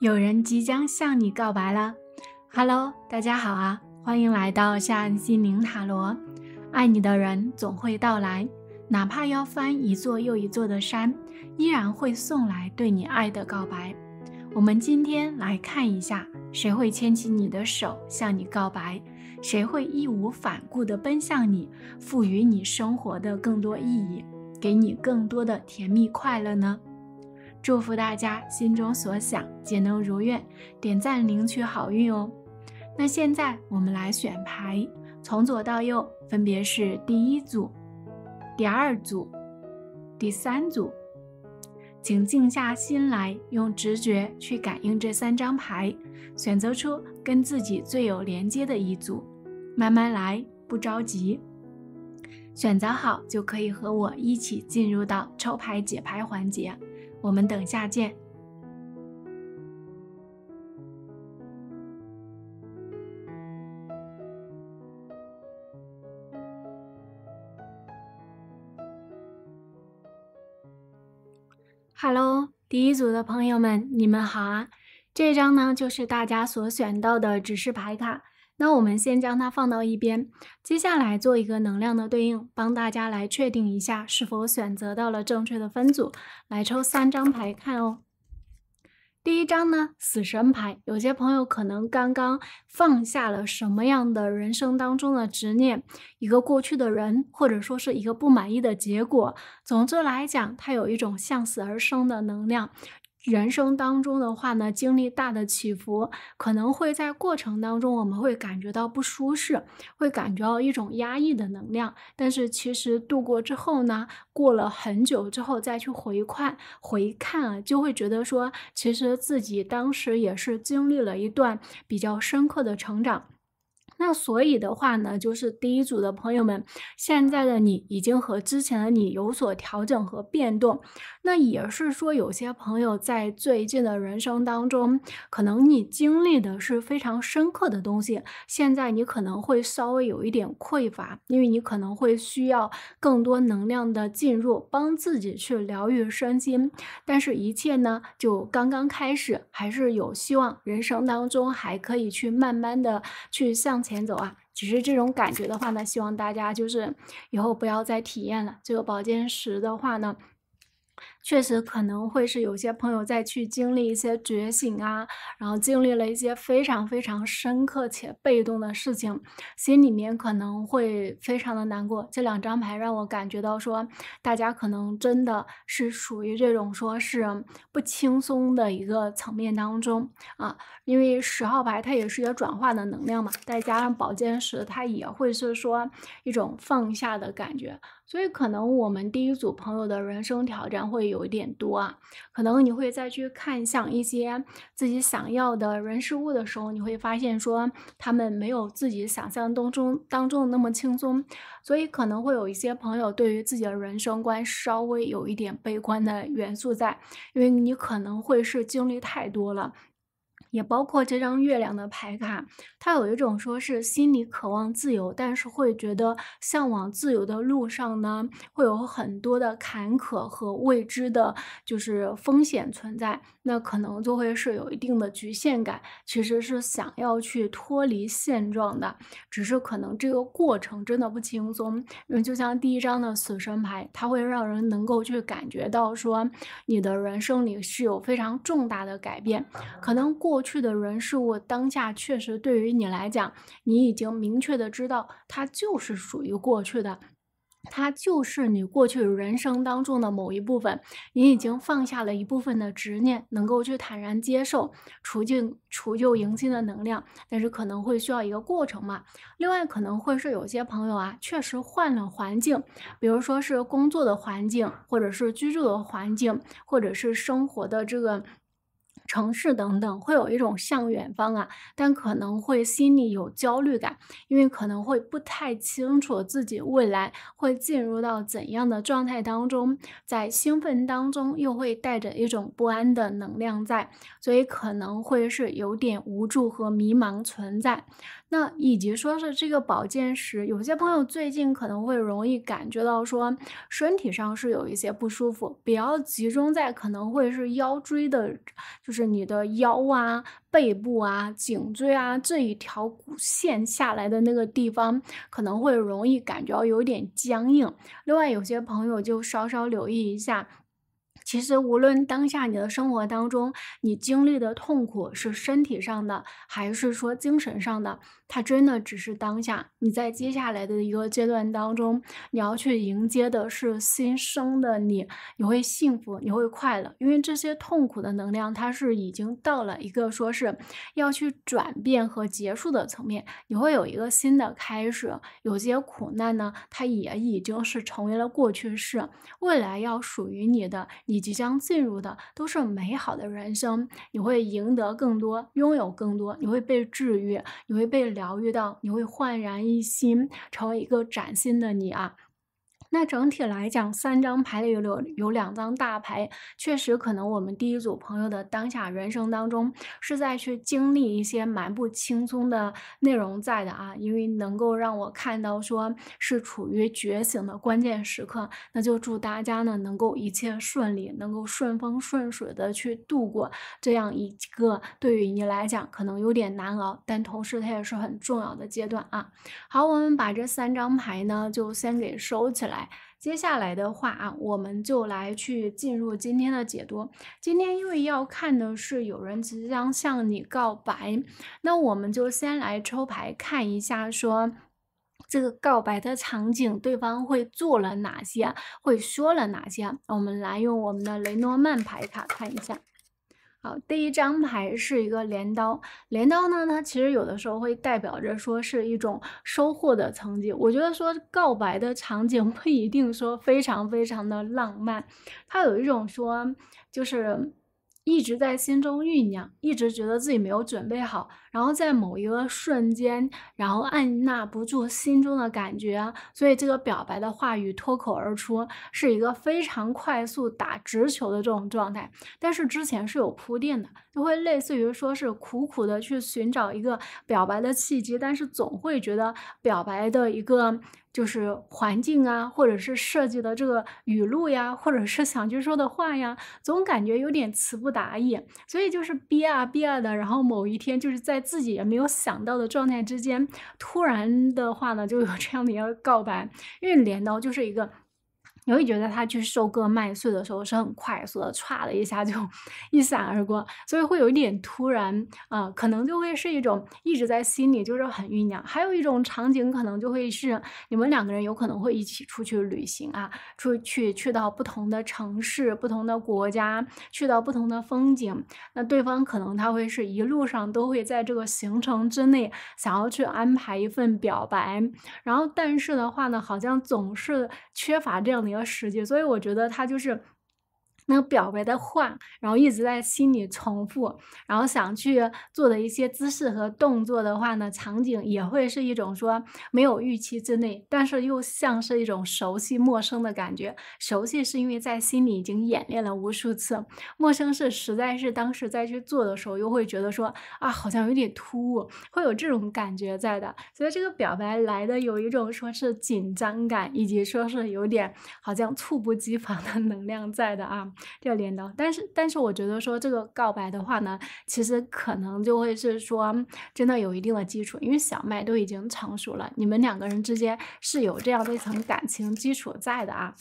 有人即将向你告白了，Hello，大家好啊，欢迎来到夏安心灵塔罗。爱你的人总会到来，哪怕要翻一座又一座的山，依然会送来对你爱的告白。我们今天来看一下，谁会牵起你的手向你告白，谁会义无反顾地奔向你，赋予你生活的更多意义，给你更多的甜蜜快乐呢？祝福大家心中所想皆能如愿，点赞领取好运哦。那现在我们来选牌，从左到右分别是第一组、第二组、第三组，请静下心来，用直觉去感应这三张牌，选择出跟自己最有连接的一组。慢慢来，不着急。选择好就可以和我一起进入到抽牌解牌环节。我们等下见。Hello，第一组的朋友们，你们好啊！这张呢，就是大家所选到的指示牌卡。那我们先将它放到一边，接下来做一个能量的对应，帮大家来确定一下是否选择到了正确的分组，来抽三张牌看哦。第一张呢，死神牌，有些朋友可能刚刚放下了什么样的人生当中的执念，一个过去的人，或者说是一个不满意的结果。总之来讲，它有一种向死而生的能量。人生当中的话呢，经历大的起伏，可能会在过程当中，我们会感觉到不舒适，会感觉到一种压抑的能量。但是其实度过之后呢，过了很久之后再去回看，回看啊，就会觉得说，其实自己当时也是经历了一段比较深刻的成长。那所以的话呢，就是第一组的朋友们，现在的你已经和之前的你有所调整和变动。那也是说，有些朋友在最近的人生当中，可能你经历的是非常深刻的东西。现在你可能会稍微有一点匮乏，因为你可能会需要更多能量的进入，帮自己去疗愈身心。但是，一切呢，就刚刚开始，还是有希望。人生当中还可以去慢慢的去向。前走啊！只是这种感觉的话呢，希望大家就是以后不要再体验了。这个保健食的话呢。确实可能会是有些朋友在去经历一些觉醒啊，然后经历了一些非常非常深刻且被动的事情，心里面可能会非常的难过。这两张牌让我感觉到说，大家可能真的是属于这种说是不轻松的一个层面当中啊，因为十号牌它也是一个转化的能量嘛，再加上宝剑十，它也会是说一种放下的感觉，所以可能我们第一组朋友的人生挑战会有。有一点多啊，可能你会再去看向一些自己想要的人事物的时候，你会发现说他们没有自己想象当中当中那么轻松，所以可能会有一些朋友对于自己的人生观稍微有一点悲观的元素在，因为你可能会是经历太多了。也包括这张月亮的牌卡，它有一种说是心里渴望自由，但是会觉得向往自由的路上呢，会有很多的坎坷和未知的，就是风险存在，那可能就会是有一定的局限感。其实是想要去脱离现状的，只是可能这个过程真的不轻松。因为就像第一张的死神牌，它会让人能够去感觉到说，你的人生里是有非常重大的改变，可能过。去的人事物，当下确实对于你来讲，你已经明确的知道它就是属于过去的，它就是你过去人生当中的某一部分。你已经放下了一部分的执念，能够去坦然接受除尽除旧迎新的能量，但是可能会需要一个过程嘛。另外，可能会是有些朋友啊，确实换了环境，比如说是工作的环境，或者是居住的环境，或者是生活的这个。城市等等，会有一种向远方啊，但可能会心里有焦虑感，因为可能会不太清楚自己未来会进入到怎样的状态当中，在兴奋当中又会带着一种不安的能量在，所以可能会是有点无助和迷茫存在。那以及说是这个保健时，有些朋友最近可能会容易感觉到说身体上是有一些不舒服，比较集中在可能会是腰椎的，就是你的腰啊、背部啊、颈椎啊这一条骨线下来的那个地方，可能会容易感觉到有点僵硬。另外，有些朋友就稍稍留意一下。其实，无论当下你的生活当中，你经历的痛苦是身体上的，还是说精神上的。它真的只是当下，你在接下来的一个阶段当中，你要去迎接的是新生的你，你会幸福，你会快乐，因为这些痛苦的能量，它是已经到了一个说是要去转变和结束的层面，你会有一个新的开始，有些苦难呢，它也已经是成为了过去式，未来要属于你的，你即将进入的都是美好的人生，你会赢得更多，拥有更多，你会被治愈，你会被。疗愈到，你会焕然一新，成为一个崭新的你啊！那整体来讲，三张牌里有有两张大牌，确实可能我们第一组朋友的当下人生当中是在去经历一些蛮不轻松的内容在的啊，因为能够让我看到说是处于觉醒的关键时刻，那就祝大家呢能够一切顺利，能够顺风顺水的去度过这样一个对于你来讲可能有点难熬，但同时它也是很重要的阶段啊。好，我们把这三张牌呢就先给收起来。接下来的话啊，我们就来去进入今天的解读。今天因为要看的是有人即将向你告白，那我们就先来抽牌看一下，说这个告白的场景，对方会做了哪些，会说了哪些。我们来用我们的雷诺曼牌卡看一下。第一张牌是一个镰刀，镰刀呢，它其实有的时候会代表着说是一种收获的场景。我觉得说告白的场景不一定说非常非常的浪漫，它有一种说就是。一直在心中酝酿，一直觉得自己没有准备好，然后在某一个瞬间，然后按捺不住心中的感觉，所以这个表白的话语脱口而出，是一个非常快速打直球的这种状态。但是之前是有铺垫的，就会类似于说是苦苦的去寻找一个表白的契机，但是总会觉得表白的一个。就是环境啊，或者是设计的这个语录呀，或者是想去说的话呀，总感觉有点词不达意，所以就是憋啊憋的，然后某一天就是在自己也没有想到的状态之间，突然的话呢，就有这样的一个告白。因为镰刀就是一个。你会觉得他去收割麦穗的时候是很快速的，歘的一下就 一闪而过，所以会有一点突然啊，可能就会是一种一直在心里就是很酝酿。还有一种场景可能就会是你们两个人有可能会一起出去旅行啊，出去去到不同的城市、不同的国家，去到不同的风景。那对方可能他会是一路上都会在这个行程之内想要去安排一份表白，然后但是的话呢，好像总是。缺乏这样的一个时间，所以我觉得他就是。那个表白的话，然后一直在心里重复，然后想去做的一些姿势和动作的话呢，场景也会是一种说没有预期之内，但是又像是一种熟悉陌生的感觉。熟悉是因为在心里已经演练了无数次，陌生是实在是当时再去做的时候又会觉得说啊，好像有点突兀，会有这种感觉在的。所以这个表白来的有一种说是紧张感，以及说是有点好像猝不及防的能量在的啊。这镰刀。但是但是我觉得说这个告白的话呢，其实可能就会是说真的有一定的基础，因为小麦都已经成熟了，你们两个人之间是有这样的一层感情基础在的啊。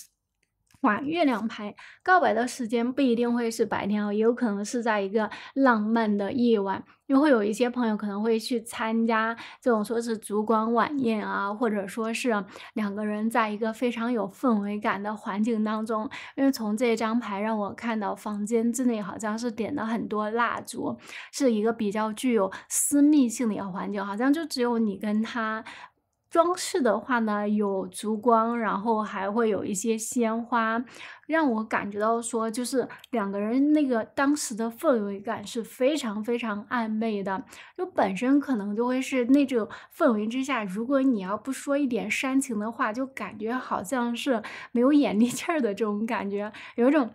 晚月亮牌告白的时间不一定会是白天啊，也有可能是在一个浪漫的夜晚，因为会有一些朋友可能会去参加这种说是烛光晚宴啊，或者说是两个人在一个非常有氛围感的环境当中。因为从这张牌让我看到房间之内好像是点了很多蜡烛，是一个比较具有私密性的一个环境，好像就只有你跟他。装饰的话呢，有烛光，然后还会有一些鲜花，让我感觉到说，就是两个人那个当时的氛围感是非常非常暧昧的。就本身可能就会是那种氛围之下，如果你要不说一点煽情的话，就感觉好像是没有眼力 劲儿的这种感觉，有一种。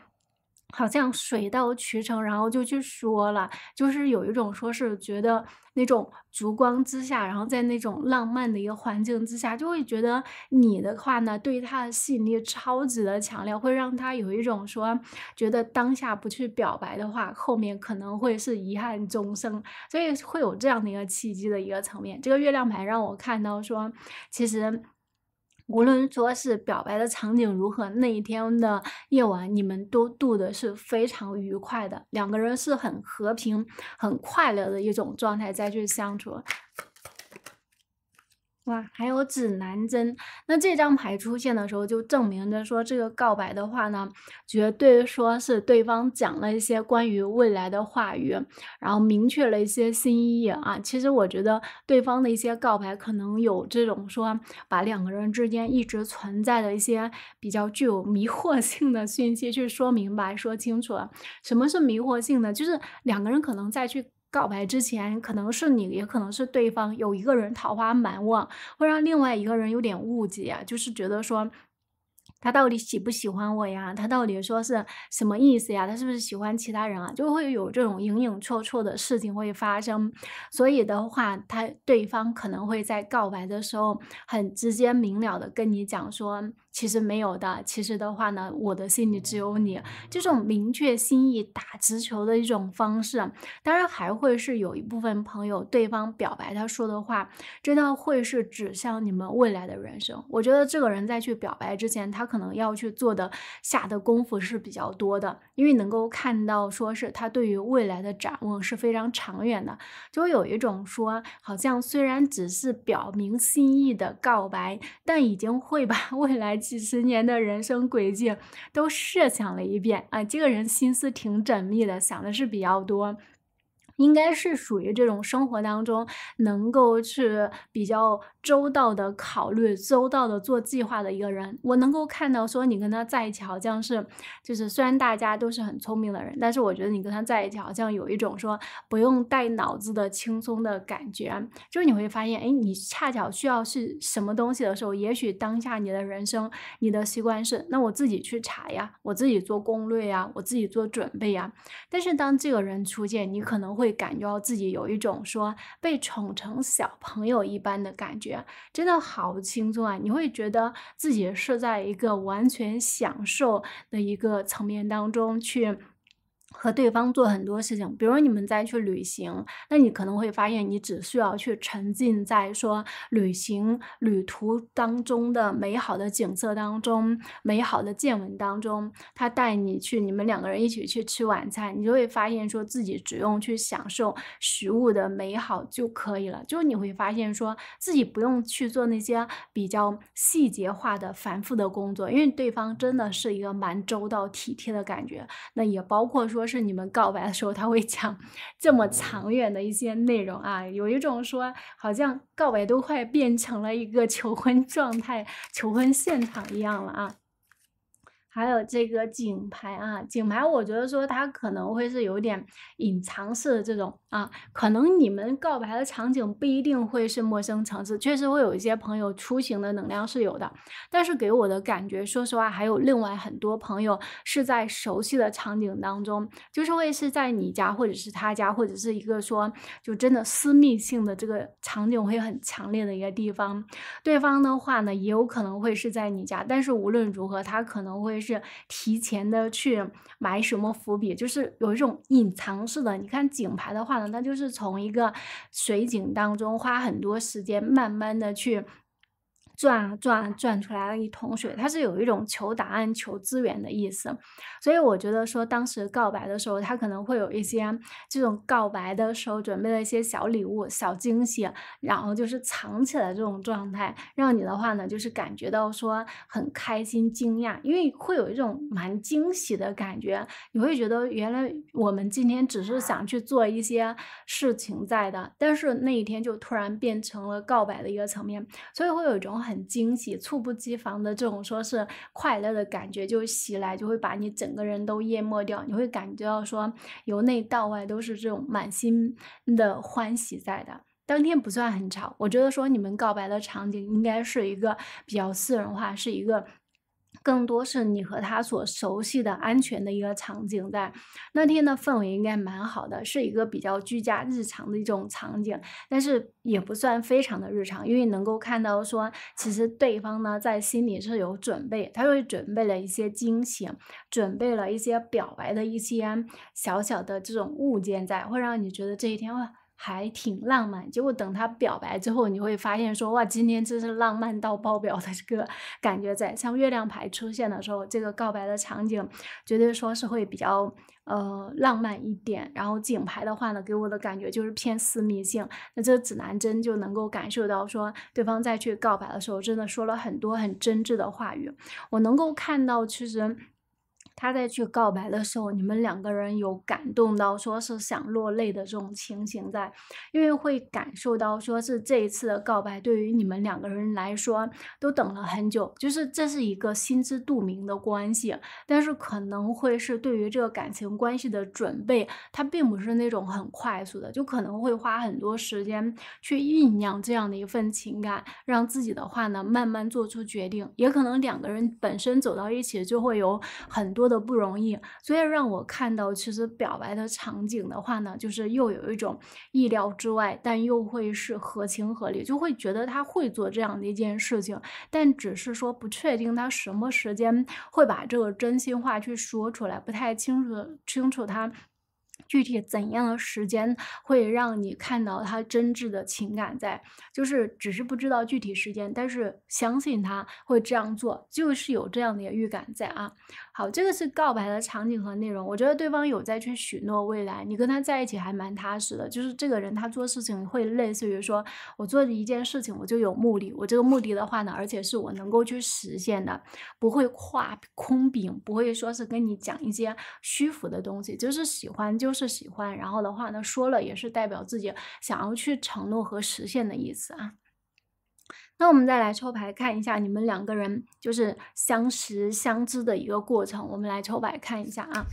好像水到渠成，然后就去说了，就是有一种说是觉得那种烛光之下，然后在那种浪漫的一个环境之下，就会觉得你的话呢，对他的吸引力超级的强烈，会让他有一种说觉得当下不去表白的话，后面可能会是遗憾终生，所以会有这样的一个契机的一个层面。这个月亮牌让我看到说，其实。无论说是表白的场景如何，那一天的夜晚，你们都度的是非常愉快的。两个人是很和平、很快乐的一种状态，再去相处。哇，还有指南针，那这张牌出现的时候，就证明着说这个告白的话呢，绝对说是对方讲了一些关于未来的话语，然后明确了一些心意啊。其实我觉得对方的一些告白，可能有这种说，把两个人之间一直存在的一些比较具有迷惑性的讯息去说明白、说清楚了。什么是迷惑性的？就是两个人可能再去。告白之前，可能是你，也可能是对方，有一个人桃花满望，会让另外一个人有点误解，就是觉得说他到底喜不喜欢我呀？他到底说是什么意思呀？他是不是喜欢其他人啊？就会有这种影影绰绰的事情会发生。所以的话，他对方可能会在告白的时候很直接明了的跟你讲说。其实没有的，其实的话呢，我的心里只有你。这种明确心意、打直球的一种方式，当然还会是有一部分朋友，对方表白他说的话，真的会是指向你们未来的人生。我觉得这个人在去表白之前，他可能要去做的、下的功夫是比较多的，因为能够看到说是他对于未来的展望是非常长远的。就有一种说，好像虽然只是表明心意的告白，但已经会把 未来。几十年的人生轨迹都设想了一遍啊，这个人心思挺缜密的，想的是比较多。应该是属于这种生活当中能够去比较周到的考虑、周到的做计划的一个人。我能够看到，说你跟他在一起，好像是，就是虽然大家都是很聪明的人，但是我觉得你跟他在一起，好像有一种说不用带脑子的轻松的感觉。就是你会发现，哎，你恰巧需要是什么东西的时候，也许当下你的人生、你的习惯是，那我自己去查呀，我自己做攻略呀，我自己做准备呀。但是当这个人出现，你可能会。感觉到自己有一种说被宠成小朋友一般的感觉，真的好轻松啊！你会觉得自己是在一个完全享受的一个层面当中去。和对方做很多事情，比如你们再去旅行，那你可能会发现，你只需要去沉浸在说旅行旅途当中的美好的景色当中、美好的见闻当中。他带你去，你们两个人一起去吃晚餐，你就会发现说自己只用去享受食物的美好就可以了。就是你会发现说自己不用去做那些比较细节化的繁复的工作，因为对方真的是一个蛮周到体贴的感觉。那也包括说。说是你们告白的时候，他会讲这么长远的一些内容啊，有一种说好像告白都快变成了一个求婚状态、求婚现场一样了啊。还有这个井牌啊，井牌我觉得说他可能会是有点隐藏式的这种。啊，可能你们告白的场景不一定会是陌生层次，确实会有一些朋友出行的能量是有的。但是给我的感觉，说实话，还有另外很多朋友是在熟悉的场景当中，就是会是在你家，或者是他家，或者是一个说就真的私密性的这个场景会很强烈的一个地方。对方的话呢，也有可能会是在你家，但是无论如何，他可能会是提前的去买什么伏笔，就是有一种隐藏式的。你看井牌的话。那就是从一个水井当中花很多时间，慢慢的去。转啊转啊转出来了一桶水，它是有一种求答案、求资源的意思，所以我觉得说当时告白的时候，他可能会有一些这种告白的时候准备了一些小礼物、小惊喜，然后就是藏起来这种状态，让你的话呢就是感觉到说很开心、惊讶，因为会有一种蛮惊喜的感觉，你会觉得原来我们今天只是想去做一些事情在的，但是那一天就突然变成了告白的一个层面，所以会有一种很。很惊喜、猝不及防的这种说，是快乐的感觉就袭来，就会把你整个人都淹没掉。你会感觉到说，由内到外都是这种满心的欢喜在的。当天不算很吵，我觉得说你们告白的场景应该是一个比较私人化，是一个。更多是你和他所熟悉的安全的一个场景，在那天的氛围应该蛮好的，是一个比较居家日常的一种场景，但是也不算非常的日常，因为能够看到说，其实对方呢在心里是有准备，他会准备了一些惊喜，准备了一些表白的一些小小的这种物件，在会让你觉得这一天哇。还挺浪漫，结果等他表白之后，你会发现说哇，今天真是浪漫到爆表的这个感觉在。像月亮牌出现的时候，这个告白的场景绝对说是会比较呃浪漫一点。然后井牌的话呢，给我的感觉就是偏私密性。那这个指南针就能够感受到说对方在去告白的时候，真的说了很多很真挚的话语。我能够看到，其实。他在去告白的时候，你们两个人有感动到说是想落泪的这种情形在，因为会感受到说是这一次的告白对于你们两个人来说都等了很久，就是这是一个心知肚明的关系，但是可能会是对于这个感情关系的准备，它并不是那种很快速的，就可能会花很多时间去酝酿这样的一份情感，让自己的话呢慢慢做出决定，也可能两个人本身走到一起就会有很多。的不容易，所以让我看到其实表白的场景的话呢，就是又有一种意料之外，但又会是合情合理，就会觉得他会做这样的一件事情，但只是说不确定他什么时间会把这个真心话去说出来，不太清楚清楚他具体怎样的时间会让你看到他真挚的情感在，就是只是不知道具体时间，但是相信他会这样做，就是有这样的预感在啊。好，这个是告白的场景和内容，我觉得对方有在去许诺未来，你跟他在一起还蛮踏实的，就是这个人他做事情会类似于说，我做一件事情我就有目的，我这个目的的话呢，而且是我能够去实现的，不会画空饼，不会说是跟你讲一些虚浮的东西，就是喜欢就是喜欢，然后的话呢，说了也是代表自己想要去承诺和实现的意思啊。那我们再来抽牌看一下，你们两个人就是相识相知的一个过程。我们来抽牌看一下啊。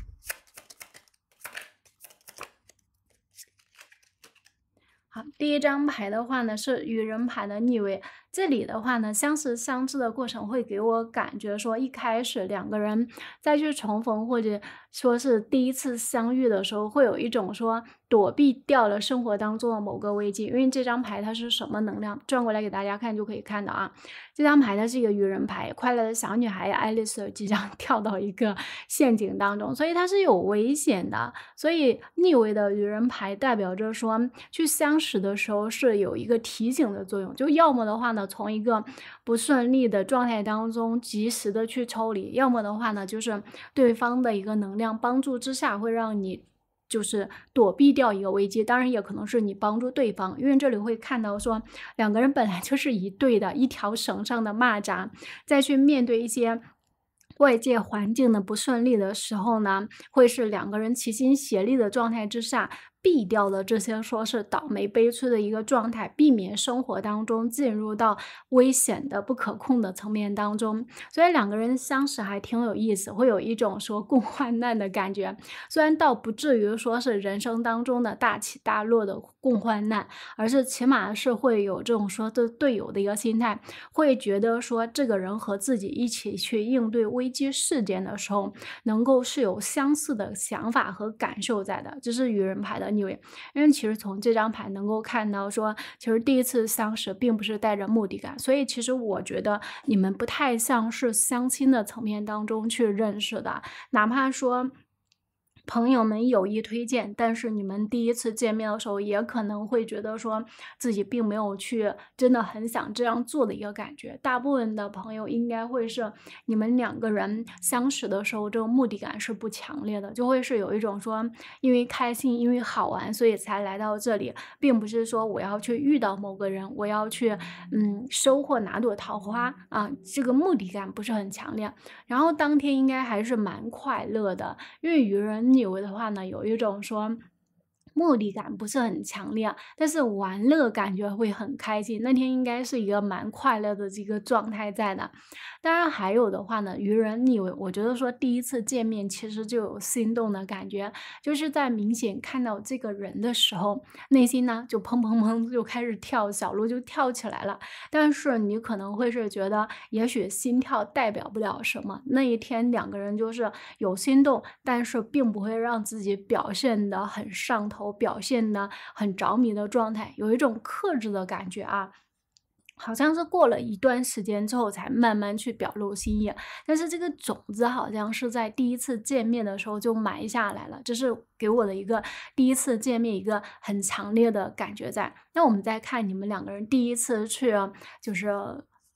好，第一张牌的话呢是愚人牌的逆位，这里的话呢相识相知的过程会给我感觉说，一开始两个人再去重逢或者。说是第一次相遇的时候，会有一种说躲避掉了生活当中的某个危机，因为这张牌它是什么能量？转过来给大家看就可以看到啊，这张牌它是一个愚人牌，快乐的小女孩爱丽丝即将 跳到一个陷阱当中，所以它是有危险的。所以逆位的愚人牌代表着说去相识的时候是有一个提醒的作用，就要么的话呢，从一个不顺利的状态当中及时的去抽离，要么的话呢，就是对方的一个能。量帮助之下，会让你就是躲避掉一个危机。当然，也可能是你帮助对方，因为这里会看到说，两个人本来就是一对的，一条绳上的蚂蚱。再去面对一些外界环境的不顺利的时候呢，会是两个人齐心协力的状态之下。避掉了这些说是倒霉悲催的一个状态，避免生活当中进入到危险的不可控的层面当中。所以两个人相识还挺有意思，会有一种说共患难的感觉。虽然倒不至于说是人生当中的大起大落的共患难，而是起码是会有这种说的队友的一个心态，会觉得说这个人和自己一起去应对危机事件的时候，能够是有相似的想法和感受在的，这是愚人牌的。anyway，因为其实从这张牌能够看到，说其实第一次相识并不是带着目的感，所以其实我觉得你们不太像是相亲的层面当中去认识的，哪怕说。朋友们有意推荐，但是你们第一次见面的时候，也可能会觉得说自己并没有去真的很想这样做的一个感觉。大部分的朋友应该会是你们两个人相识的时候，这个目的感是不强烈的，就会是有一种说因为开心，因为好玩，所以才来到这里，并不是说我要去遇到某个人，我要去嗯收获哪朵桃花啊，这个目的感不是很强烈。然后当天应该还是蛮快乐的，因为与人。以为的话呢，有一种说。目的感不是很强烈，但是玩乐感觉会很开心。那天应该是一个蛮快乐的这个状态在的。当然还有的话呢，愚人逆位，我觉得说第一次见面其实就有心动的感觉，就是在明显看到这个人的时候，内心呢就砰砰砰就开始跳，小鹿就跳起来了。但是你可能会是觉得，也许心跳代表不了什么。那一天两个人就是有心动，但是并不会让自己表现得很上头。我表现的很着迷的状态，有一种克制的感觉啊，好像是过了一段时间之后才慢慢去表露心意。但是这个种子好像是在第一次见面的时候就埋下来了，这是给我的一个第一次见面一个很强烈的感觉在。那我们再看你们两个人第一次去就是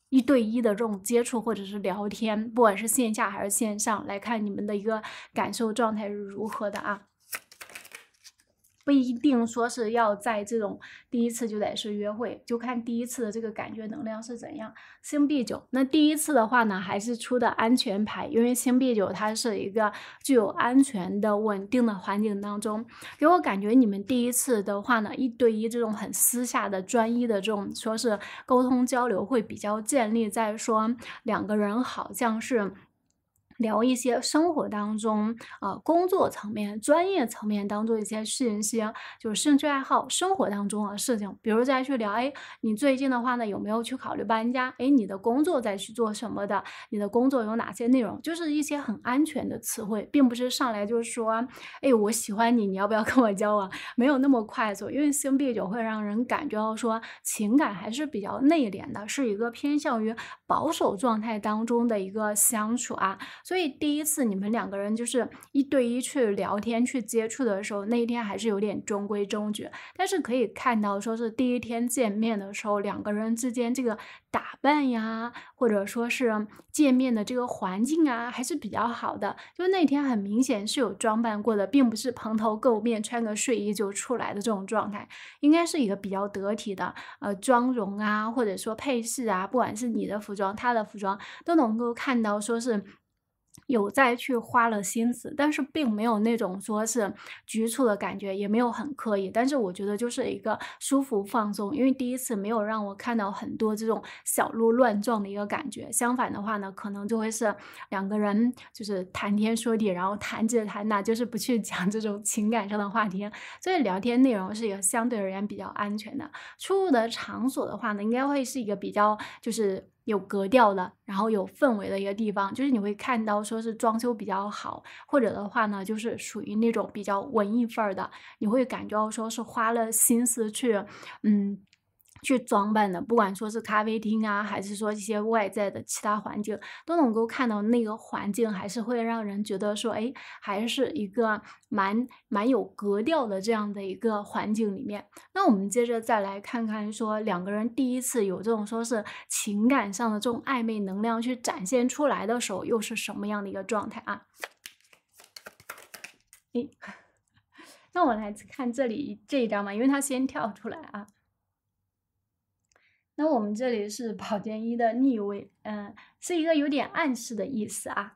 一对一的这种接触或者是聊天，不管是线下还是线上，来看你们的一个感受状态是如何的啊。不一定说是要在这种第一次就得是约会，就看第一次的这个感觉能量是怎样。星币九，那第一次的话呢，还是出的安全牌，因为星币九它是一个具有安全的、稳定的环境当中，给我感觉你们第一次的话呢，一对一这种很私下的、专一的这种，说是沟通交流会比较建立在说两个人好像是。聊一些生活当中啊，工作层面、专业层面当中一些事情，就是兴趣爱好、生活当中的事情。比如再去聊，哎，你最近的话呢，有没有去考虑搬家？哎，你的工作在去做什么的？你的工作有哪些内容？就是一些很安全的词汇，并不是上来就是说，哎，我喜欢你，你要不要跟我交往？没有那么快速，因为星币九会让人感觉到说情感还是比较内敛的，是一个偏向于保守状态当中的一个相处啊。所以第一次你们两个人就是一对一去聊天去接触的时候，那一天还是有点中规中矩。但是可以看到，说是第一天见面的时候，两个人之间这个打扮呀，或者说是见面的这个环境啊，还是比较好的。就那天很明显是有装扮过的，并不是蓬头垢面穿个睡衣就出来的这种状态，应该是一个比较得体的呃妆容啊，或者说配饰啊，不管是你的服装，他的服装，都能够看到说是。有再去花了心思，但是并没有那种说是局促的感觉，也没有很刻意，但是我觉得就是一个舒服放松。因为第一次没有让我看到很多这种小鹿乱撞的一个感觉，相反的话呢，可能就会是两个人就是谈天说地，然后谈这谈那，就是不去讲这种情感上的话题，所以聊天内容是一个相对而言比较安全的。出入的场所的话呢，应该会是一个比较就是。有格调的，然后有氛围的一个地方，就是你会看到说是装修比较好，或者的话呢，就是属于那种比较文艺范儿的，你会感觉到说是花了心思去，嗯。去装扮的，不管说是咖啡厅啊，还是说一些外在的其他环境，都能够看到那个环境，还是会让人觉得说，哎，还是一个蛮蛮有格调的这样的一个环境里面。那我们接着再来看看，说两个人第一次有这种说是情感上的这种暧昧能量去展现出来的时候，又是什么样的一个状态啊？哎，那我来看这里这一张嘛，因为他先跳出来啊。那我们这里是保健一的逆位，嗯，是一个有点暗示的意思啊。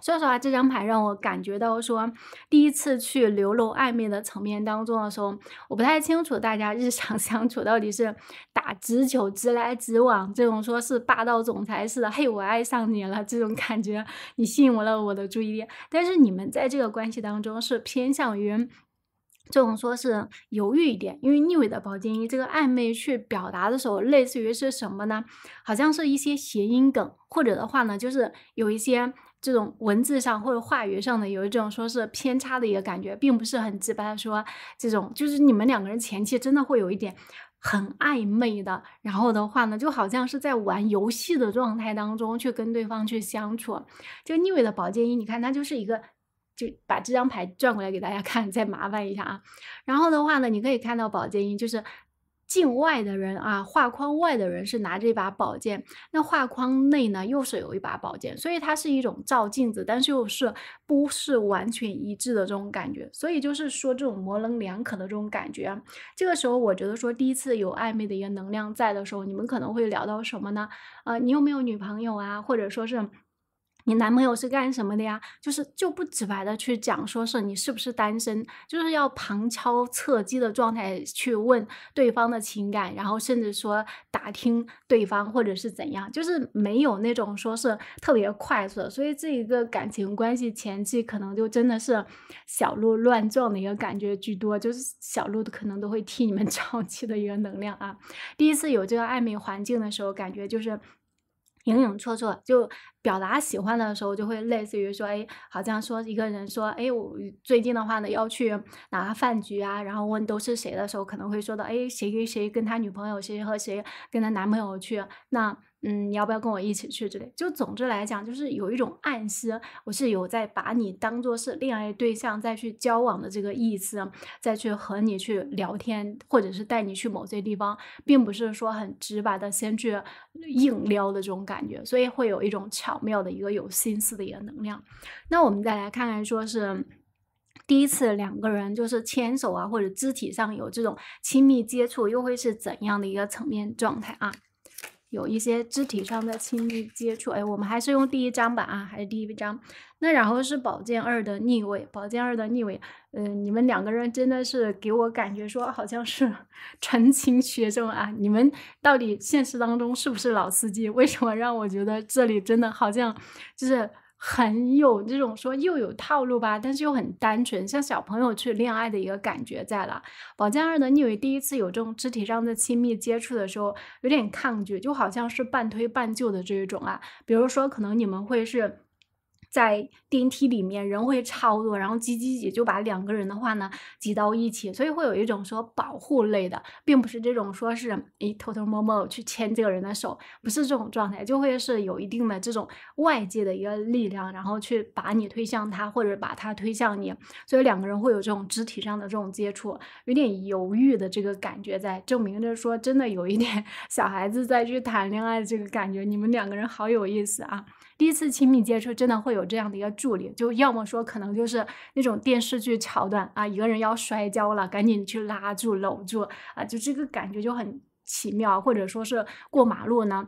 说实话，这张牌让我感觉到说，第一次去流露暧昧的层面当中的时候，我不太清楚大家日常 相处到底是打直球直来直往，这种说是霸道总裁似的，嘿，我爱上你了这种感觉，你吸引我了我的注意力。但是你们在这个关系当中是偏向于。这种说是犹豫一点，因为逆位的宝剑一，这个暧昧去表达的时候，类似于是什么呢？好像是一些谐音梗，或者的话呢，就是有一些这种文字上或者话语上的有一种说是偏差的一个感觉，并不是很直白。的说这种就是你们两个人前期真的会有一点很暧昧的，然后的话呢，就好像是在玩游戏的状态当中去跟对方去相处。这个逆位的宝剑一，你看它就是一个。就把这张牌转过来给大家 看，再麻烦一下啊。然后的话呢，你可以看到宝剑一，就是境外的人啊，画框外的人是拿着一把宝剑，那画框内呢又是有一把宝剑，所以它是一种照镜子，但是又是不是完全一致的这种感觉，所以就是说这种模棱两可的这种感觉。这个时候我觉得说第一次有暧昧的一个能量在的时候，你们可能会聊到什么呢？呃，你有没有女朋友啊？或者说是。你男朋友是干什么的呀？就是就不直白的去讲，说是你是不是单身，就是要旁敲侧击的状态去问对方的情感，然后甚至说打听对方或者是怎样，就是没有那种说是特别快速。的。所以这一个感情关系前期可能就真的是小鹿乱撞的一个感觉居多，就是小鹿可能都会替你们 长期的一个能量啊。第一次有这个暧昧环境的时候，感觉就是。影影绰绰，就表达喜欢的时候，就会类似于说，哎，好像说一个人说，哎，我最近的话呢要去哪个饭局啊？然后问都是谁的时候，可能会说到，哎，谁谁谁跟他女朋友，谁谁和谁跟他男朋友去，那。嗯，你要不要跟我一起去之类？就总之来讲，就是有一种暗示，我是有在把你当做是恋爱对象再去交往的这个意思，再去和你去聊天，或者是带你去某些地方，并不是说很直白的先去硬撩的这种感觉，所以会有一种巧妙的一个有心思的一个能量。那我们再来看看，说是第一次两个人就是牵手啊，或者肢体上有这种亲密接触，又会是怎样的一个层面状态啊？有一些肢体上的亲密接触，哎，我们还是用第一张吧啊，还是第一张。那然后是宝剑二的逆位，宝剑二的逆位，嗯，你们两个人真的是给我感觉说好像是纯 情学生啊，你们到底现实当中是不是老司机？为什么让我觉得这里真的好像就是？很有这种说又有套路吧，但是又很单纯，像小朋友去恋爱的一个感觉在了。宝剑二呢，你第一次有这种肢体上的亲密接触的时候，有点抗拒，就好像是半推半就的这一种啊。比如说，可能你们会是。在电梯里面人会超多，然后挤挤挤就把两个人的话呢挤到一起，所以会有一种说保护类的，并不是这种说是诶偷偷摸摸去牵这个人的手，不是这种状态，就会是有一定的这种外界的一个力量，然后去把你推向他或者把他推向你，所以两个人会有这种肢体上的这种接触，有点犹豫的这个感觉，在证明着说真的有一点 小孩子再去谈恋爱这个感觉，你们两个人好有意思啊。第一次亲密接触，真的会有这样的一个助力，就要么说，可能就是那种电视剧桥段啊，一个人要摔跤了，赶紧去拉住、搂住啊，就这个感觉就很奇妙，或者说是过马路呢，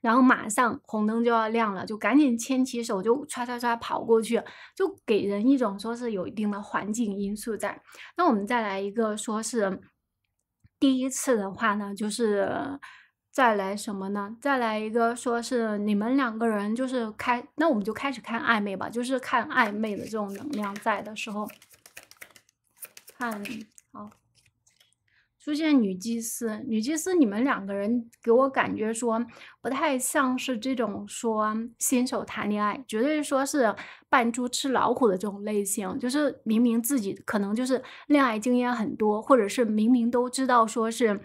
然后马上红灯就要亮了，就赶紧牵起手，就唰唰唰跑过去，就给人一种说是有一定的环境因素在。那我们再来一个，说是第一次的话呢，就是。再来什么呢？再来一个，说是你们两个人就是开，那我们就开始看暧昧吧，就是看暧昧的这种能量在的时候，看好出现女祭司。女祭司，你们两个人给我感觉说不太像是这种说新手谈恋爱，绝对说是扮猪吃老虎的这种类型，就是明明自己可能就是恋爱经验很多，或者是明明都知道说是。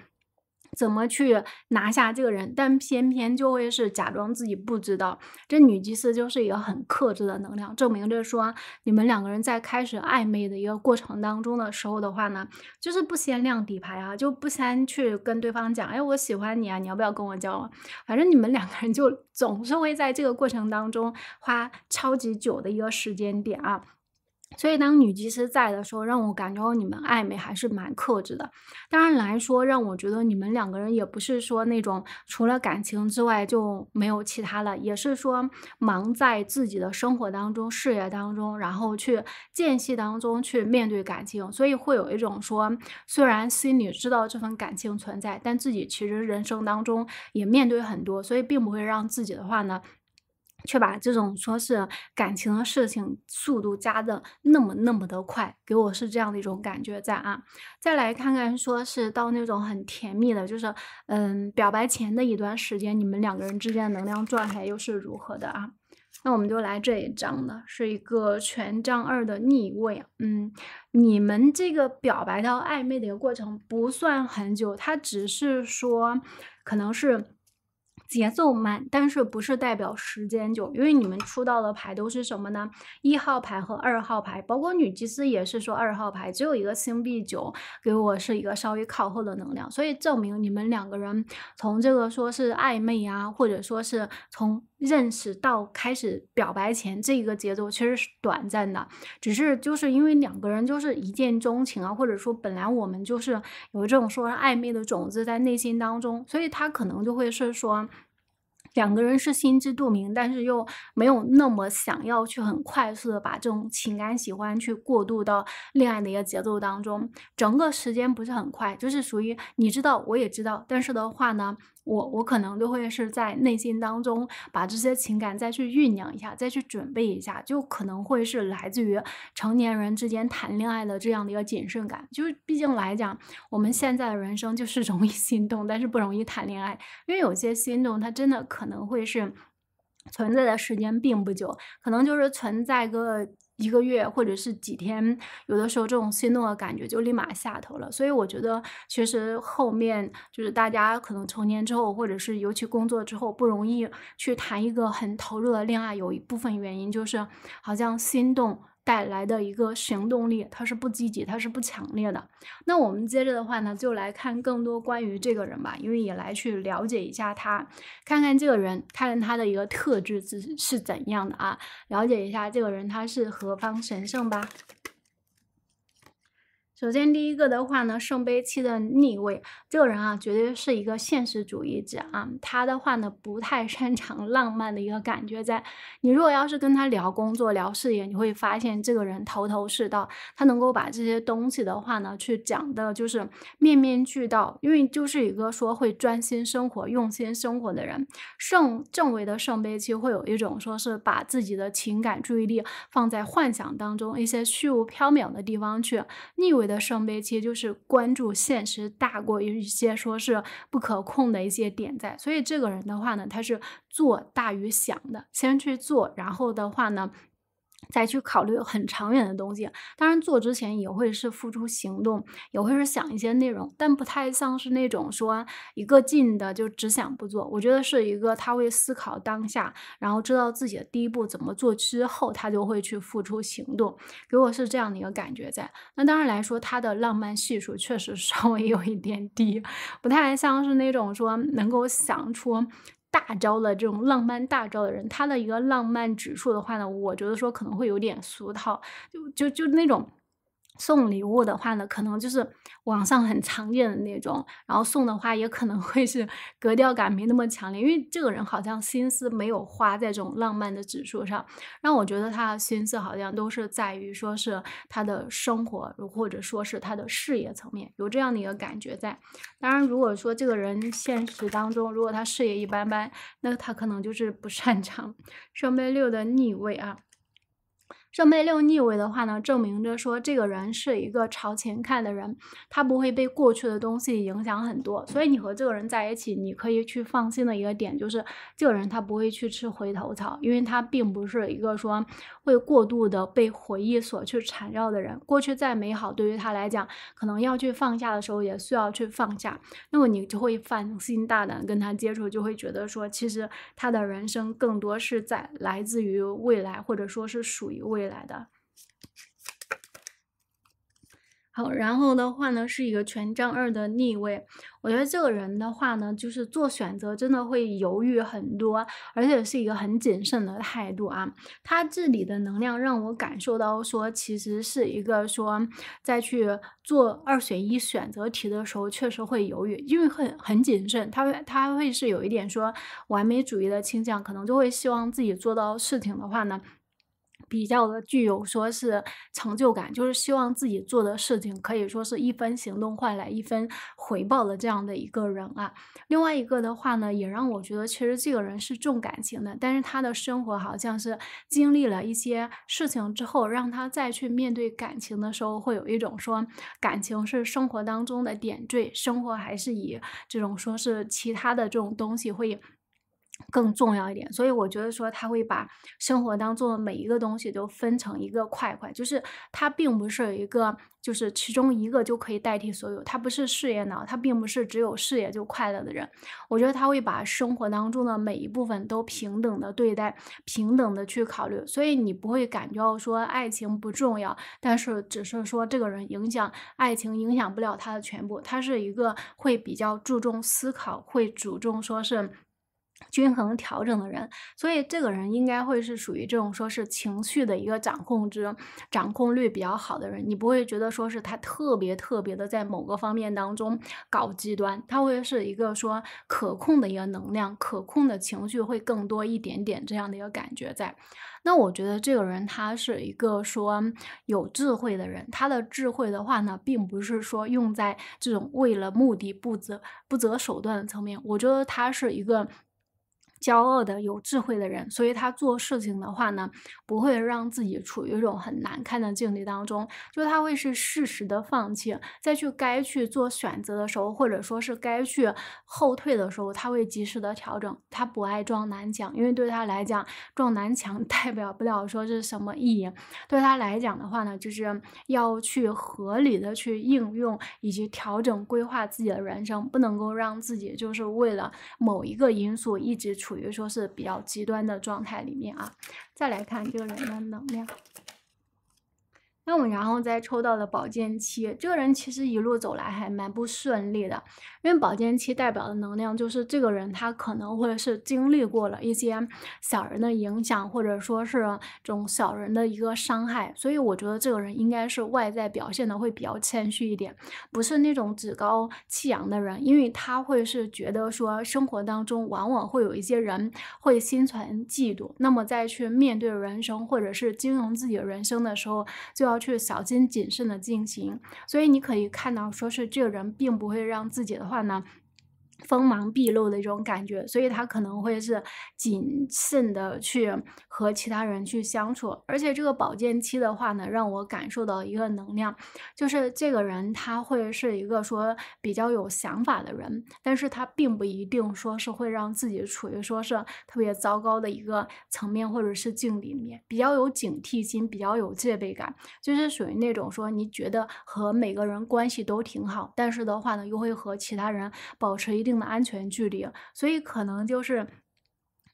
怎么去拿下这个人？但偏偏就会是假装自己不知道。这女祭司就是一个很克制的能量，证明着说，你们两个人在开始暧昧的一个过程当中的时候的话呢，就是不先亮底牌啊，就不先去跟对方讲，哎，我喜欢你啊，你要不要跟我交往？反正你们两个人就总是会在这个过程当中花超级久的一个时间点啊。所以当女技师在的时候，让我感觉到你们暧昧还是蛮克制的。当然来说，让我觉得你们两个人也不是说那种除了感情之外就没有其他了，也是说忙在自己的生活当中、事业当中，然后去间隙当中去面对感情。所以会有一种说，虽然心里知道这份感情存在，但自己其实人生当中也面对很多，所以并不会让自己的话呢。却把这种说是感情的事情速度加的那么那么的快，给我是这样的一种感觉在啊。再来看看说是到那种很甜蜜的，就是嗯表白前的一段时间，你们两个人之间的能量状态又是如何的啊？那我们就来这一张呢，是一个权杖二的逆位，嗯，你们这个表白到暧昧的一个过程不算很久，它只是说可能是。节奏慢，但是不是代表时间久？因为你们出道的牌都是什么呢？一号牌和二号牌，包括女祭司也是说二号牌，只有一个星币九给我是一个稍微靠后的能量，所以证明你们两个人从这个说是暧昧啊，或者说是从认识到开始表白前这一个节奏其实是短暂的，只是就是因为两个人就是一见钟情啊，或者说本来我们就是有这种说暧昧的种子在内心当中，所以他可能就会是说。两个人是心知肚明，但是又没有那么想要去很快速的把这种情感喜欢去过渡到恋爱的一个节奏当中，整个时间不是很快，就是属于你知道，我也知道，但是的话呢。我我可能就会是在内心当中把这些情感再去酝酿一下，再去准备一下，就可能会是来自于成年人之间谈恋爱的这样的一个谨慎感。就是毕竟来讲，我们现在的人生就是容易心动，但是不容易谈恋爱，因为有些心动它真的可能会是存在的时间并不久，可能就是存在个。一个月或者是几天，有的时候这种心动的感觉就立马下头了。所以我觉得，其实后面就是大家可能成年之后，或者是尤其工作之后，不容易去谈一个很投入的恋爱，有一部分原因就是好像心动。带来的一个行动力，他是不积极，他是不强烈的。那我们接着的话呢，就来看更多关于这个人吧，因为也来去了解一下他，看看这个人，看他的一个特质是是怎样的啊，了解一下这个人他是何方神圣吧。首先第一个的话呢，圣杯七的逆位，这个人啊，绝对是一个现实主义者啊。他的话呢，不太擅长 浪漫的一个感觉，在你如果要是跟他聊工作、聊事业，你会发现这个人头头是道，他能够把这些东西的话呢，去讲的就是面面俱到，因为就是一个说会专心生活、用心生活的人。圣正位的圣杯七会有一种说是把自己的情感注意力放在幻想当中，一些虚无缥缈的地方去逆位。的圣杯其实就是关注现实大过于一些说是不可控的一些点在，所以这个人的话呢，他是做大于想的，先去做，然后的话呢。再去考虑很长远的东西，当然做之前也会是付出行动，也会是想一些内容，但不太像是那种说一个劲的就只想不做。我觉得是一个他会思考当下，然后知道自己的第一步怎么做之后，他就会去付出行动，给我是这样的一个感觉在。那当然来说，他的浪漫系数确实 稍微有一点低，不太像是那种说能够想出。大招的这种浪漫，大招的人，他的一个浪漫指数的话呢，我觉得说可能会有点俗套，就就就那种。送礼物的话呢，可能就是网上很常见的那种，然后送的话也可能会是格调感没那么强烈，因为这个人好像心思没有花在这种浪漫的指数上，让我觉得他的心思好像都是在于说是他的生活或者说是他的事业层面有这样的一个感觉在。当然，如果说这个人现实当中如果他事业一般般，那他可能就是不擅长 圣杯六的逆位啊。圣杯六逆位的话呢，证明着说这个人是一个朝前看的人，他不会被过去的东西影响很多，所以你和这个人在一起，你可以去放心的一个点就是，这个人他不会去吃回头草，因为他并不是一个说会过度的被回忆所去缠绕的人。过去再美好，对于他来讲，可能要去放下的时候也需要去放下。那么你就会放心大胆跟他接触，就会觉得说，其实他的人生更多是在来自于未来，或者说是属于未。来。来的，好，然后的话呢，是一个权杖二的逆位。我觉得这个人的话呢，就是做选择真的会犹豫很多，而且是一个很谨慎的态度啊。他这里的能量让我感受到，说其实是一个说在去做二选一选择题的时候，确实会犹豫，因为很很谨慎。他会他会是有一点说完美主义的倾向，可能就会希望自己做到事情的话呢。比较的具有说是成就感，就是希望自己做的事情可以说是一分行动换来一分回报的这样的一个人啊。另外一个的话呢，也让我觉得其实这个人是重感情的，但是他的生活好像是经历了一些事情之后，让他再去面对感情的时候，会有一种说感情是生活当中的点缀，生活还是以这种说是其他的这种东西会。更重要一点，所以我觉得说他会把生活当中的每一个东西都分成一个块块，就是他并不是一个就是其中一个就可以代替所有，他不是事业脑，他并不是只有事业就快乐的人。我觉得他会把生活当中的每一部分都平等的对待，平等的去考虑，所以你不会感觉到说爱情不重要，但是只是说这个人影响爱情影响不了他的全部，他是一个会比较注重思考，会注重说是。均衡调整的人，所以这个人应该会是属于这种说是情绪的一个掌控之掌控率比较好的人，你不会觉得说是他特别特别的在某个方面当中搞极端，他会是一个说可控的一个能量，可控的情绪会更多一点点这样的一个感觉在。那我觉得这个人他是一个说有智慧的人，他的智慧的话呢，并不是说用在这种为了目的不择不择手段的层面，我觉得他是一个。骄傲的有智慧的人，所以他做事情的话呢，不会让自己处于一种很难看的境地当中。就他会是适时的放弃，再去该去做选择的时候，或者说是该去后退的时候，他会及时的调整。他不爱撞南墙，因为对他来讲，撞南墙 代表不了说是什么意义。对他来讲的话呢，就是要去合理的去应用以及调整规划自己的人生，不能够让自己就是为了某一个因素一直处。比如说是比较极端的状态里面啊，再来看这个人的能量。那我们然后再抽到了宝剑七，这个人其实一路走来还蛮不顺利的，因为宝剑七代表的能量就是这个人他可能会是经历过了一些小人的影响，或者说是这种小人的一个伤害，所以我觉得这个人应该是外在表现的会比较谦虚一点，不是那种趾高气扬的人，因为他会是觉得说生活当中往往会有一些人会心存嫉妒，那么再去面对人生或者是经营自己的人生的时候就要。去小心谨慎的进行，所以你可以看到，说是这个人并不会让自己的话呢。锋芒毕露的一种感觉，所以他可能会是谨慎的去和其他人去相处。而且这个保健期的话呢，让我感受到一个能量，就是这个人他会是一个说比较有想法的人，但是他并不一定说是会让自己处于说是特别糟糕的一个层面或者是境里面，比较有警惕心，比较有戒备感，就是属于那种说你觉得和每个人关系都挺好，但是的话呢，又会和其他人保持一。一定的安全距离，所以可能就是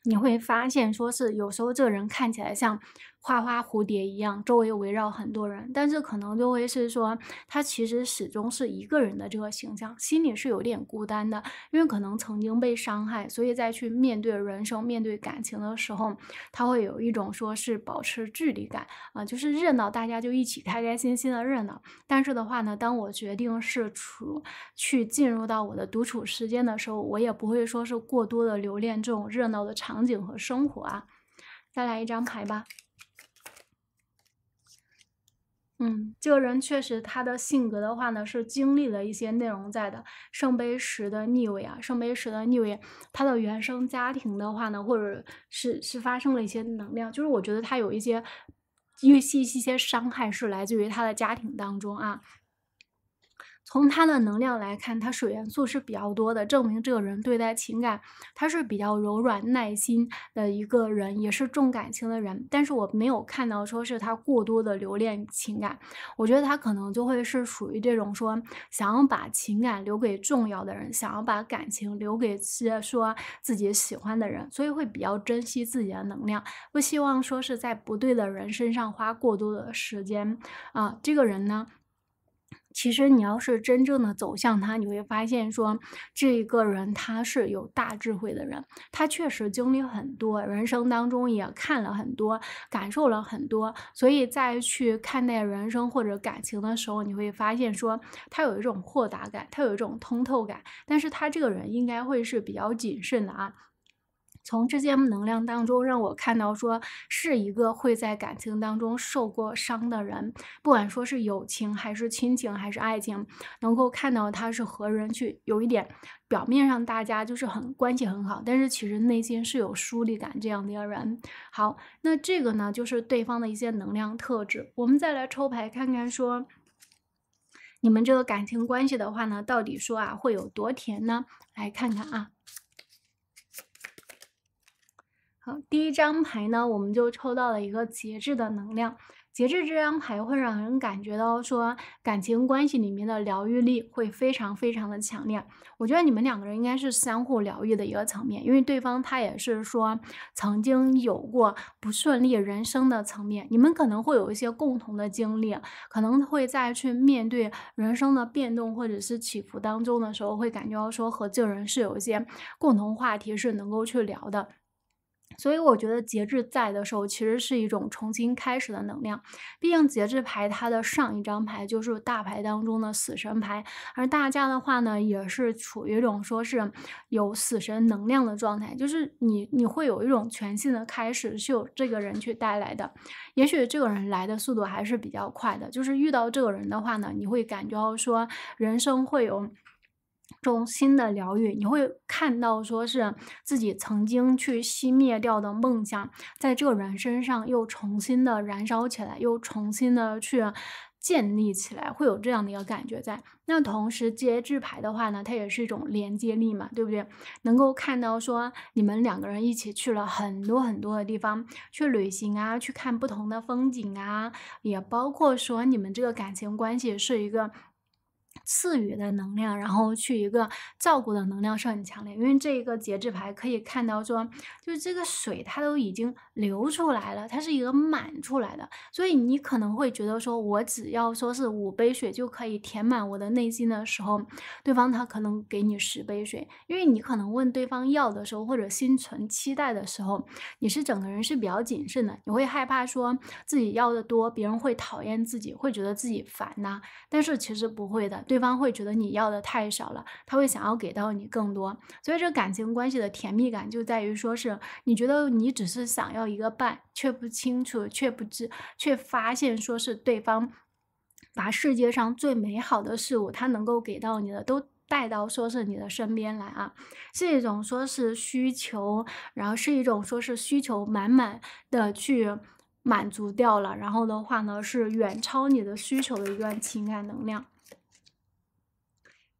你会发现，说是有时候这人看起来像。花花蝴蝶一样，周围围绕很多人，但是可能就会是说，他其实始终是一个人的这个形象，心里是有点孤单的，因为可能曾经被伤害，所以在去面对人生、面对感情的时候，他会有一种说是保持距离感啊，就是热闹，大家就一起开开心心的热闹。但是的话呢，当我决定是出去进入到我的独处时间的时候，我也不会说是过多的留恋这种热闹的场景和生活啊。再来一张牌吧。嗯，这个人确实，他的性格的话呢，是经历了一些内容在的。圣杯十的逆位啊，圣杯十的逆位，他的原生家庭的话呢，或者是是发生了一些能量，就是我觉得他有一些，因为一些伤害是来自于他的家庭当中啊。从他的能量来看，他水元素是比较多的，证明这个人对待情感他是比较柔软、耐心的一个人，也是重感情的人。但是我没有看到说是他过多的留恋情感，我觉得他可能就会是属于这种说想要把情感留给重要的人，想要把感情留给些说自己喜欢的人，所以会比较珍惜自己的能量，不希望说是在不对的人身上花过多的时间啊。这个人呢？其实你要是真正的走向他，你会发现说这一个人他是有大智慧的人，他确实经历很多，人生当中也看了很多，感受了很多，所以在去看待人生或者感情的时候，你会发现说他有一种豁达感，他有一种通透感，但是他这个人应该会是比较谨慎的啊。从这些能量当中，让我看到说是一个会在感情当中受过伤的人，不管说是友情还是亲情还是爱情，能够看到他是和人去有一点表面上大家就是很关系很好，但是其实内心是有疏离感这样的人。好，那这个呢就是对方的一些能量特质。我们再来抽牌看看，说你们这个感情关系的话呢，到底说啊会有多甜呢？来看看啊。好，第一张牌呢，我们就抽到了一个节制的能量。节制这张牌会让人感觉到说，感情关系里面的疗愈力会非常非常的强烈。我觉得你们两个人应该是相互疗愈的一个层面，因为对方他也是说曾经有过不顺利人生的层面，你们可能会有一些共同的经历，可能会在去面对人生的变动或者是起伏当中的时候，会感觉到说和这个人是有一些共同话题是能够去聊的。所以我觉得节制在的时候，其实是一种重新开始的能量。毕竟节制牌它的上一张牌就是大牌当中的死神牌，而大家的话呢，也是处于一种说是有死神能量的状态，就是你你会有一种全新的开始，是有这个人去带来的。也许这个人来的速度还是比较快的，就是遇到这个人的话呢，你会感觉到说人生会有。中种新的疗愈，你会看到说是自己曾经去熄灭掉的梦想，在这个人身上又重新的燃烧起来，又重新的去建立起来，会有这样的一个感觉在。那同时，接制牌的话呢，它也是一种连接力嘛，对不对？能够看到说你们两个人一起去了很多很多的地方去旅行啊，去看不同的风景啊，也包括说你们这个感情关系是一个。赐予的能量，然后去一个照顾的能量是很强烈，因为这一个节制牌可以看到，说就是这个水它都已经流出来了，它是一个满出来的，所以你可能会觉得说，我只要说是五杯水就可以填满我的内心的时候，对方他可能给你十杯水，因为你可能问对方要的时候，或者心存期待的时候，你是整个人是比较谨慎的，你会害怕说自己要的多，别人会讨厌自己，会觉得自己烦呐，但是其实不会的。对方会觉得你要的太少了，他会想要给到你更多。所以，这感情关系的甜蜜感就在于，说是你觉得你只是想要一个伴，却不清楚，却不知，却发现说是对方把世界上最美好的事物，他能够给到你的都带到说是你的身边来啊。是一种说是需求，然后是一种说是需求满满的去满足掉了。然后的话呢，是远超你的需求的一段情感能量。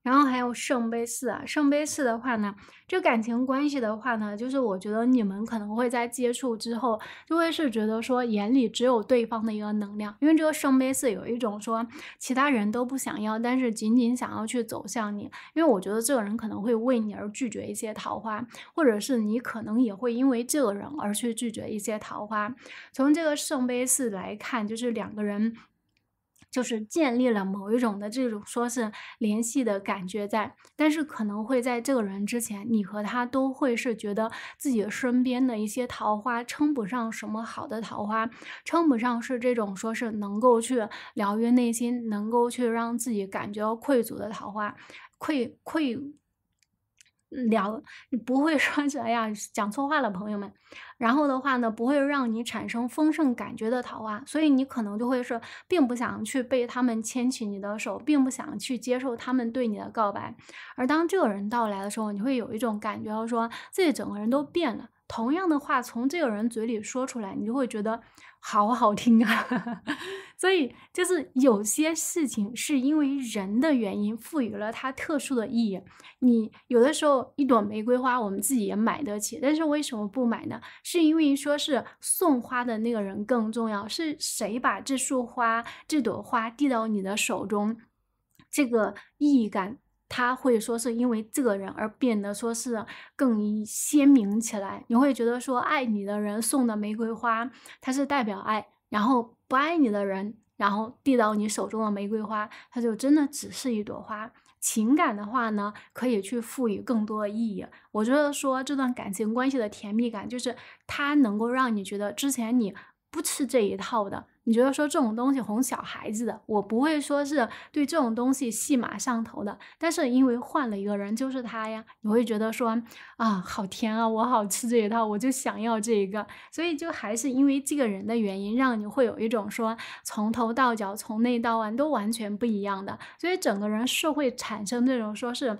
然后还有圣杯四啊，圣杯四的话呢，这感情关系的话呢，就是我觉得你们可能会在接触之后，就会是觉得说眼里只有对方的一个能量，因为这个圣杯四有一种说其他人都不想要，但是仅仅想要去走向你，因为我觉得这个人可能会为你而拒绝一些桃花，或者是你可能也会因为这个人而去拒绝一些桃花。从这个圣杯四来看，就是两个人。就是建立了某一种的这种说是联系的感觉在，但是可能会在这个人之前，你和他都会是觉得自己身边的一些桃花称不上什么好的桃花，称不上是这种说是能够去疗愈内心，能够去让自己感觉到愧足的桃花，愧愧。聊，不会说“哎呀，讲错话了，朋友们。”然后的话呢，不会让你产生丰盛感觉的桃花，所以你可能就会是并不想去被他们牵起你的手，并不想去接受他们对你的告白。而当这个人到来的时候，你会有一种感觉，说自己整个人都变了。同样的话从这个人嘴里说出来，你就会觉得好好听啊。所以，就是有些事情是因为人的原因赋予了它特殊的意义。你有的时候一朵玫瑰花，我们自己也买得起，但是为什么不买呢？是因为说是送花的那个人更重要，是谁把这束花、这朵花递到你的手中，这个意义感他会说是因为这个人而变得说是更鲜明起来。你会觉得说爱你的人送的玫瑰花，它是代表爱。然后不爱你的人，然后递到你手中的玫瑰花，它就真的只是一朵花。情感的话呢，可以去赋予更多的意义。我觉得说这段感情关系的甜蜜感，就是它能够让你觉得之前你不吃这一套的。你觉得说这种东西哄小孩子的，我不会说是对这种东西戏码上头的，但是因为换了一个人就是他呀，你会觉得说啊好甜啊，我好吃这一套，我就想要这一个，所以就还是因为这个人的原因，让你会有一种说从头到脚，从内到外都完全不一样的，所以整个人是会产生这种说是。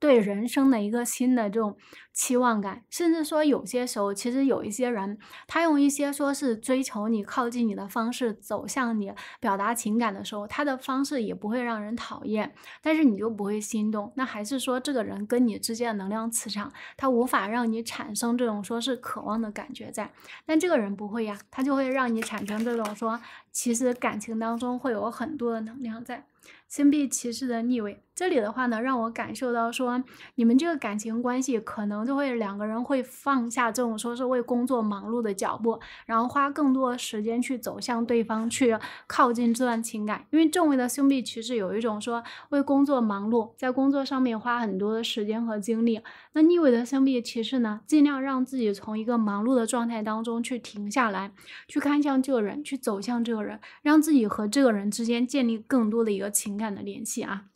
对人生的一个新的这种期望感，甚至说有些时候，其实有一些人，他用一些说是追求你、靠近你的方式走向你，表达情感的时候，他的方式也不会让人讨厌，但是你就不会心动。那还是说这个人跟你之间的能量磁场，他无法让你产生这种说是渴望的感觉在，但这个人不会呀，他就会让你产生这种说，其实感情当中会有很多的能量在。星币骑士的逆位，这里的话呢，让我感受到说，你们这个感情关系可能就会两个人会放下这种说是为工作忙碌的脚步，然后花更多时间去走向对方，去靠近这段情感。因为正位的兄弟骑士有一种说为工作忙碌，在工作上面花很多的时间和精力。那逆位的兄弟骑士呢，尽量让自己从一个忙碌的状态当中去停下来，去看向这个人，去走向这个人，让自己和这个人之间建立更多的一个。情感的联系啊。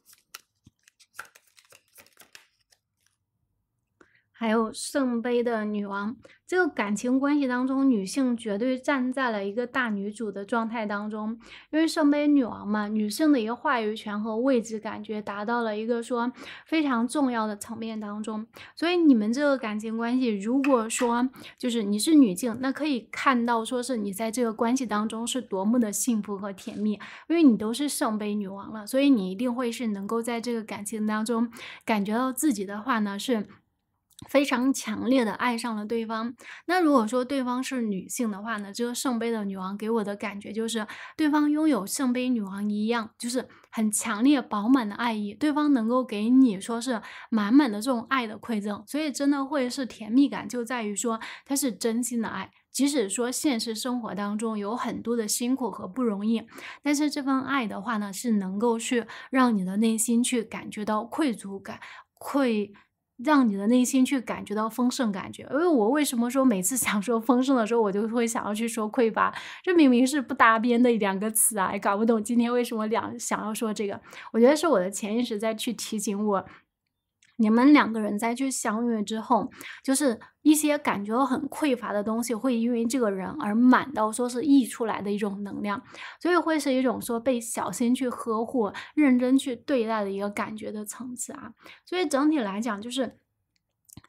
还有圣杯的女王，这个感情关系当中，女性绝对站在了一个大女主的状态当中，因为圣杯女王嘛，女性的一个话语权和位置感觉达到了一个说非常重要的层面当中。所以你们这个感情关系，如果说就是你是女性，那可以看到说是你在这个关系当中是多么的幸福和甜蜜，因为你都是圣杯女王了，所以你一定会是能够在这个感情当中感觉到自己的话呢是。非常强烈的爱上了对方。那如果说对方是女性的话呢？这个圣杯的女王给我的感觉就是，对方拥有圣杯女王一样，就是很强烈、饱满的爱意。对方能够给你说是满满的这种爱的馈赠，所以真的会是甜蜜感，就在于说它是真心的爱。即使说现实生活当中有很多的辛苦和不容易，但是这份爱的话呢，是能够去让你的内心去感觉到愧足感、愧。让你的内心去感觉到丰盛感觉，因为我为什么说每次想说丰盛的时候，我就会想要去说匮乏？这明明是不搭边的两个词啊，也搞不懂今天为什么两想要说这个。我觉得是我的潜意识在去提醒我。你们两个人再去相遇之后，就是一些感觉很匮乏的东西，会因为这个人而满到说是溢出来的一种能量，所以会是一种说被小心去呵护、认真去对待的一个感觉的层次啊。所以整体来讲，就是。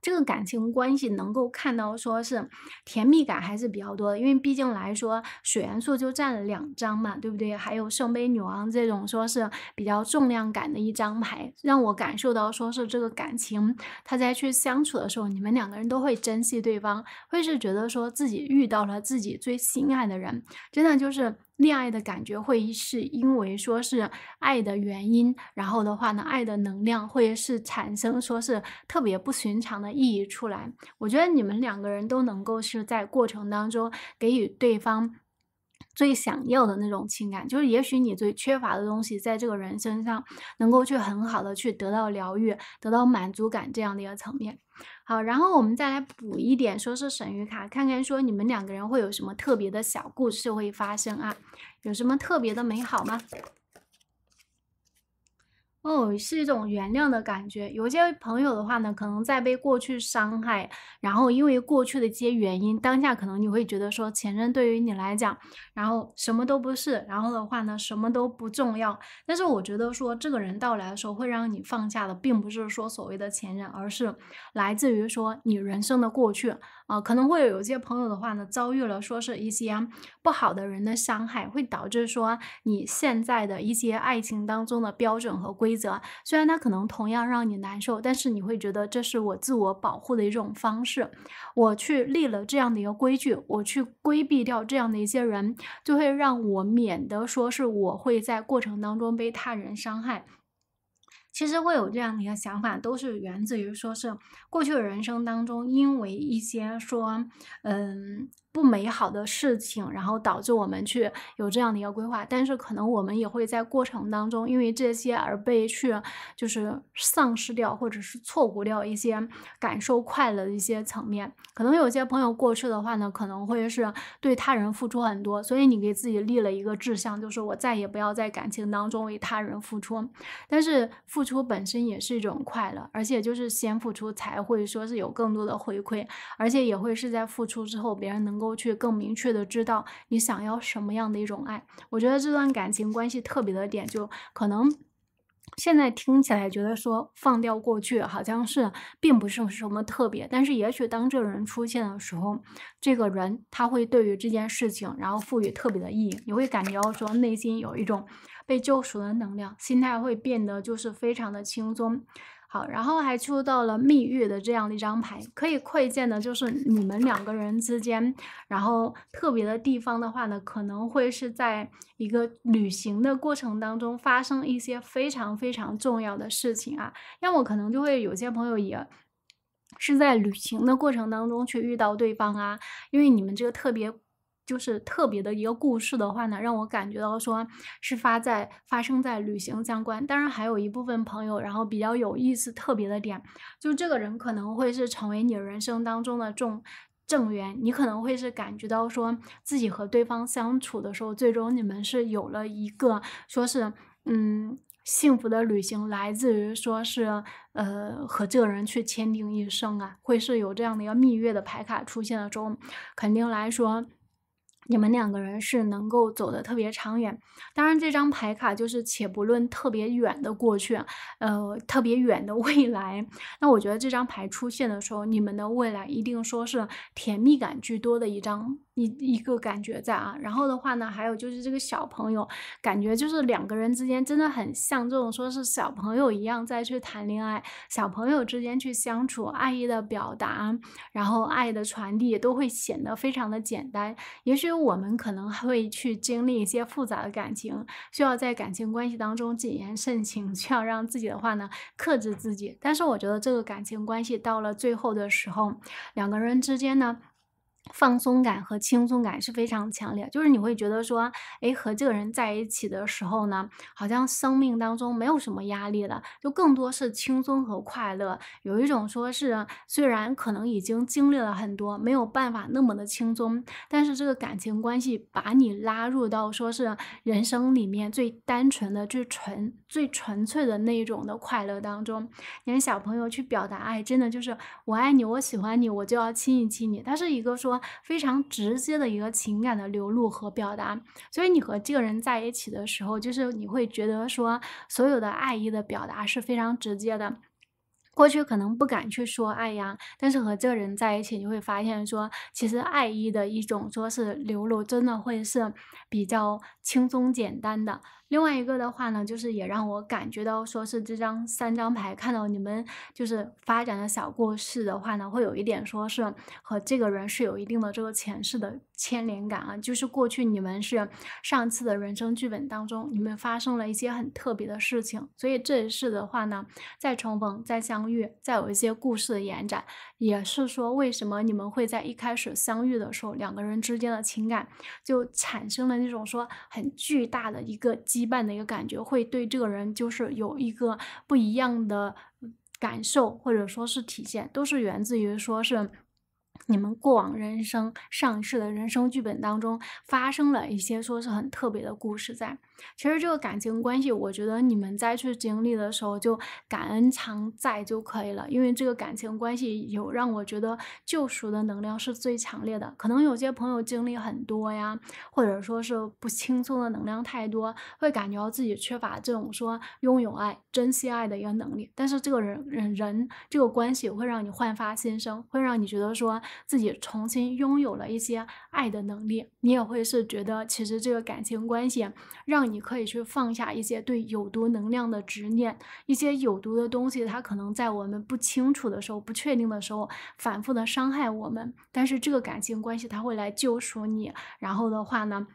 这个感情关系能够看到，说是甜蜜感还是比较多的，因为毕竟来说，水元素就占了两张嘛，对不对？还有圣杯女王这种说是比较重量感的一张牌，让我感受到说是这个感情，他在去相处的时候，你们两个人都会珍惜对方，会是觉得说自己遇到了自己最心爱的人，真的就是。恋爱的感觉会是因为说是爱的原因，然后的话呢，爱的能量会是产生说是特别不寻常的意义出来。我觉得你们两个人都能够是在过程当中给予对方最想要的那种情感，就是也许你最缺乏的东西，在这个人身上能够去很好的去得到疗愈，得到满足感这样的一个层面。好，然后我们再来补一点，说是神谕卡，看看说你们两个人会有什么特别的小故事会发生啊？有什么特别的美好吗？哦，是一种原谅的感觉。有些朋友的话呢，可能在被过去伤害，然后因为过去的一些原因，当下可能你会觉得说前任对于你来讲，然后什么都不是，然后的话呢，什么都不重要。但是我觉得说这个人到来的时候，会让你放下的，并不是说所谓的前任，而是来自于说你人生的过去。啊，可能会有一些朋友的话呢，遭遇了说是一些不好的人的伤害，会导致说你现在的一些爱情当中的标准和规则，虽然他可能同样让你难受，但是你会觉得这是我自我保护的一种方式，我去立了这样的一个规矩，我去规避掉这样的一些人，就会让我免得说是我会在过程当中被他人伤害。其实会有这样的一个想法，都是源自于说是过去的人生当中，因为一些说，嗯。不美好的事情，然后导致我们去有这样的一个规划，但是可能我们也会在过程当中，因为这些而被去就是丧失掉，或者是错过掉一些感受快乐的一些层面。可能有些朋友过去的话呢，可能会是对他人付出很多，所以你给自己立了一个志向，就是我再也不要在感情当中为他人付出。但是付出本身也是一种快乐，而且就是先付出才会说是有更多的回馈，而且也会是在付出之后别人能够。去更明确的知道你想要什么样的一种爱。我觉得这段感情关系特别的点，就可能现在听起来觉得说放掉过去，好像是并不是什么特别。但是也许当这个人出现的时候，这个人他会对于这件事情，然后赋予特别的意义，你会感觉到说内心有一种被救赎的能量，心态会变得就是非常的轻松。好，然后还抽到了蜜月的这样的一张牌，可以窥见的就是你们两个人之间，然后特别的地方的话呢，可能会是在一个旅行的过程当中发生一些非常非常重要的事情啊。要么可能就会有些朋友也是在旅行的过程当中去遇到对方啊，因为你们这个特别。就是特别的一个故事的话呢，让我感觉到说是发在发生在旅行相关，当然还有一部分朋友，然后比较有意思特别的点，就这个人可能会是成为你人生当中的重正缘，你可能会是感觉到说自己和对方相处的时候，最终你们是有了一个说是嗯幸福的旅行，来自于说是呃和这个人去签订一生啊，会是有这样的一个蜜月的牌卡出现的时候，肯定来说。你们两个人是能够走得特别长远，当然这张牌卡就是且不论特别远的过去，呃，特别远的未来，那我觉得这张牌出现的时候，你们的未来一定说是甜蜜感居多的一张。一一个感觉在啊，然后的话呢，还有就是这个小朋友感觉就是两个人之间真的很像这种，说是小朋友一样在去谈恋爱，小朋友之间去相处，爱意的表达，然后爱的传递都会显得非常的简单。也许我们可能会去经历一些复杂的感情，需要在感情关系当中谨言慎行，需要让自己的话呢克制自己。但是我觉得这个感情关系到了最后的时候，两个人之间呢。放松感和轻松感是非常强烈，就是你会觉得说，哎，和这个人在一起的时候呢，好像生命当中没有什么压力了，就更多是轻松和快乐。有一种说是，虽然可能已经经历了很多，没有办法那么的轻松，但是这个感情关系把你拉入到说是人生里面最单纯的、最纯、最纯粹的那一种的快乐当中。你看小朋友去表达爱，真的就是我爱你，我喜欢你，我就要亲一亲你。它是一个说。非常直接的一个情感的流露和表达，所以你和这个人在一起的时候，就是你会觉得说所有的爱意的表达是非常直接的。过去可能不敢去说爱呀，但是和这个人在一起，你会发现说，其实爱意的一种说是流露，真的会是。比较轻松简单的，另外一个的话呢，就是也让我感觉到说是这张三张牌看到你们就是发展的小故事的话呢，会有一点说是和这个人是有一定的这个前世的牵连感啊，就是过去你们是上次的人生剧本当中，你们发生了一些很特别的事情，所以这一次的话呢，再重逢、再相遇、再有一些故事的延展，也是说为什么你们会在一开始相遇的时候，两个人之间的情感就产生了。一种说很巨大的一个羁绊的一个感觉，会对这个人就是有一个不一样的感受，或者说是体现，都是源自于说是。你们过往人生、上一世的人生剧本当中发生了一些说是很特别的故事，在其实这个感情关系，我觉得你们再去经历的时候，就感恩常在就可以了。因为这个感情关系有让我觉得救赎的能量是最强烈的。可能有些朋友经历很多呀，或者说是不轻松的能量太多，会感觉到自己缺乏这种说拥有爱、珍惜爱的一个能力。但是这个人人人这个关系会让你焕发新生，会让你觉得说。自己重新拥有了一些爱的能力，你也会是觉得，其实这个感情关系让你可以去放下一些对有毒能量的执念，一些有毒的东西，它可能在我们不清楚的时候、不确定的时候，反复的伤害我们。但是这个感情关系，它会来救赎你，然后的话呢，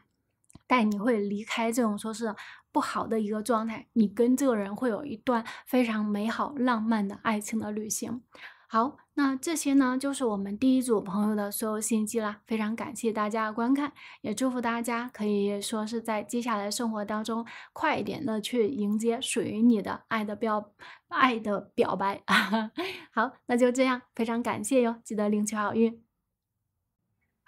带你会离开这种说是不好的一个状态，你跟这个人会有一段非常美好、浪漫的爱情的旅行。好。那这些呢，就是我们第一组朋友的所有信息啦，非常感谢大家观看，也祝福大家，可以说是在接下来生活当中，快一点的去迎接属于你的爱的表爱的表白。好，那就这样，非常感谢哟，记得领取好运。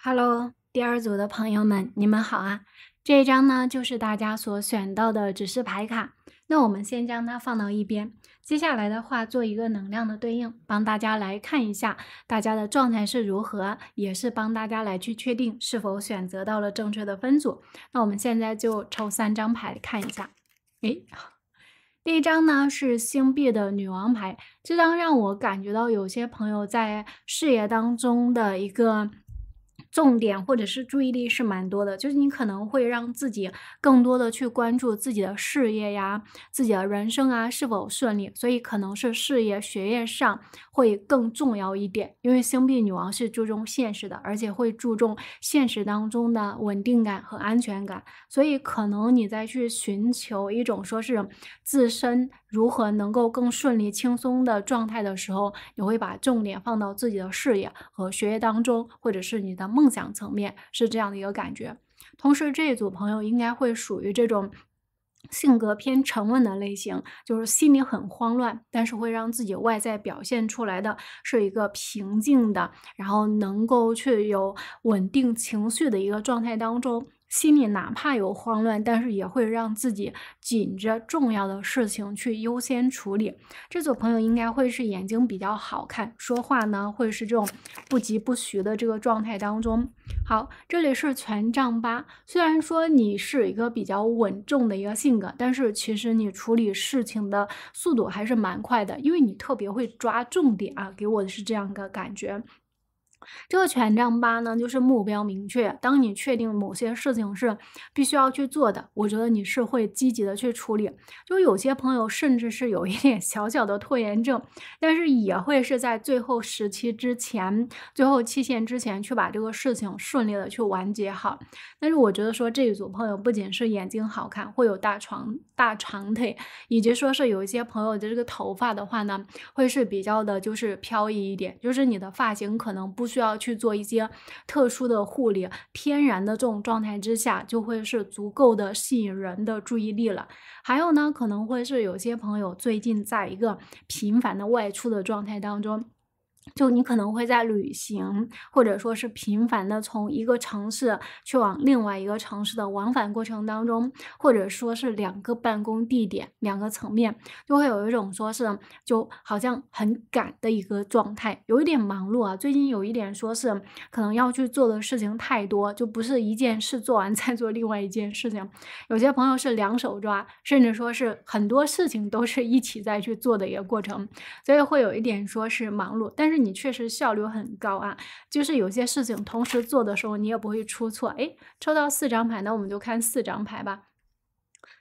Hello，第二组的朋友们，你们好啊，这一张呢就是大家所选到的指示牌卡。那我们先将它放到一边，接下来的话做一个能量的对应，帮大家来看一下大家的状态是如何，也是帮大家来去确定是否选择到了正确的分组。那我们现在就抽三张牌看一下。哎，第一张呢是星币的女王牌，这张让我感觉到有些朋友在事业当中的一个。重点或者是注意力是蛮多的，就是你可能会让自己更多的去关注自己的事业呀、自己的人生啊是否顺利，所以可能是事业、学业上会更重要一点。因为星币女王是注重现实的，而且会注重现实当中的稳定感和安全感，所以可能你在去寻求一种说是自身。如何能够更顺利、轻松的状态的时候，你会把重点放到自己的事业和学业当中，或者是你的梦想层面，是这样的一个感觉。同时，这一组朋友应该会属于这种性格偏沉稳的类型，就是心里很慌乱，但是会让自己外在表现出来的是一个平静的，然后能够去有稳定情绪的一个状态当中。心里哪怕有慌乱，但是也会让自己紧着重要的事情去优先处理。这组朋友应该会是眼睛比较好看，说话呢会是这种不疾不徐的这个状态当中。好，这里是权杖八，虽然说你是一个比较稳重的一个性格，但是其实你处理事情的速度还是蛮快的，因为你特别会抓重点啊，给我的是这样一个感觉。这个权杖八呢，就是目标明确。当你确定某些事情是必须要去做的，我觉得你是会积极的去处理。就有些朋友甚至是有一点小小的拖延症，但是也会是在最后时期之前、最后期限之前去把这个事情顺利的去完结好。但是我觉得说这一组朋友不仅是眼睛好看，会有大长大长腿，以及说是有一些朋友的这个头发的话呢，会是比较的就是飘逸一点，就是你的发型可能不。需要去做一些特殊的护理，天然的这种状态之下，就会是足够的吸引人的注意力了。还有呢，可能会是有些朋友最近在一个频繁的外出的状态当中。就你可能会在旅行，或者说是频繁的从一个城市去往另外一个城市的往返过程当中，或者说是两个办公地点、两个层面，就会有一种说是就好像很赶的一个状态，有一点忙碌啊。最近有一点说是可能要去做的事情太多，就不是一件事做完再做另外一件事情，有些朋友是两手抓，甚至说是很多事情都是一起在去做的一个过程，所以会有一点说是忙碌，但是。你确实效率很高啊，就是有些事情同时做的时候，你也不会出错。哎，抽到四张牌，那我们就看四张牌吧，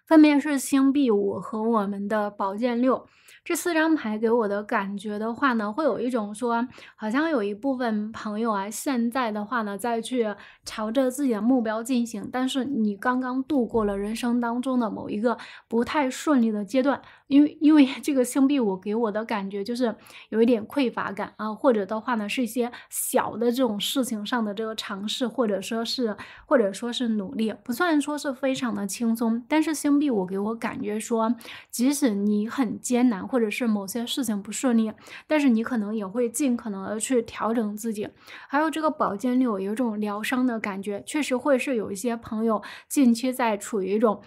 分别是星币五和我们的宝剑六。这四张牌给我的感觉的话呢，会有一种说，好像有一部分朋友啊，现在的话呢，在去朝着自己的目标进行，但是你刚刚度过了人生当中的某一个不太顺利的阶段。因为因为这个星币，我给我的感觉就是有一点匮乏感啊，或者的话呢，是一些小的这种事情上的这个尝试，或者说是或者说是努力，不算说是非常的轻松。但是星币，我给我感觉说，即使你很艰难，或者是某些事情不顺利，但是你可能也会尽可能的去调整自己。还有这个宝剑六，有一种疗伤的感觉，确实会是有一些朋友近期在处于一种。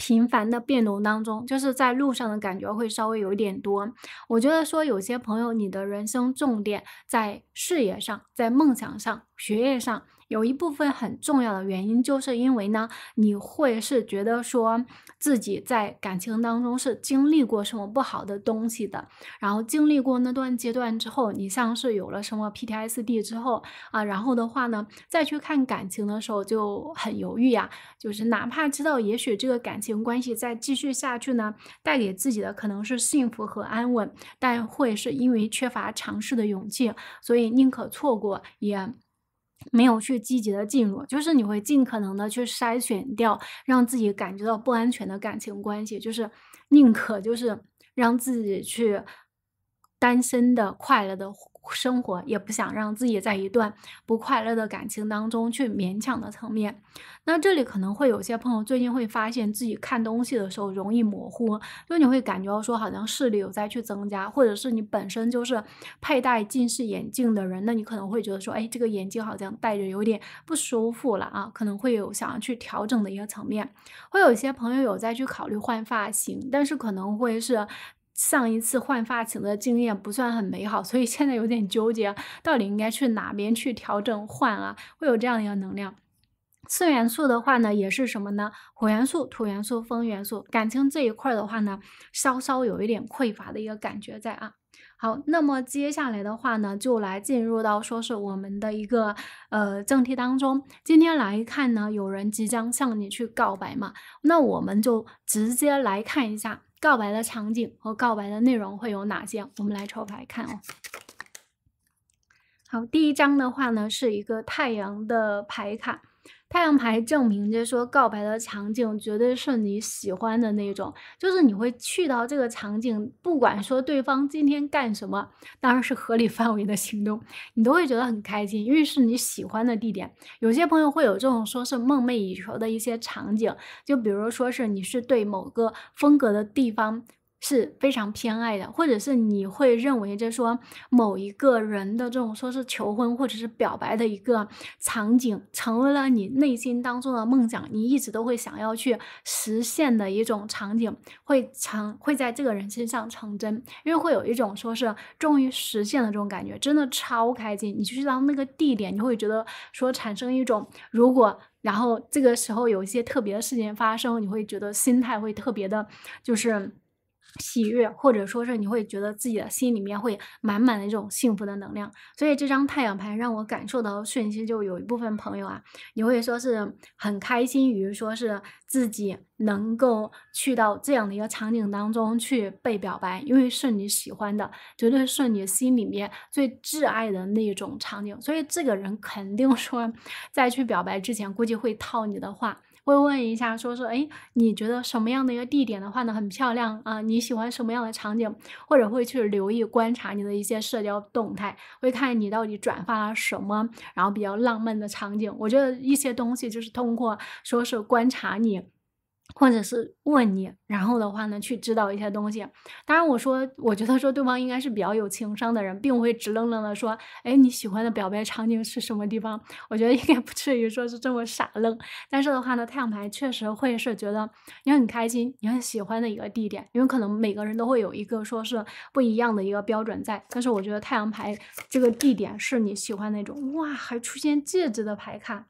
频繁的变动当中，就是在路上的感觉会稍微有点多。我觉得说，有些朋友，你的人生重点在事业上，在梦想上，学业上。有一部分很重要的原因，就是因为呢，你会是觉得说，自己在感情当中是经历过什么不好的东西的，然后经历过那段阶段之后，你像是有了什么 PTSD 之后啊，然后的话呢，再去看感情的时候就很犹豫啊，就是哪怕知道也许这个感情关系再继续下去呢，带给自己的可能是幸福和安稳，但会是因为缺乏尝试的勇气，所以宁可错过也。没有去积极的进入，就是你会尽可能的去筛选掉让自己感觉到不安全的感情关系，就是宁可就是让自己去。单身的快乐的生活，也不想让自己在一段不快乐的感情当中去勉强的层面。那这里可能会有些朋友最近会发现自己看东西的时候容易模糊，就你会感觉到说好像视力有在去增加，或者是你本身就是佩戴近视眼镜的人，那你可能会觉得说，哎，这个眼镜好像戴着有点不舒服了啊，可能会有想要去调整的一个层面。会有一些朋友有在去考虑换发型，但是可能会是。上一次换发型的经验不算很美好，所以现在有点纠结，到底应该去哪边去调整换啊？会有这样一个能量。四元素的话呢，也是什么呢？火元素、土元素、风元素。感情这一块的话呢，稍稍有一点匮乏的一个感觉在啊。好，那么接下来的话呢，就来进入到说是我们的一个呃正题当中。今天来看呢，有人即将向你去告白嘛？那我们就直接来看一下。告白的场景和告白的内容会有哪些？我们来抽牌看哦。好，第一张的话呢，是一个太阳的牌卡。太阳牌证明着说，告白的场景绝对是你喜欢的那种，就是你会去到这个场景，不管说对方今天干什么，当然是合理范围的行动，你都会觉得很开心，因为是你喜欢的地点。有些朋友会有这种说是梦寐以求的一些场景，就比如说是你是对某个风格的地方。是非常偏爱的，或者是你会认为，就是说某一个人的这种说是求婚或者是表白的一个场景，成为了你内心当中的梦想，你一直都会想要去实现的一种场景，会成会在这个人身上成真，因为会有一种说是终于实现了这种感觉，真的超开心。你去到那个地点，你会觉得说产生一种如果然后这个时候有一些特别的事情发生，你会觉得心态会特别的，就是。喜悦，或者说是你会觉得自己的心里面会满满的这种幸福的能量。所以这张太阳牌让我感受到瞬间，就有一部分朋友啊，你会说是很开心于说是自己能够去到这样的一个场景当中去被表白，因为是你喜欢的，绝对是你心里面最挚爱的那种场景。所以这个人肯定说在去表白之前，估计会套你的话。会问一下，说是哎，你觉得什么样的一个地点的话呢，很漂亮啊？你喜欢什么样的场景？或者会去留意观察你的一些社交动态，会看你到底转发了什么，然后比较浪漫的场景。我觉得一些东西就是通过说是观察你。或者是问你，然后的话呢，去知道一些东西。当然，我说，我觉得说对方应该是比较有情商的人，并不会直愣愣的说，哎，你喜欢的表白场景是什么地方？我觉得应该不至于说是这么傻愣。但是的话呢，太阳牌确实会是觉得你很开心，你很喜欢的一个地点，因为可能每个人都会有一个说是不一样的一个标准在。但是我觉得太阳牌这个地点是你喜欢那种，哇，还出现戒指的牌卡。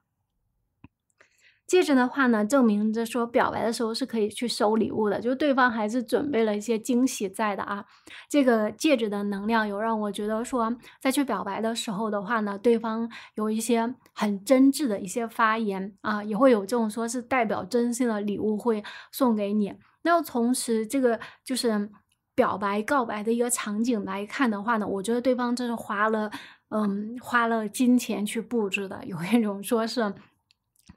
戒指的话呢，证明着说表白的时候是可以去收礼物的，就对方还是准备了一些惊喜在的啊。这个戒指的能量有让我觉得说，在去表白的时候的话呢，对方有一些很真挚的一些发言啊，也会有这种说是代表真心的礼物会送给你。那同时这个就是表白告白的一个场景来看的话呢，我觉得对方这是花了嗯花了金钱去布置的，有一种说是。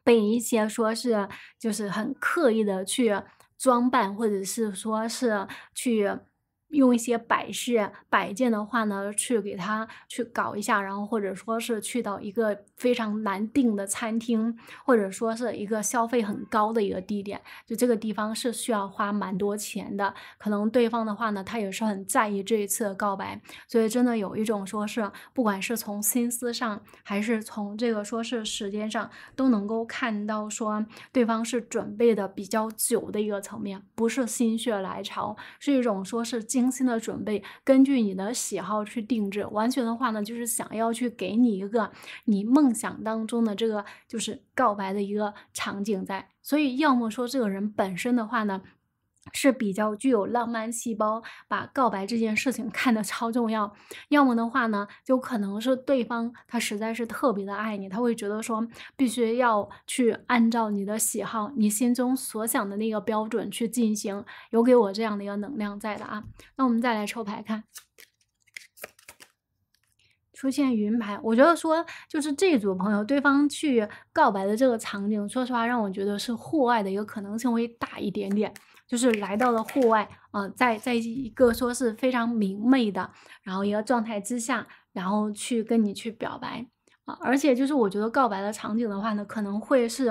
被一些说是就是很刻意的去装扮，或者是说是去。用一些摆饰、摆件的话呢，去给他去搞一下，然后或者说是去到一个非常难订的餐厅，或者说是一个消费很高的一个地点，就这个地方是需要花蛮多钱的。可能对方的话呢，他也是很在意这一次的告白，所以真的有一种说是不管是从心思上，还是从这个说是时间上，都能够看到说对方是准备的比较久的一个层面，不是心血来潮，是一种说是进精心的准备，根据你的喜好去定制。完全的话呢，就是想要去给你一个你梦想当中的这个就是告白的一个场景在。所以，要么说这个人本身的话呢。是比较具有浪漫细胞，把告白这件事情 看得超重要。要么的话呢，就可能是对方他实在是特别的爱你，他会觉得说必须要去按照你的喜好、你心中所想的那个标准去进行，有给我这样的一个能量在的啊。那我们再来抽牌看，出现云牌，我觉得说就是这组朋友对方去告白的这个场景，说实话让我觉得是户外的一个可能性会大一点点。就是来到了户外啊，在在一个说是非常明媚的，然后一个状态之下，然后去跟你去表白啊，而且就是我觉得告白的场景的话呢，可能会是，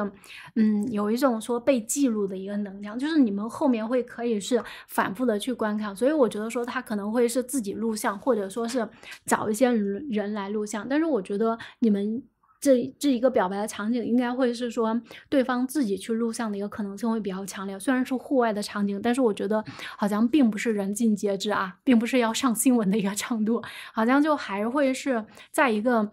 嗯，有一种说被记录的一个能量，就是你们后面会可以是反复的去观看，所以我觉得说他可能会是自己录像，或者说是找一些人来录像，但是我觉得你们。这这一个表白的场景，应该会是说对方自己去录像的一个可能性会比较强烈。虽然是户外的场景，但是我觉得好像并不是人尽皆知啊，并不是要上新闻的一个程度，好像就还会是在一个。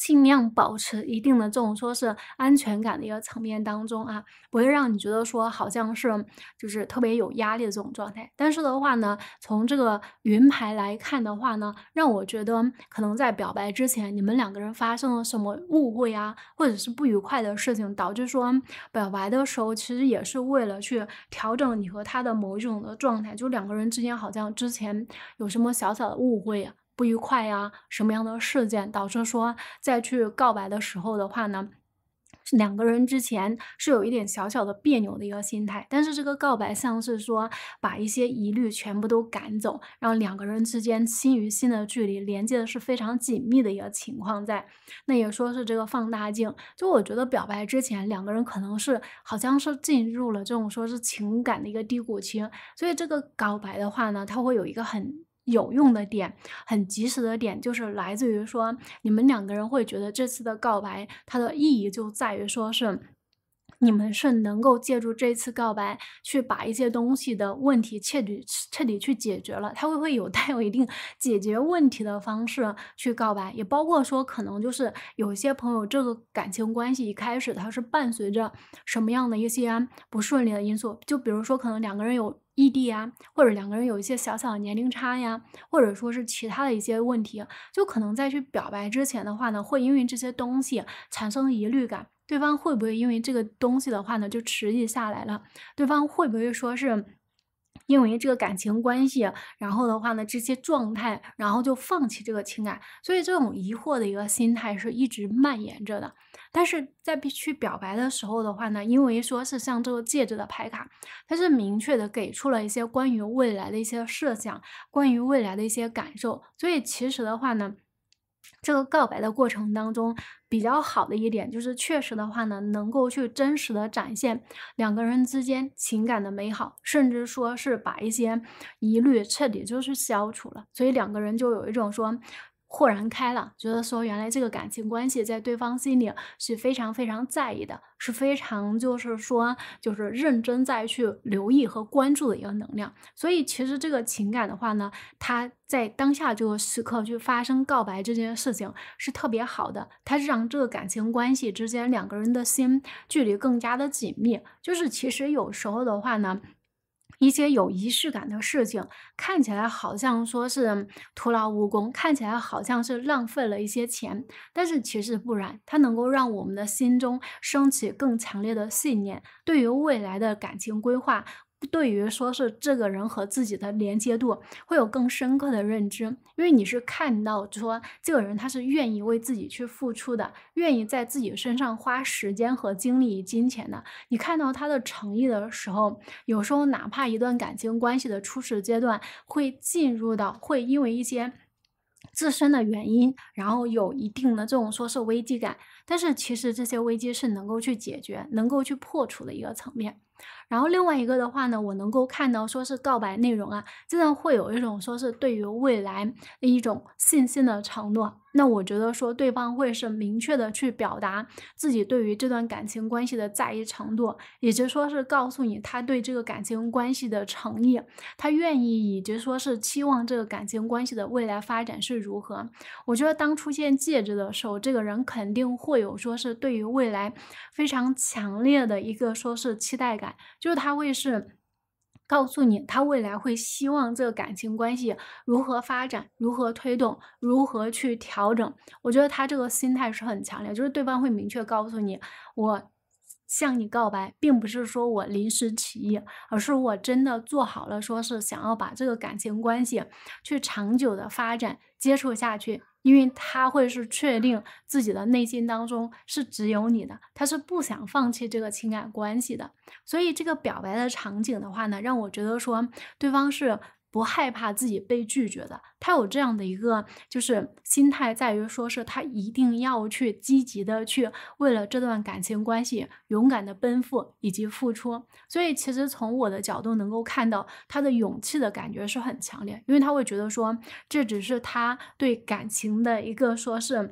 尽量保持一定的这种说是安全感的一个层面当中啊，不会让你觉得说好像是就是特别有压力的这种状态。但是的话呢，从这个云牌来看的话呢，让我觉得可能在表白之前，你们两个人发生了什么误会啊，或者是不愉快的事情，导致说表白的时候其实也是为了去调整你和他的某一种的状态，就两个人之间好像之前有什么小小的误会啊。不愉快呀，什么样的事件导致说再去告白的时候的话呢，两个人之前是有一点小小的别扭的一个心态，但是这个告白像是说把一些疑虑全部都赶走，让两个人之间心与心的距离连接的是非常紧密的一个情况，在那也说是这个放大镜，就我觉得表白之前两个人可能是好像是进入了这种说是情感的一个低谷期，所以这个告白的话呢，它会有一个很。有用的点，很及时的点，就是来自于说，你们两个人会觉得这次的告白，它的意义就在于说是你们是能够借助这次告白，去把一些东西的问题彻底彻底去解决了。他会会有 带有一定解决问题的方式去告白，也包括说可能就是有些朋友这个感情关系一开始它是伴随着什么样的一些不顺利的因素，就比如说可能两个人有。异地啊，或者两个人有一些小小的年龄差呀，或者说是其他的一些问题，就可能在去表白之前的话呢，会因为这些东西产生疑虑感，对方会不会因为这个东西的话呢就迟疑下来了？对方会不会说是？因为这个感情关系，然后的话呢，这些状态，然后就放弃这个情感，所以这种疑惑的一个心态是一直蔓延着的。但是在去表白的时候的话呢，因为说是像这个戒指的牌卡，它是明确的给出了一些关于未来的一些设想，关于未来的一些感受，所以其实的话呢，这个告白的过程当中。比较好的一点就是，确实的话呢，能够去真实的展现两个人之间情感的美好，甚至说是把一些疑虑彻底就是消除了，所以两个人就有一种说。豁然开朗，觉得说原来这个感情关系在对方心里是非常非常在意的，是非常就是说就是认真在去留意和关注的一个能量。所以其实这个情感的话呢，他在当下这个时刻去发生告白这件事情是特别好的，它是让这个感情关系之间两个人的心距离更加的紧密。就是其实有时候的话呢。一些有仪式感的事情，看起来好像说是徒劳无功，看起来好像是浪费了一些钱，但是其实不然，它能够让我们的心中升起更强烈的信念，对于未来的感情规划。对于说是这个人和自己的连接度会有更深刻的认知，因为你是看到说这个人他是愿意为自己去付出的，愿意在自己身上花时间和精力、金钱的。你看到他的诚意的时候，有时候哪怕一段感情关系的初始阶段会进入到会因为一些自身的原因，然后有一定的这种说是危机感，但是其实这些危机是能够去解决、能够去破除的一个层面。然后另外一个的话呢，我能够看到说是告白内容啊，经常会有一种说是对于未来的一种信心的承诺。那我觉得说对方会是明确的去表达自己对于这段感情关系的在意程度，以及说是告诉你他对这个感情关系的诚意，他愿意以及说是期望这个感情关系的未来发展是如何。我觉得当出现戒指的时候，这个人肯定会有说是对于未来非常强烈的一个说是期待感。就是他会是告诉你，他未来会希望这个感情关系如何发展，如何推动，如何去调整。我觉得他这个心态是很强烈，就是对方会明确告诉你，我向你告白，并不是说我临时起意，而是我真的做好了，说是想要把这个感情关系去长久的发展接触下去。因为他会是确定自己的内心当中是只有你的，他是不想放弃这个情感关系的，所以这个表白的场景的话呢，让我觉得说对方是。不害怕自己被拒绝的，他有这样的一个就是心态，在于说是他一定要去积极的去为了这段感情关系勇敢的奔赴以及付出。所以其实从我的角度能够看到他的勇气的感觉是很强烈，因为他会觉得说这只是他对感情的一个说是。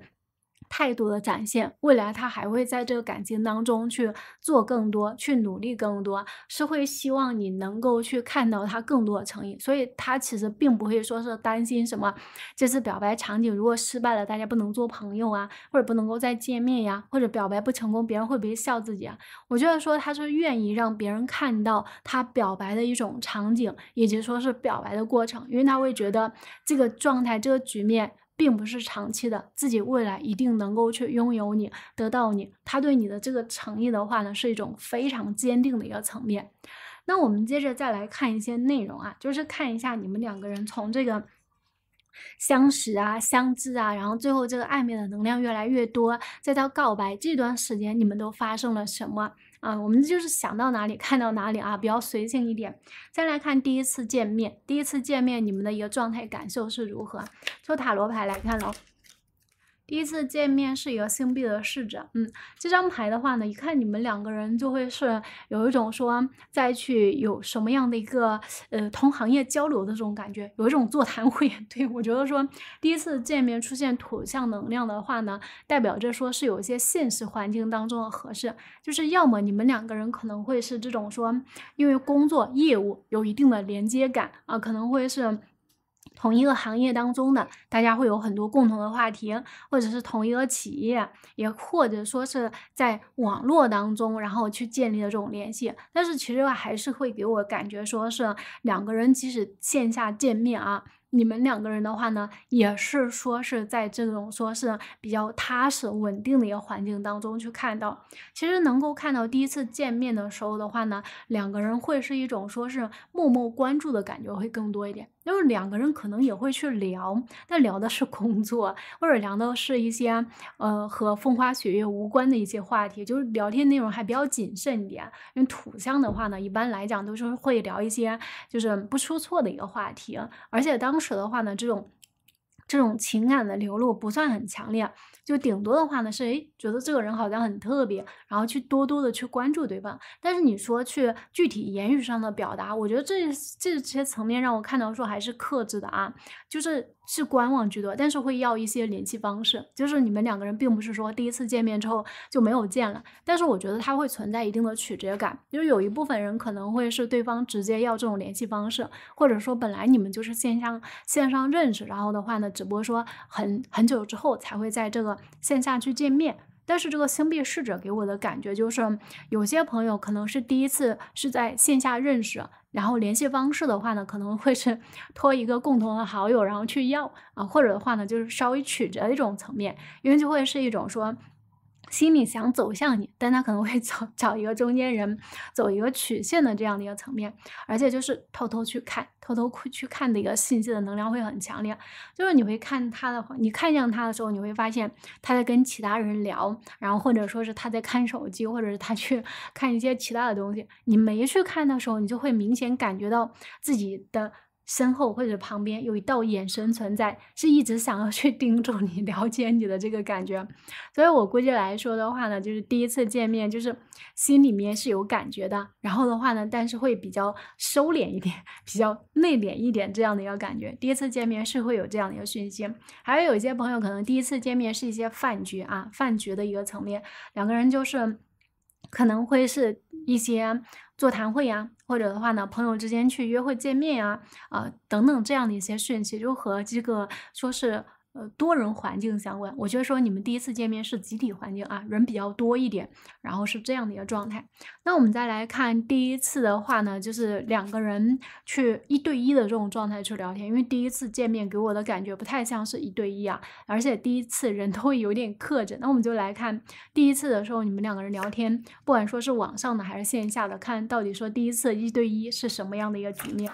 态度的展现，未来他还会在这个感情当中去做更多，去努力更多，是会希望你能够去看到他更多的诚意。所以，他其实并不会说是担心什么，这次表白场景如果失败了，大家不能做朋友啊，或者不能够再见面呀，或者表白不成功，别人会不会笑自己啊？我觉得说他是愿意让别人看到他表白的一种场景，以及说是表白的过程，因为他会觉得这个状态，这个局面。并不是长期的，自己未来一定能够去拥有你，得到你。他对你的这个诚意的话呢，是一种非常坚定的一个层面。那我们接着再来看一些内容啊，就是看一下你们两个人从这个相识啊、相知啊，然后最后这个暧昧的能量越来越多，再到告白这段时间，你们都发生了什么？啊，我们就是想到哪里看到哪里啊，比较随性一点。再来看第一次见面，第一次见面你们的一个状态感受是如何？抽塔罗牌来看喽。第一次见面是一个星币的侍者，嗯，这张牌的话呢，一看你们两个人就会是有一种说再去有什么样的一个呃同行业交流的这种感觉，有一种座谈会。对我觉得说第一次见面出现土象能量的话呢，代表着说是有一些现实环境当中的合适，就是要么你们两个人可能会是这种说，因为工作业务有一定的连接感啊，可能会是。同一个行业当中的，大家会有很多共同的话题，或者是同一个企业，也或者说是在网络当中，然后去建立的这种联系。但是其实还是会给我感觉，说是两个人即使线下见面啊，你们两个人的话呢，也是说是在这种说是比较踏实、稳定的一个环境当中去看到。其实能够看到第一次见面的时候的话呢，两个人会是一种说是默默关注的感觉会更多一点。就是两个人可能也会去聊，但聊的是工作，或者聊的是一些呃和风花雪月无关的一些话题，就是聊天内容还比较谨慎一点。因为土象的话呢，一般来讲都是会聊一些就是不出错的一个话题，而且当时的话呢，这种这种情感的流露不算很强烈。就顶多的话呢，是哎，觉得这个人好像很特别，然后去多多的去关注对方。但是你说去具体言语上的表达，我觉得这这些层面让我看到说还是克制的啊，就是。是观望居多，但是会要一些联系方式。就是你们两个人，并不是说第一次见面之后就没有见了，但是我觉得他会存在一定的曲折感。就有一部分人可能会是对方直接要这种联系方式，或者说本来你们就是线上线上认识，然后的话呢，只不过说很很久之后才会在这个线下去见面。但是这个星币侍者给我的感觉就是，有些朋友可能是第一次是在线下认识，然后联系方式的话呢，可能会是 托一个共同的好友，然后去要啊，或者的话呢，就是稍微曲折一种层面，因为就会是一种说。心里想走向你，但他可能会找 找一个中间人，走一个曲线的这样的一个层面，而且就是偷偷去看，偷偷去看的一个信息的能量会很强烈。就是你会看他的话，你看向他的时候，你会发现他在跟其他人聊，然后或者说是他在看手机，或者是他去 看一些其他的东西。你没去看的时候，你就会明显感觉到自己的。身后或者旁边有一道眼神存在，是一直想要去盯住你、了解你的这个感觉。所以我估计来说的话呢，就是第一次见面就是心里面是有感觉的，然后的话呢，但是会比较收敛一点，比较内敛一点这样的一个感觉。第一次见面是会有这样的一个讯息。还有有一些朋友可能第一次见面是一些饭局啊，饭局的一个层面，两个人就是可能会是一些座谈会呀。或者的话呢，朋友之间去约会见面啊，啊等等这样的一些讯息，就和这个说是。呃，多人环境相关，我觉得说你们第一次见面是集体环境啊，人比较多一点，然后是这样的一个状态。那我们再来看第一次的话呢，就是两个人去一对一的这种状态去聊天，因为第一次见面给我的感觉不太像是一对一啊，而且第一次人都会有点克制。那我们就来看第一次的时候，你们两个人聊天，不管说是网上的还是线下的，看到底说第一次一对一是什么样的一个局面？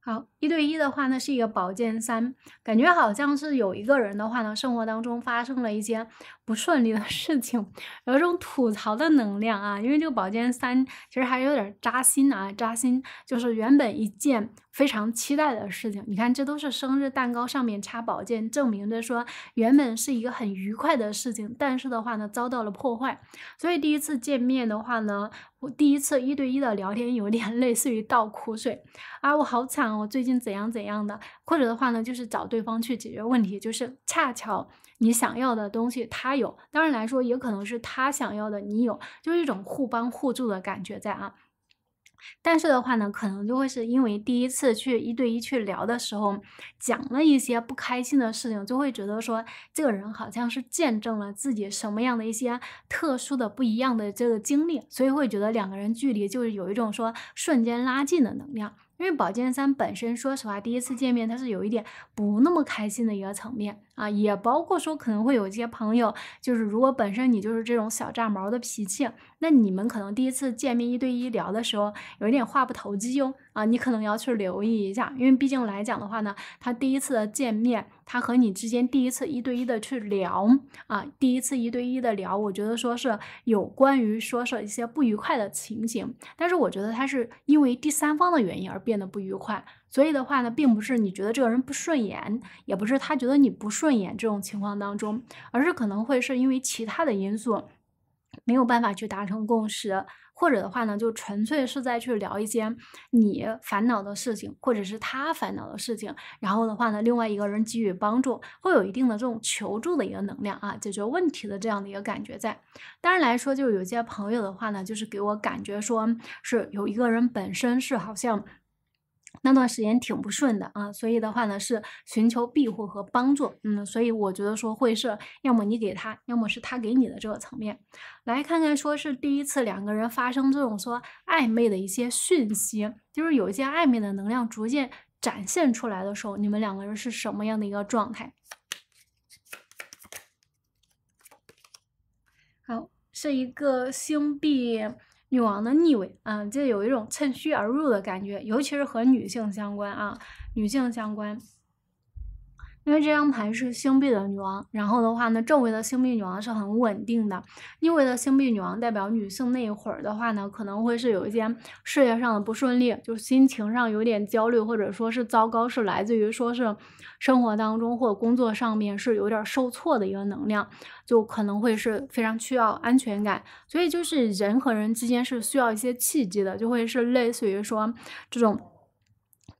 好。一对一的话呢，是一个宝剑三，感觉好像是有一个人的话呢，生活当中发生了一些不顺利的事情，有一种吐槽的能量啊，因为这个宝剑三其实还有点扎心啊，扎心就是原本一件非常期待的事情，你看这都是生日蛋糕上面插宝剑，证明着说原本是一个很愉快的事情，但是的话呢遭到了破坏，所以第一次见面的话呢，我第一次一对一的聊天有点 类似于倒苦水啊，我好惨哦，最近。怎样怎样的，或者的话呢，就是找对方去解决问题，就是恰巧你想要的东西他有，当然来说也可能是他想要的你有，就是一种互帮互助的感觉在啊。但是的话呢，可能就会是因为第一次去一对一去聊的时候，讲了一些不开心的事情，就会觉得说这个人好像是见证了自己什么样的一些特殊的不一样的这个经历，所以会觉得两个人距离就是有一种说瞬间拉近的能量。因为宝剑三本身，说实话，第一次见面他是有一点不那么开心的一个层面。啊，也包括说可能会有一些朋友，就是如果本身你就是这种小炸毛的脾气，那你们可能第一次见面一对一聊的时候，有一点话不投机哟啊，你可能要去留意一下，因为毕竟来讲的话呢，他第一次的见面，他和你之间第一次一对一的去聊啊，第一次一对一的聊，我觉得说是有关于说是一些不愉快的情形，但是我觉得他是因为第三方的原因而变得不愉快。所以的话呢，并不是你觉得这个人不顺眼，也不是他觉得你不顺眼这种情况当中，而是可能会是因为其他的因素，没有办法去达成共识，或者的话呢，就纯粹是在去聊一些你烦恼的事情，或者是他烦恼的事情，然后的话呢，另外一个人给予帮助，会有一定的这种求助的一个能量啊，解决问题的这样的一个感觉在。当然来说，就有些朋友的话呢，就是给我感觉说是有一个人本身是好像。那段时间挺不顺的啊，所以的话呢是寻求庇护和帮助，嗯，所以我觉得说会是要么你给他，要么是他给你的这个层面，来看看说是第一次两个人发生这种说暧昧的一些讯息，就是有一些暧昧的能量逐渐展现出来的时候，你们两个人是什么样的一个状态？好，是一个星币。女王的逆位，啊，这有一种趁虚而入的感觉，尤其是和女性相关啊，女性相关。因为这张牌是星币的女王，然后的话呢，正位的星币女王是很稳定的，逆位的星币女王代表女性那一会儿的话呢，可能会是有一些事业上的不顺利，就是心情上有点焦虑或者说是糟糕，是来自于说是生活当中或工作上面是有点受挫的一个能量，就可能会是非常需要安全感，所以就是人和人之间是需要一些契机的，就会是类似于说这种。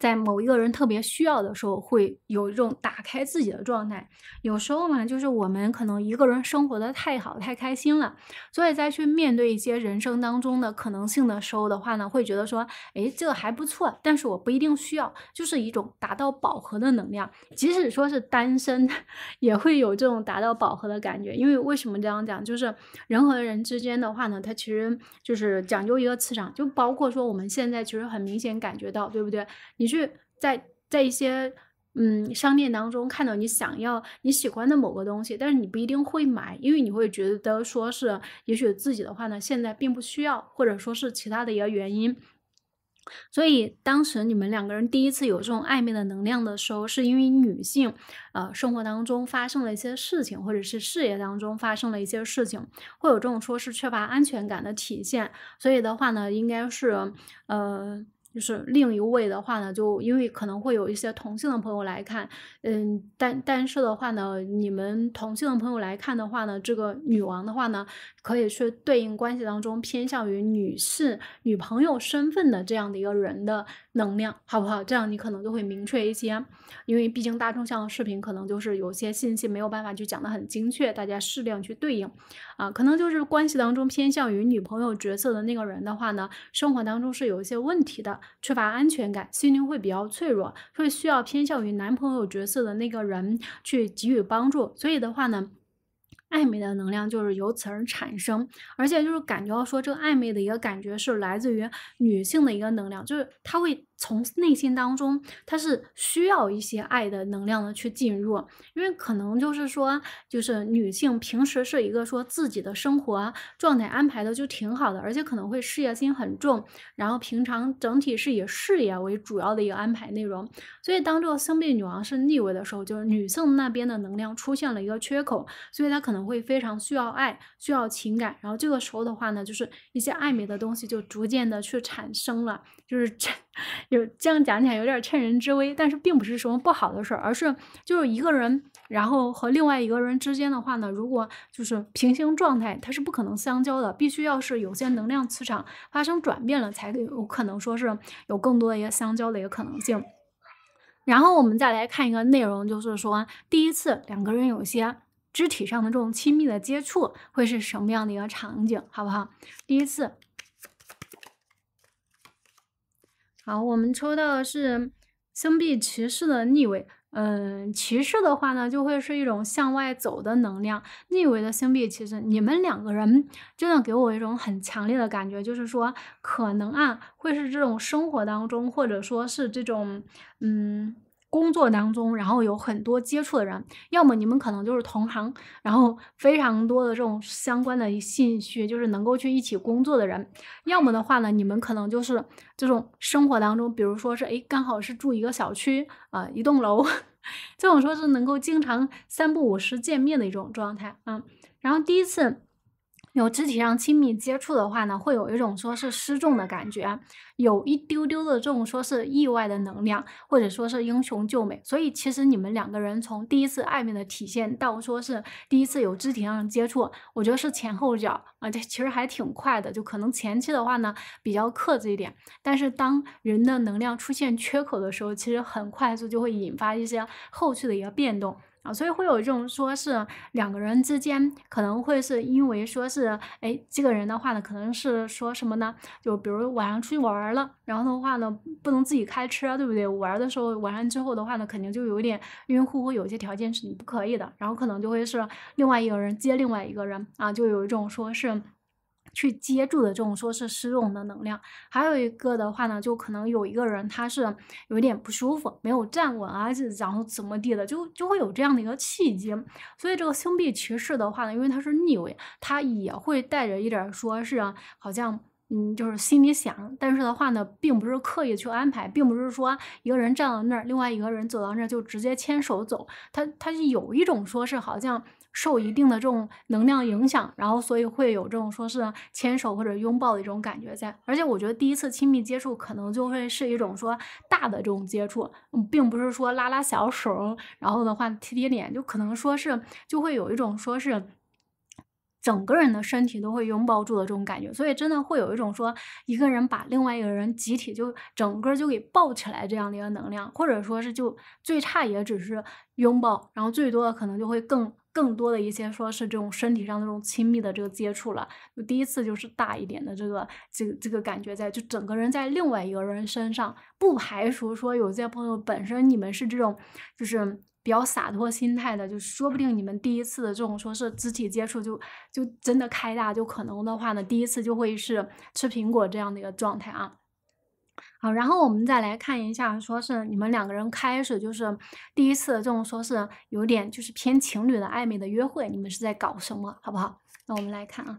在某一个人特别需要的时候，会有一种打开自己的状态。有时候嘛，就是我们可能一个人生活的太好、太开心了，所以在去面对一些人生当中的可能性的时候的话呢，会觉得说，哎，这个还不错，但是我不一定需要，就是一种达到饱和的能量。即使说是单身，也会有这种达到饱和的感觉。因为为什么这样讲？就是人和人之间的话呢，它其实就是讲究一个磁场，就包括说我们现在其实很明显感觉到，对不对？你。在在一些嗯商店当中看到你想要你喜欢的某个东西，但是你不一定会买，因为你会觉得说是也许自己的话呢，现在并不需要，或者说是其他的一个原因。所以当时你们两个人第一次有这种暧昧的能量的时候，是因为女性呃生活当中发生了一些事情，或者是事业当中发生了一些事情，会有这种说是缺乏安全感的体现。所以的话呢，应该是呃。就是另一位的话呢，就因为可能会有一些同性的朋友来看，嗯，但但是的话呢，你们同性的朋友来看的话呢，这个女王的话呢，可以去对应关系当中偏向于女士、女朋友身份的这样的一个人的能量，好不好？这样你可能就会明确一些，因为毕竟大众向的视频可能就是有些信息没有办法去讲得很精确，大家适量去对应。啊，可能就是关系当中偏向于女朋友角色的那个人的话呢，生活当中是有一些问题的，缺乏安全感，心灵会比较脆弱，会需要偏向于男朋友角色的那个人去给予帮助。所以的话呢，暧昧的能量就是由此而产生，而且就是感觉到说这个暧昧的一个感觉是来自于女性的一个能量，就是她会。从内心当中，他是需要一些爱的能量的去进入，因为可能就是说，就是女性平时是一个说自己的生活状态安排的就挺好的，而且可能会事业心很重，然后平常整体是以事业为主要的一个安排内容，所以当这个生命女王是逆位的时候，就是女性那边的能量出现了一个缺口，所以她可能会非常需要爱，需要情感，然后这个时候的话呢，就是一些暧昧的东西就逐渐的去产生了。就是这，有这样讲起来有点趁人之危，但是并不是什么不好的事儿，而是就是一个人，然后和另外一个人之间的话呢，如果就是平行状态，它是不可能相交的，必须要是有些能量磁场发生转变了，才有可能说是有更多的一个相交的一个可能性。然后我们再来看一个内容，就是说第一次两个人有些肢体上的这种亲密的接触会是什么样的一个场景，好不好？第一次。好，我们抽到的是星币骑士的逆位。嗯，骑士的话呢，就会是一种向外走的能量。逆位的星币骑士，你们两个人真的给我一种很强烈的感觉，就是说可能啊，会是这种生活当中，或者说是这种，嗯。工作当中，然后有很多接触的人，要么你们可能就是同行，然后非常多的这种相关的信息，就是能够去一起工作的人；要么的话呢，你们可能就是这种生活当中，比如说是哎，刚好是住一个小区啊，一栋楼，这种说是能够经常三不五时见面的一种状态啊。然后第一次。有肢体上亲密接触的话呢，会有一种说是失重的感觉，有一丢丢的这种说是意外的能量，或者说是英雄救美。所以其实你们两个人从第一次暧昧的体现到说是第一次有肢体上的接触，我觉得是前后脚啊，这其实还挺快的。就可能前期的话呢比较克制一点，但是当人的能量出现缺口的时候，其实很快速就会引发一些后续的一个变动。啊，所以会有一种说是两个人之间可能会是因为说是，哎，这个人的话呢，可能是说什么呢？就比如晚上出去玩了，然后的话呢，不能自己开车，对不对？玩的时候晚上之后的话呢，肯定就有点晕晕乎乎，有些条件是你不可以的，然后可能就会是另外一个人接另外一个人啊，就有一种说是。去接住的这种说是失重的能量，还有一个的话呢，就可能有一个人他是有点不舒服，没有站稳啊，是然后怎么地的，就就会有这样的一个契机。所以这个星币骑士的话呢，因为他是逆位，他也会带着一点说是好像嗯，就是心里想，但是的话呢，并不是刻意去安排，并不是说一个人站到那儿，另外一个人走到那就直接牵手走，他他有一种说是好像。受一定的这种能量影响，然后所以会有这种说是牵手或者拥抱的一种感觉在，而且我觉得第一次亲密接触可能就会是一种说大的这种接触，并不是说拉拉小手，然后的话贴贴脸，就可能说是就会有一种说是整个人的身体都会拥抱住的这种感觉，所以真的会有一种说一个人把另外一个人集体就整个就给抱起来这样的一个能量，或者说是就最差也只是拥抱，然后最多的可能就会更。更多的一些说是这种身体上的这种亲密的这个接触了，就第一次就是大一点的这个这个这个感觉在就整个人在另外一个人身上，不排除说有些朋友本身你们是这种就是比较洒脱心态的，就说不定你们第一次的这种说是肢体接触就就真的开大，就可能的话呢，第一次就会是吃苹果这样的一个状态啊。好，然后我们再来看一下，说是你们两个人开始就是第一次这种说是有点就是偏情侣的暧昧的约会，你们是在搞什么，好不好？那我们来看啊，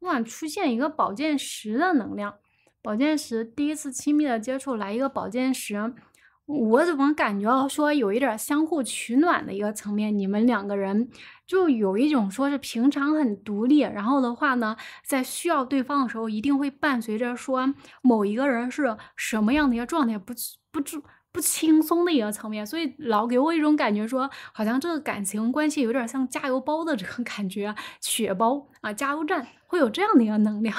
哇，出现一个宝剑十的能量，宝剑十第一次亲密的接触，来一个宝剑十。我怎么感觉说有一点相互取暖的一个层面？你们两个人就有一种说是平常很独立，然后的话呢，在需要对方的时候，一定会伴随着说某一个人是什么样的一个状态，不不不不轻松的一个层面。所以老给我一种感觉，说好像这个感情关系有点像加油包的这个感觉，血 包啊，加油站会有这样的一个能量。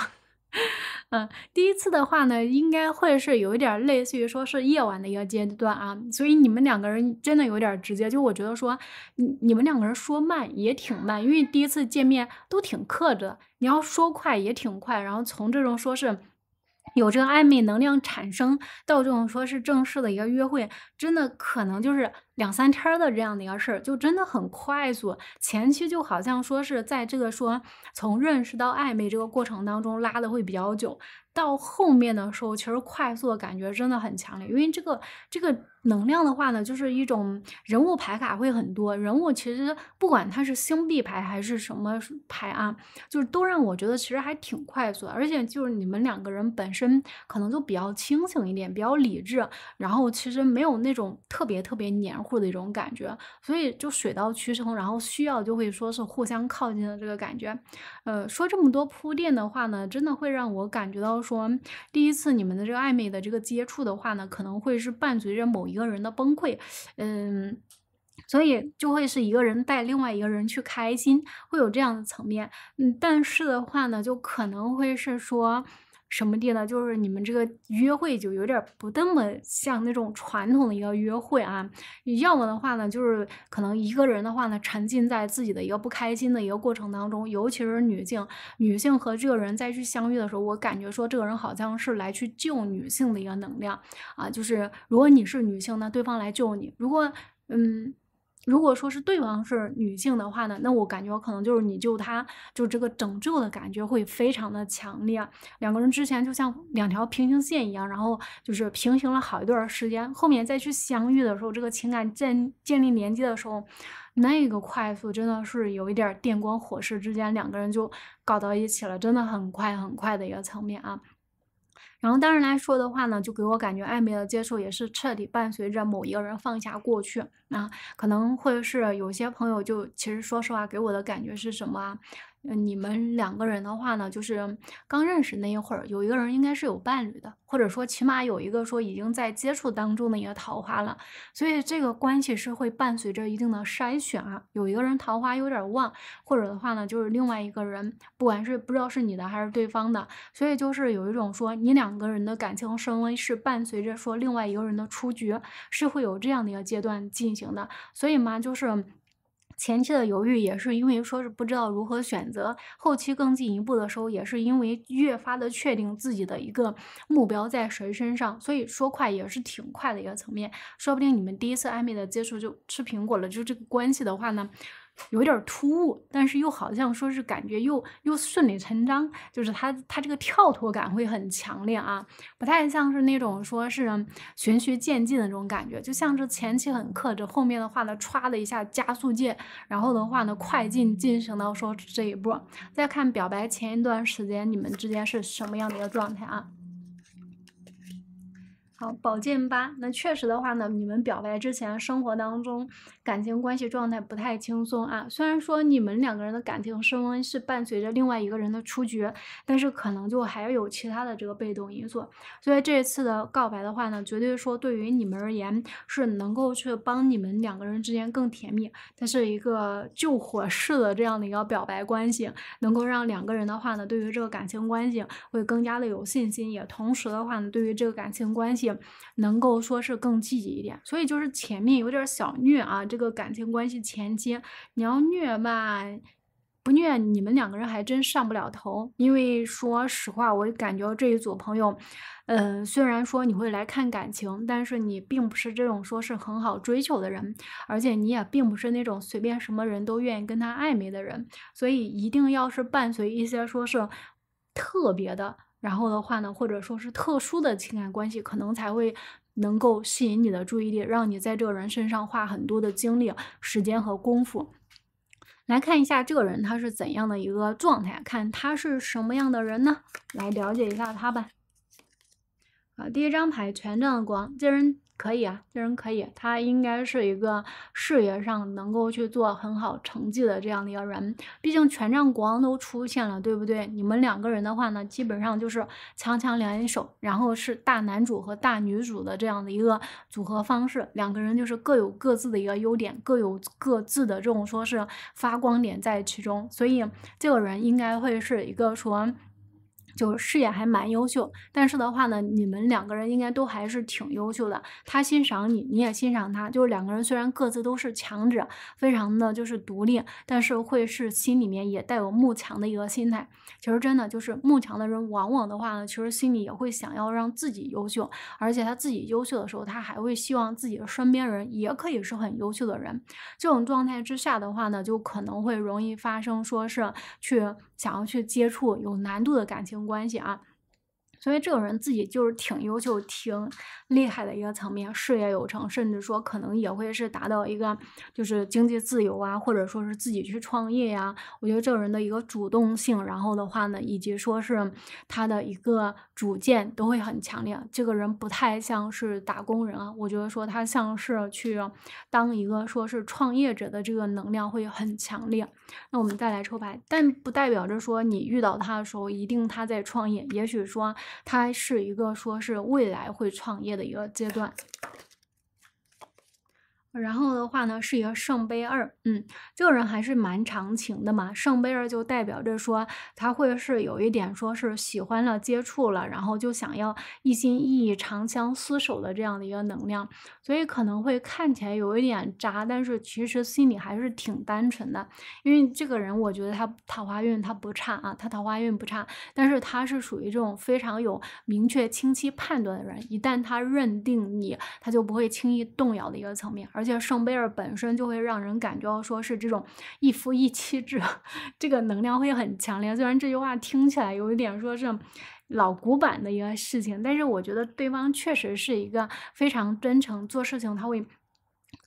嗯，第一次的话呢，应该会是有一点类似于说是夜晚的一个阶段啊，所以你们两个人真的有点直接，就我觉得说你你们两个人说慢也挺慢，因为第一次见面都挺克制，你要说快也挺快，然后从这种说是。有这个暧昧能量产生到这种说是正式的一个约会，真的可能就是两三天的这样的一个事儿，就真的很快速。前期就好像说是在这个说从认识到暧昧这个过程当中拉的会比较久，到后面的时候其实快速的感觉真的很强烈，因为这个这个。能量的话呢，就是一种人物牌卡会很多，人物其实不管他是星币牌还是什么牌啊，就是都让我觉得其实还挺快速，而且就是你们两个人本身可能就比较清醒一点，比较理智，然后其实没有那种特别特别黏糊的一种感觉，所以就水到渠成，然后需要就会说是互相靠近的这个感觉。呃，说这么多铺垫的话呢，真的会让我感觉到说，第一次你们的这个暧昧的这个接触的话呢，可能会是伴随着某一。一个人的崩溃，嗯，所以就会是一个人带另外一个人去开心，会有这样的层面，嗯，但是的话呢，就可能会是说。什么地呢？就是你们这个约会就有点不那么像那种传统的一个约会啊。要么的话呢，就是可能一个人的话呢，沉浸在自己的一个不开心的一个过程当中。尤其是女性，女性和这个人再去相遇的时候，我感觉说这个人好像是来去救女性的一个能量啊。就是如果你是女性呢，对方来救你。如果嗯。如果说是对方是女性的话呢，那我感觉可能就是你就她，就这个拯救的感觉会非常的强烈。两个人之前就像两条平行线一样，然后就是平行了好一段时间，后面再去相遇的时候，这个情感建建立连接的时候，那个快速真的是有一点电光火石之间，两个人就搞到一起了，真的很快很快的一个层面啊。然后，当然来说的话呢，就给我感觉暧昧的接触也是彻底伴随着某一个人放下过去啊，可能会是有些朋友就其实说实话，给我的感觉是什么啊？你们两个人的话呢，就是刚认识那一会儿，有一个人应该是有伴侣的，或者说起码有一个说已经在接触当中的一个桃花了，所以这个关系是会伴随着一定的筛选啊。有一个人桃花有点旺，或者的话呢，就是另外一个人，不管是不知道是你的还是对方的，所以就是有一种说你两个人的感情升温是伴随着说另外一个人的出局，是会有这样的一个阶段进行的，所以嘛就是。前期的犹豫也是因为说是不知道如何选择，后期更进一步的时候也是因为越发的确定自己的一个目标在谁身上，所以说快也是挺快的一个层面，说不定你们第一次暧昧的接触就吃苹果了，就这个关系的话呢。有点突兀，但是又好像说是感觉又又顺理成章，就是他他这个跳脱感会很强烈啊，不太像是那种说是循序渐进的这种感觉，就像是前期很克制，后面的话呢歘的一下加速键，然后的话呢快进进行到说这一步。再看表白前一段时间你们之间是什么样的一个状态啊？好，宝剑八，那确实的话呢，你们表白之前，生活当中感情关系状态不太轻松啊。虽然说你们两个人的感情升温是伴随着另外一个人的出局，但是可能就还有其他的这个被动因素。所以这一次的告白的话呢，绝对说对于你们而言是能够去帮你们两个人之间更甜蜜，它是一个救火式的这样的一个表白关系，能够让两个人的话呢，对于这个感情关系会更加的有信心，也同时的话呢，对于这个感情关系。能够说是更积极一点，所以就是前面有点小虐啊，这个感情关系前期你要虐嘛，不虐你们两个人还真上不了头。因为说实话，我感觉这一组朋友，呃，虽然说你会来看感情，但是你并不是这种说是很好追求的人，而且你也并不是那种随便什么人都愿意跟他暧昧的人，所以一定要是伴随一些说是特别的。然后的话呢，或者说是特殊的情感关系，可能才会能够吸引你的注意力，让你在这个人身上花很多的精力、时间和功夫。来看一下这个人他是怎样的一个状态，看他是什么样的人呢？来了解一下他吧。啊，第一张牌权杖光，这人。可以啊，这人可以，他应该是一个事业上能够去做很好成绩的这样的一个人。毕竟权杖国王都出现了，对不对？你们两个人的话呢，基本上就是强强联手，然后是大男主和大女主的这样的一个组合方式。两个人就是各有各自的一个优点，各有各自的这种说是发光点在其中。所以这个人应该会是一个说。就事业还蛮优秀，但是的话呢，你们两个人应该都还是挺优秀的。他欣赏你，你也欣赏他。就是两个人虽然各自都是强者，非常的就是独立，但是会是心里面也带有慕强的一个心态。其实真的就是慕强的人，往往的话呢，其实心里也会想要让自己优秀，而且他自己优秀的时候，他还会希望自己的身边人也可以是很优秀的人。这种状态之下的话呢，就可能会容易发生，说是去。想要去接触有难度的感情关系啊。所以这个人自己就是挺优秀、挺厉害的一个层面，事业有成，甚至说可能也会是达到一个就是经济自由啊，或者说是自己去创业呀。我觉得这个人的一个主动性，然后的话呢，以及说是他的一个主见都会很强烈。这个人不太像是打工人啊，我觉得说他像是去当一个说是创业者的这个能量会很强烈。那我们再来抽牌，但不代表着说你遇到他的时候一定他在创业，也许说。它是一个，说是未来会创业的一个阶段。然后的话呢，是一个圣杯二，嗯，这个人还是蛮长情的嘛。圣杯二就代表着说，他会是有一点说是喜欢了、接触了，然后就想要一心一意长相厮守的这样的一个能量，所以可能会看起来有一点渣，但是其实心里还是挺单纯的。因为这个人，我觉得他桃花运他不差啊，他桃花运不差，但是他是属于这种非常有明确清晰判断的人，一旦他认定你，他就不会轻易动摇的一个层面，而。且圣倍儿本身就会让人感觉到，说是这种一夫一妻制，这个能量会很强烈。虽然这句话听起来有一点说是老古板的一个事情，但是我觉得对方确实是一个非常真诚，做事情他会。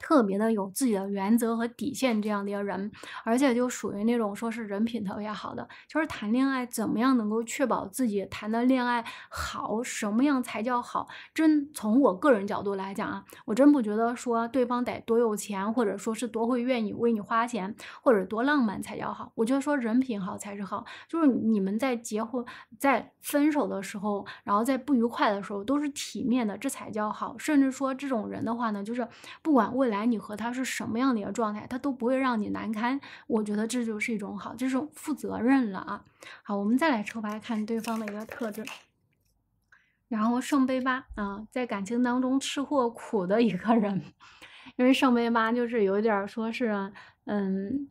特别的有自己的原则和底线这样的一个人，而且就属于那种说是人品特别好的，就是谈恋爱怎么样能够确保自己谈的恋爱好，什么样才叫好？真从我个人角度来讲啊，我真不觉得说对方得多有钱，或者说是多会愿意为你花钱，或者多浪漫才叫好。我觉得说人品好才是好，就是你们在结婚、在分手的时候，然后在不愉快的时候都是体面的，这才叫好。甚至说这种人的话呢，就是不管为来，你和他是什么样的一个状态，他都不会让你难堪。我觉得这就是一种好，就是负责任了啊。好，我们再来抽牌看对方的一个特质。然后圣杯八啊，在感情当中吃货苦的一个人，因为圣杯八就是有点说是嗯。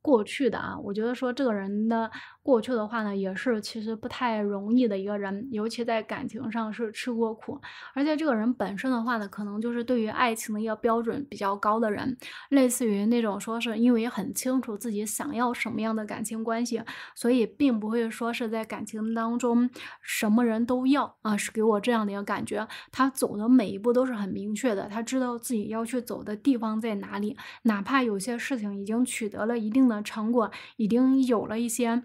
过去的啊，我觉得说这个人的过去的话呢，也是其实不太容易的一个人，尤其在感情上是吃过苦，而且这个人本身的话呢，可能就是对于爱情的一个标准比较高的人，类似于那种说是因为很清楚自己想要什么样的感情关系，所以并不会说是在感情当中什么人都要啊，是给我这样的一个感觉，他走的每一步都是很明确的，他知道自己要去走的地方在哪里，哪怕有些事情已经取得了一定。的成果已经有了一些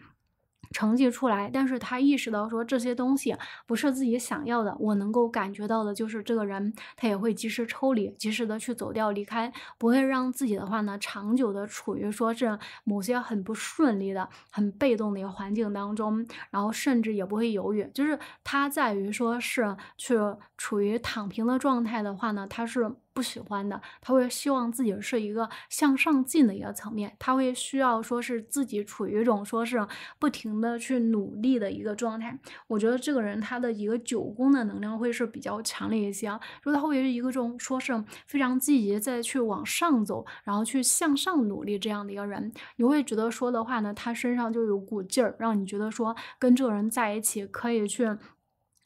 成绩出来，但是他意识到说这些东西不是自己想要的。我能够感觉到的就是，这个人他也会及时抽离，及时的去走掉离开，不会让自己的话呢长久的处于说是某些很不顺利的、很被动的一个环境当中。然后甚至也不会犹豫，就是他在于说是去处于躺平的状态的话呢，他是。不喜欢的，他会希望自己是一个向上进的一个层面，他会需要说是自己处于一种说是不停的去努力的一个状态。我觉得这个人他的一个九宫的能量会是比较强烈一些，果他会是一个这种说是非常积极再去往上走，然后去向上努力这样的一个人，你会觉得说的话呢，他身上就有股劲儿，让你觉得说跟这个人在一起可以去。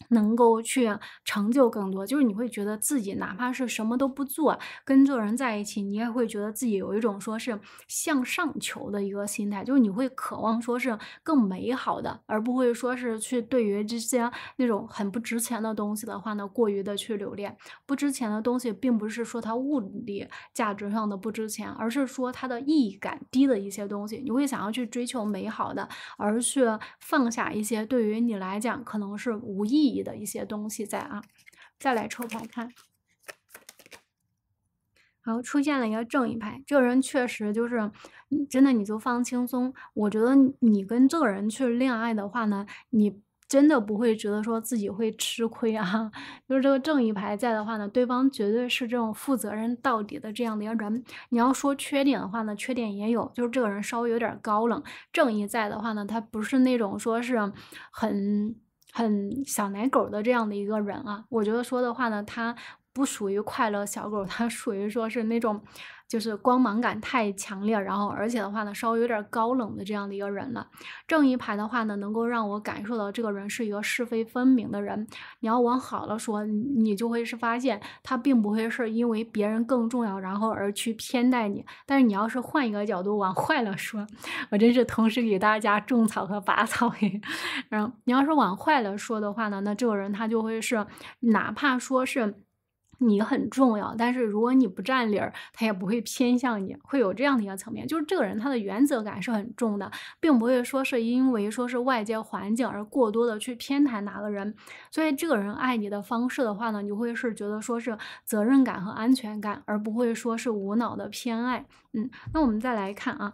能够去成就更多，就是你会觉得自己哪怕是什么都不做，跟这人在一起，你也会觉得自己有一种说是向上求的一个心态，就是你会渴望说是更美好的，而不会说是去对于这些那种很不值钱的东西的话呢，过于的去留恋。不值钱的东西，并不是说它物理价值上的不值钱，而是说它的意义感低的一些东西，你会想要去追求美好的，而去放下一些对于你来讲可能是无意义。的一些东西在啊，再来抽牌看，好，出现了一个正义牌，这个人确实就是，真的你就放轻松，我觉得你跟这个人去恋爱的话呢，你真的不会觉得说自己会吃亏啊。就是这个正义牌在的话呢，对方绝对是这种负责任到底的这样的人。你要说缺点的话呢，缺点也有，就是这个人稍微有点高冷。正义在的话呢，他不是那种说是很。很小奶狗的这样的一个人啊，我觉得说的话呢，他不属于快乐小狗，他属于说是那种。就是光芒感太强烈，然后而且的话呢，稍微有点高冷的这样的一个人了。正一牌的话呢，能够让我感受到这个人是一个是非分明的人。你要往好了说，你就会是发现他并不会是因为别人更重要，然后而去偏待你。但是你要是换一个角度往坏了说，我真是同时给大家种草和拔草嘿。然后你要是往坏了说的话呢，那这个人他就会是，哪怕说是。你很重要，但是如果你不占理儿，他也不会偏向你。会有这样的一个层面，就是这个人他的原则感是很重的，并不会说是因为说是外界环境而过多的去偏袒哪个人。所以这个人爱你的方式的话呢，你会是觉得说是责任感和安全感，而不会说是无脑的偏爱。嗯，那我们再来看啊。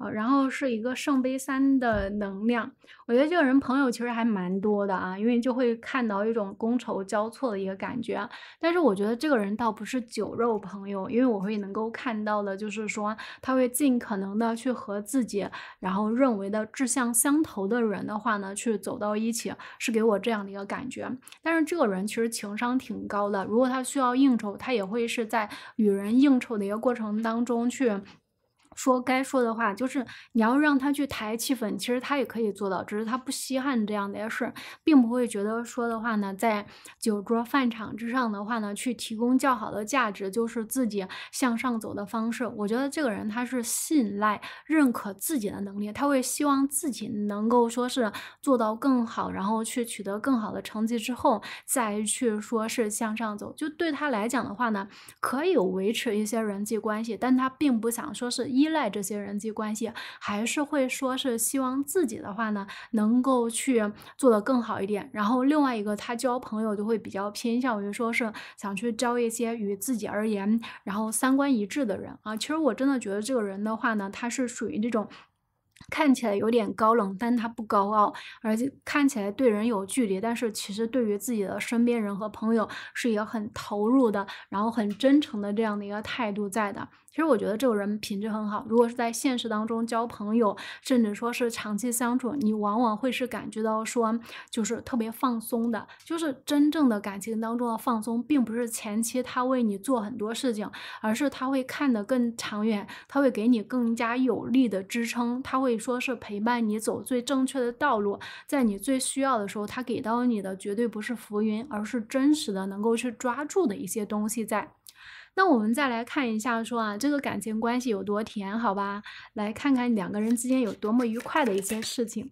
啊，然后是一个圣杯三的能量，我觉得这个人朋友其实还蛮多的啊，因为就会看到一种觥筹交错的一个感觉。但是我觉得这个人倒不是酒肉朋友，因为我会能够看到的，就是说他会尽可能的去和自己然后认为的志向相投的人的话呢，去走到一起，是给我这样的一个感觉。但是这个人其实情商挺高的，如果他需要应酬，他也会是在与人应酬的一个过程当中去。说该说的话，就是你要让他去抬气氛，其实他也可以做到，只是他不稀罕这样的事，并不会觉得说的话呢，在酒桌饭场之上的话呢，去提供较好的价值，就是自己向上走的方式。我觉得这个人他是信赖、认可自己的能力，他会希望自己能够说是做到更好，然后去取得更好的成绩之后，再去说是向上走。就对他来讲的话呢，可以维持一些人际关系，但他并不想说是依。依赖这些人际关系，还是会说是希望自己的话呢，能够去做的更好一点。然后另外一个，他交朋友就会比较偏向于说是想去交一些与自己而言，然后三观一致的人啊。其实我真的觉得这个人的话呢，他是属于这种看起来有点高冷，但他不高傲，而且看起来对人有距离，但是其实对于自己的身边人和朋友是一个很投入的，然后很真诚的这样的一个态度在的。其实我觉得这个人品质很好。如果是在现实当中交朋友，甚至说是长期相处，你往往会是感觉到说，就是特别放松的。就是真正的感情当中的放松，并不是前期他为你做很多事情，而是他会看得更长远，他会给你更加有力的支撑，他会说是陪伴你走最正确的道路。在你最需要的时候，他给到你的绝对不是浮云，而是真实的能够去抓住的一些东西在。那我们再来看一下，说啊，这个感情关系有多甜，好吧？来看看两个人之间有多么愉快的一些事情。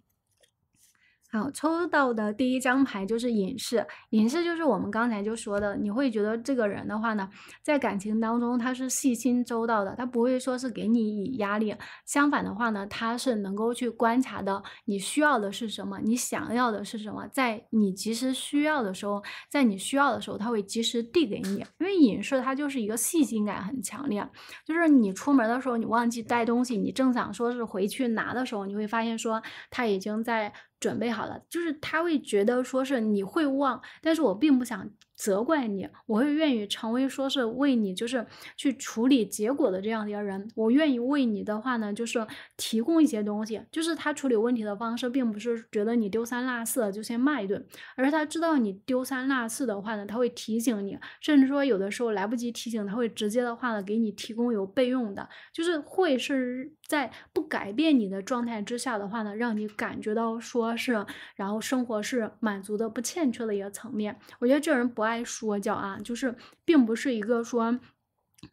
好，抽到的第一张牌就是隐士。隐士就是我们刚才就说的，你会觉得这个人的话呢，在感情当中他是细心周到的，他不会说是给你以压力。相反的话呢，他是能够去观察到你需要的是什么，你想要的是什么，在你及时需要的时候，在你需要的时候，他会及时递给你。因为隐士他就是一个细心感很强烈，就是你出门的时候你忘记带东西，你正想说是回去拿的时候，你会发现说他已经在。准备好了，就是他会觉得说是你会忘，但是我并不想责怪你，我会愿意成为说是为你就是去处理结果的这样一个人。我愿意为你的话呢，就是提供一些东西。就是他处理问题的方式，并不是觉得你丢三落四就先骂一顿，而是他知道你丢三落四的话呢，他会提醒你，甚至说有的时候来不及提醒，他会直接的话呢给你提供有备用的，就是会是。在不改变你的状态之下的话呢，让你感觉到说是，然后生活是满足的、不欠缺的一个层面。我觉得这人不爱说教啊，就是并不是一个说。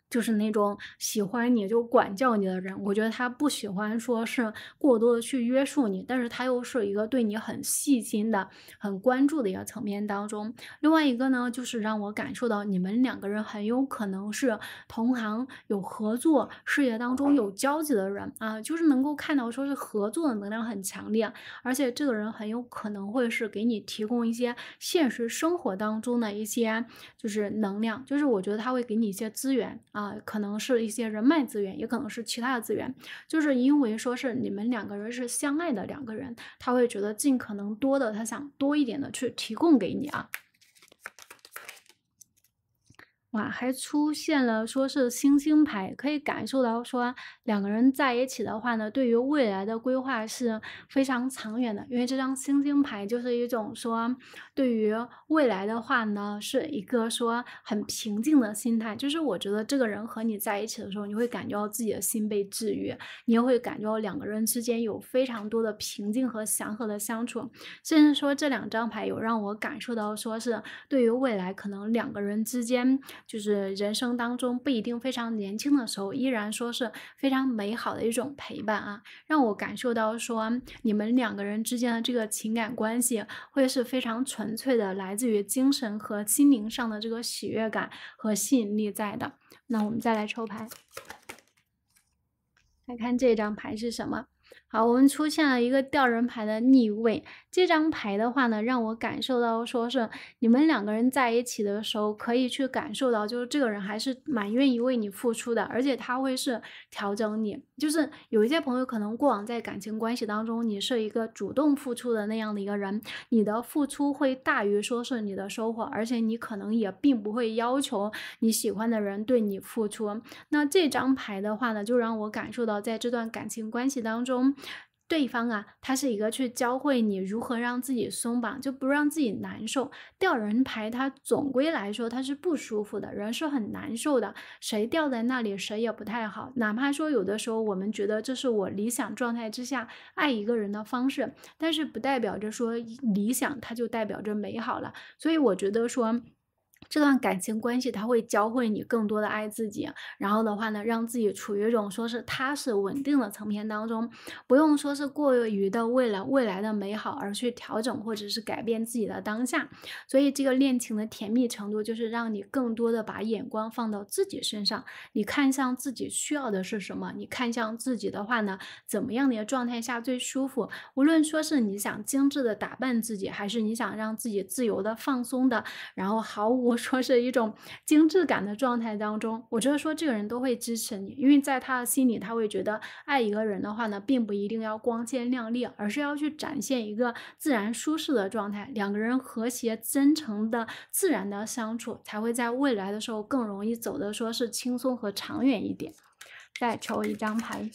就是那种喜欢你就管教你的人，我觉得他不喜欢说是过多的去约束你，但是他又是一个对你很细心的、很关注的一个层面当中。另外一个呢，就是让我感受到你们两个人很有可能是同行、有合作、事业当中有交集的人啊，就是能够看到说是合作的能量很强烈，而且这个人很有可能会是给你提供一些现实生活当中的一些就是能量，就是我觉得他会给你一些资源。啊，可能是一些人脉资源，也可能是其他的资源，就是因为说是你们两个人是相爱的两个人，他会觉得尽可能多的，他想多一点的去提供给你啊。还出现了说是星星牌，可以感受到说两个人在一起的话呢，对于未来的规划是非常长远的。因为这张星星牌就是一种说对于未来的话呢，是一个说很平静的心态。就是我觉得这个人和你在一起的时候，你会感觉到自己的心被治愈，你也会感觉到两个人之间有非常多的平静和祥和的相处。甚至说这两张牌有让我感受到说是对于未来可能两个人之间。就是人生当中不一定非常年轻的时候，依然说是非常美好的一种陪伴啊，让我感受到说你们两个人之间的这个情感关系会是非常纯粹的，来自于精神和心灵上的这个喜悦感和吸引力在的。那我们再来抽牌，来看这张牌是什么？好，我们出现了一个吊人牌的逆位。这张牌的话呢，让我感受到，说是你们两个人在一起的时候，可以去感受到，就是这个人还是蛮愿意为你付出的，而且他会是调整你。就是有一些朋友可能过往在感情关系当中，你是一个主动付出的那样的一个人，你的付出会大于说是你的收获，而且你可能也并不会要求你喜欢的人对你付出。那这张牌的话呢，就让我感受到，在这段感情关系当中。对方啊，他是一个去教会你如何让自己松绑，就不让自己难受。吊人牌，他总归来说他是不舒服的，人是很难受的。谁吊在那里，谁也不太好。哪怕说有的时候我们觉得这是我理想状态之下爱一个人的方式，但是不代表着说理想它就代表着美好了。所以我觉得说。这段感情关系，他会教会你更多的爱自己，然后的话呢，让自己处于一种说是踏实稳定的层面当中，不用说是过于的为了未来的美好而去调整或者是改变自己的当下。所以这个恋情的甜蜜程度，就是让你更多的把眼光放到自己身上，你看向自己需要的是什么，你看向自己的话呢，怎么样的状态下最舒服？无论说是你想精致的打扮自己，还是你想让自己自由的放松的，然后毫无。说是一种精致感的状态当中，我觉得说这个人都会支持你，因为在他的心里他会觉得爱一个人的话呢，并不一定要光鲜亮丽，而是要去展现一个自然舒适的状态。两个人和谐、真诚的、自然的相处，才会在未来的时候更容易走的，说是轻松和长远一点。再抽一张牌。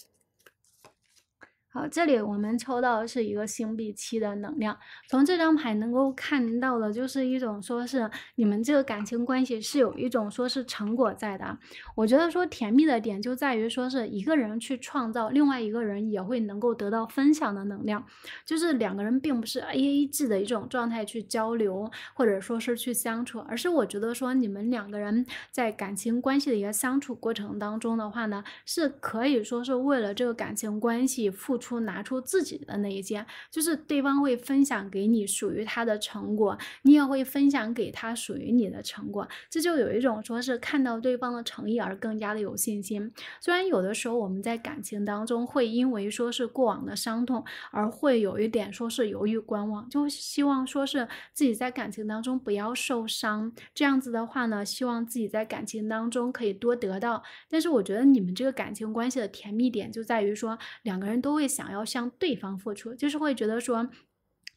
好，这里我们抽到的是一个星币七的能量。从这张牌能够看到的，就是一种说是你们这个感情关系是有一种说是成果在的。我觉得说甜蜜的点就在于说是一个人去创造，另外一个人也会能够得到分享的能量。就是两个人并不是 A A 制的一种状态去交流，或者说是去相处，而是我觉得说你们两个人在感情关系的一个相处过程当中的话呢，是可以说是为了这个感情关系付。出拿出自己的那一些，就是对方会分享给你属于他的成果，你也会分享给他属于你的成果，这就有一种说是看到对方的诚意而更加的有信心。虽然有的时候我们在感情当中会因为说是过往的伤痛而会有一点说是犹豫观望，就希望说是自己在感情当中不要受伤。这样子的话呢，希望自己在感情当中可以多得到。但是我觉得你们这个感情关系的甜蜜点就在于说两个人都会。想要向对方付出，就是会觉得说。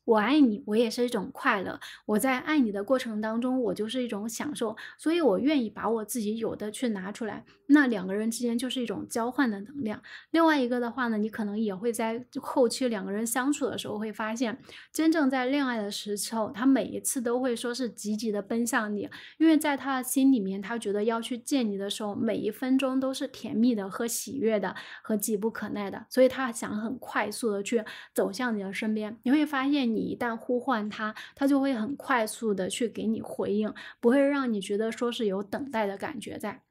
我爱你，我也是一种快乐。我在爱你的过程当中，我就是一种享受，所以我愿意把我自己有的去拿出来。那两个人之间就是一种交换的能量。另外一个的话呢，你可能也会在后期两个人相处的时候会发现，真正在恋爱的时候，他每一次都会说是积极的奔向你，因为在他的心里面，他觉得要去见你的时候，每一分钟都是甜蜜的和喜悦的和急不可耐的，所以他想很快速的去走向你的身边。你会发现。你一旦呼唤他，他就会很快速的去给你回应，不会让你觉得说是有等待的感觉在。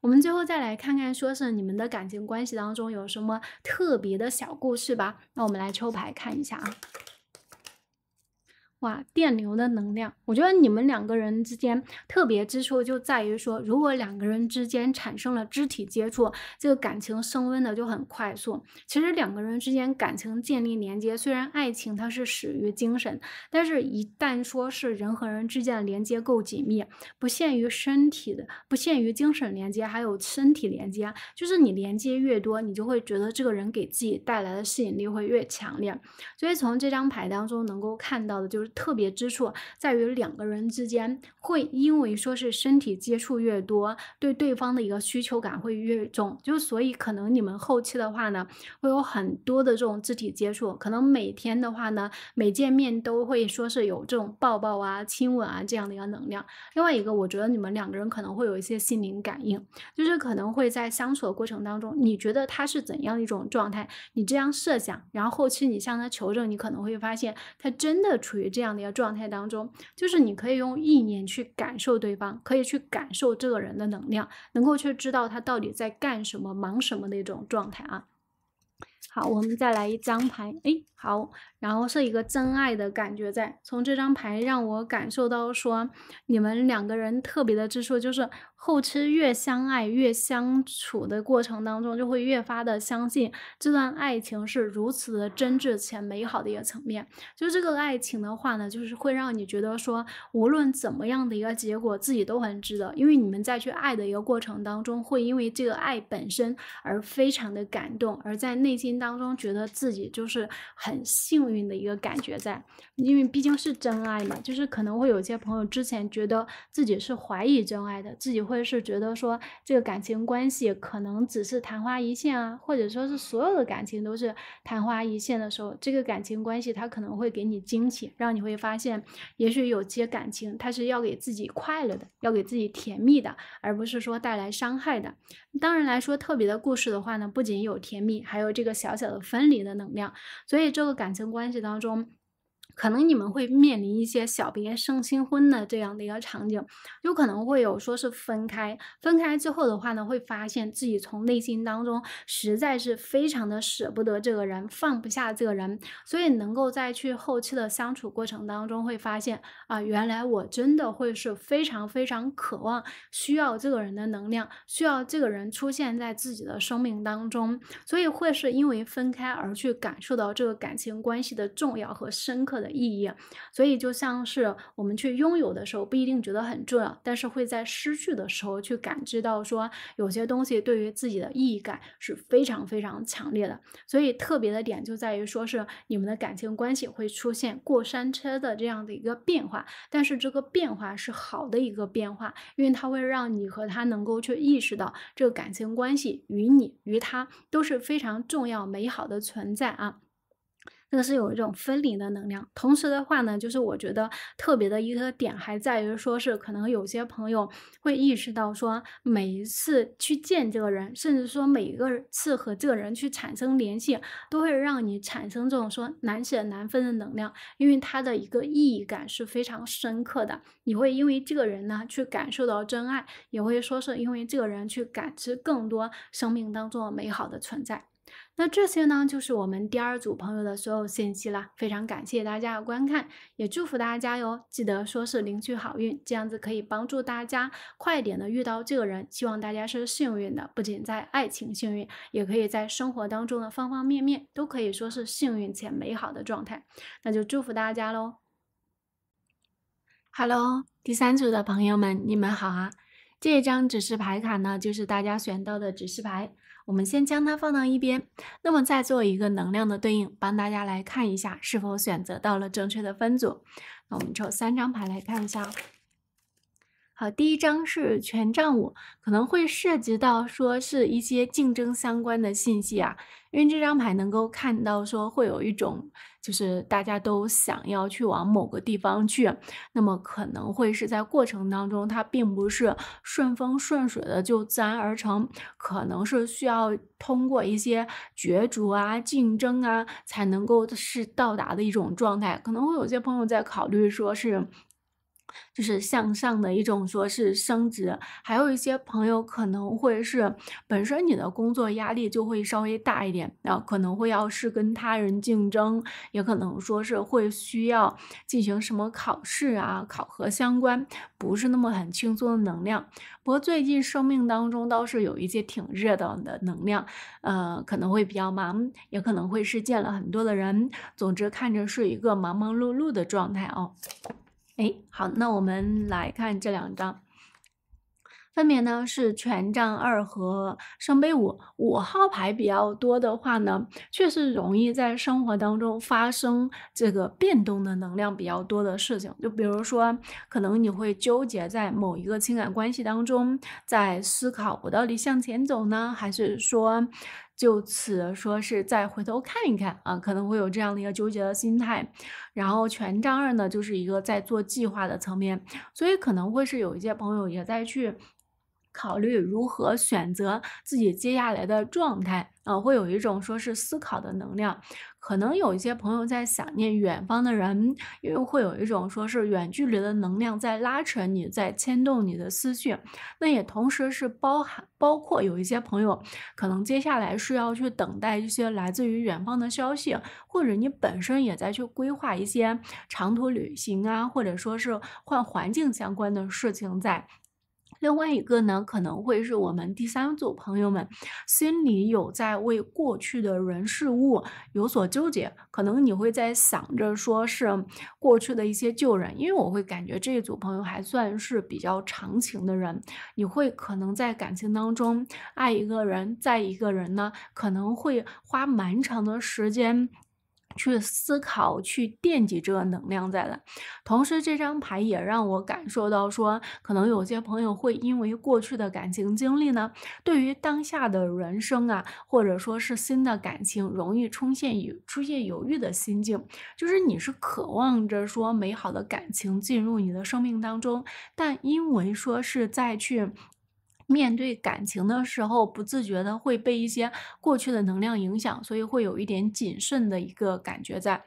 我们最后再来看看，说是你们的感情关系当中有什么特别的小故事吧。那我们来抽牌看一下啊。哇，电流的能量，我觉得你们两个人之间特别之处就在于说，如果两个人之间产生了肢体接触，这个感情升温的就很快速。其实两个人之间感情建立连接，虽然爱情它是始于精神，但是一旦说是人和人之间的连接够紧密，不限于身体的，不限于精神连接，还有身体连接，就是你连接越多，你就会觉得这个人给自己带来的吸引力会越强烈。所以从这张牌当中能够看到的就是。特别之处在于两个人之间会因为说是身体接触越多，对对方的一个需求感会越重，就所以可能你们后期的话呢，会有很多的这种肢体接触，可能每天的话呢，每见面都会说是有这种抱抱啊、亲吻啊这样的一个能量。另外一个，我觉得你们两个人可能会有一些心灵感应，就是可能会在相处的过程当中，你觉得他是怎样一种状态，你这样设想，然后后期你向他求证，你可能会发现他真的处于这。这样的一个状态当中，就是你可以用意念去感受对方，可以去感受这个人的能量，能够去知道他到底在干什么、忙什么的一种状态啊。好，我们再来一张牌，哎，好，然后是一个真爱的感觉，在从这张牌让我感受到说，你们两个人特别的之处就是后期越相爱越相处的过程当中，就会越发的相信这段爱情是如此的真挚且美好的一个层面。就这个爱情的话呢，就是会让你觉得说，无论怎么样的一个结果，自己都很值得，因为你们在去爱的一个过程当中，会因为这个爱本身而非常的感动，而在内心。心当中觉得自己就是很幸运的一个感觉在，因为毕竟是真爱嘛，就是可能会有些朋友之前觉得自己是怀疑真爱的，自己会是觉得说这个感情关系可能只是昙花一现啊，或者说是所有的感情都是昙花一现的时候，这个感情关系它可能会给你惊喜，让你会发现，也许有些感情它是要给自己快乐的，要给自己甜蜜的，而不是说带来伤害的。当然来说，特别的故事的话呢，不仅有甜蜜，还有这个。小小的分离的能量，所以这个感情关系当中。可能你们会面临一些小别胜新婚的这样的一个场景，有可能会有说是分开，分开之后的话呢，会发现自己从内心当中实在是非常的舍不得这个人，放不下这个人，所以能够再去后期的相处过程当中，会发现啊，原来我真的会是非常非常渴望需要这个人的能量，需要这个人出现在自己的生命当中，所以会是因为分开而去感受到这个感情关系的重要和深刻的。意义，所以就像是我们去拥有的时候不一定觉得很重要，但是会在失去的时候去感知到，说有些东西对于自己的意义感是非常非常强烈的。所以特别的点就在于说是你们的感情关系会出现过山车的这样的一个变化，但是这个变化是好的一个变化，因为它会让你和他能够去意识到这个感情关系与你与他都是非常重要美好的存在啊。那个是有一种分离的能量，同时的话呢，就是我觉得特别的一个点，还在于说是可能有些朋友会意识到说，每一次去见这个人，甚至说每一个次和这个人去产生联系，都会让你产生这种说难舍难分的能量，因为它的一个意义感是非常深刻的，你会因为这个人呢去感受到真爱，也会说是因为这个人去感知更多生命当中美好的存在。那这些呢，就是我们第二组朋友的所有信息了。非常感谢大家的观看，也祝福大家哟！记得说是领取好运，这样子可以帮助大家快点的遇到这个人。希望大家是幸运的，不仅在爱情幸运，也可以在生活当中的方方面面都可以说是幸运且美好的状态。那就祝福大家喽！Hello，第三组的朋友们，你们好啊！这一张指示牌卡呢，就是大家选到的指示牌。我们先将它放到一边，那么再做一个能量的对应，帮大家来看一下是否选择到了正确的分组。那我们抽三张牌来看一下。好，第一张是权杖五，可能会涉及到说是一些竞争相关的信息啊，因为这张牌能够看到说会有一种。就是大家都想要去往某个地方去，那么可能会是在过程当中，它并不是顺风顺水的就自然而成，可能是需要通过一些角逐啊、竞争啊，才能够是到达的一种状态。可能会有些朋友在考虑说是。就是向上的一种，说是升职；还有一些朋友可能会是本身你的工作压力就会稍微大一点，啊，可能会要是跟他人竞争，也可能说是会需要进行什么考试啊、考核相关，不是那么很轻松的能量。不过最近生命当中倒是有一些挺热闹的能量，呃，可能会比较忙，也可能会是见了很多的人。总之看着是一个忙忙碌碌的状态哦。哎，好，那我们来看这两张，分别呢是权杖二和圣杯五。五号牌比较多的话呢，确实容易在生活当中发生这个变动的能量比较多的事情。就比如说，可能你会纠结在某一个情感关系当中，在思考我到底向前走呢，还是说？就此说，是再回头看一看啊，可能会有这样的一个纠结的心态。然后权杖二呢，就是一个在做计划的层面，所以可能会是有一些朋友也在去考虑如何选择自己接下来的状态啊，会有一种说是思考的能量。可能有一些朋友在想念远方的人，因为会有一种说是远距离的能量在拉扯你，在牵动你的思绪。那也同时是包含包括有一些朋友可能接下来是要去等待一些来自于远方的消息，或者你本身也在去规划一些长途旅行啊，或者说是换环境相关的事情在。另外一个呢，可能会是我们第三组朋友们心里有在为过去的人事物有所纠结，可能你会在想着说是过去的一些旧人，因为我会感觉这一组朋友还算是比较长情的人，你会可能在感情当中爱一个人，在一个人呢可能会花蛮长的时间。去思考，去惦记这个能量在的。同时，这张牌也让我感受到，说可能有些朋友会因为过去的感情经历呢，对于当下的人生啊，或者说是新的感情，容易出现有出现犹豫的心境。就是你是渴望着说美好的感情进入你的生命当中，但因为说是在去。面对感情的时候，不自觉的会被一些过去的能量影响，所以会有一点谨慎的一个感觉在。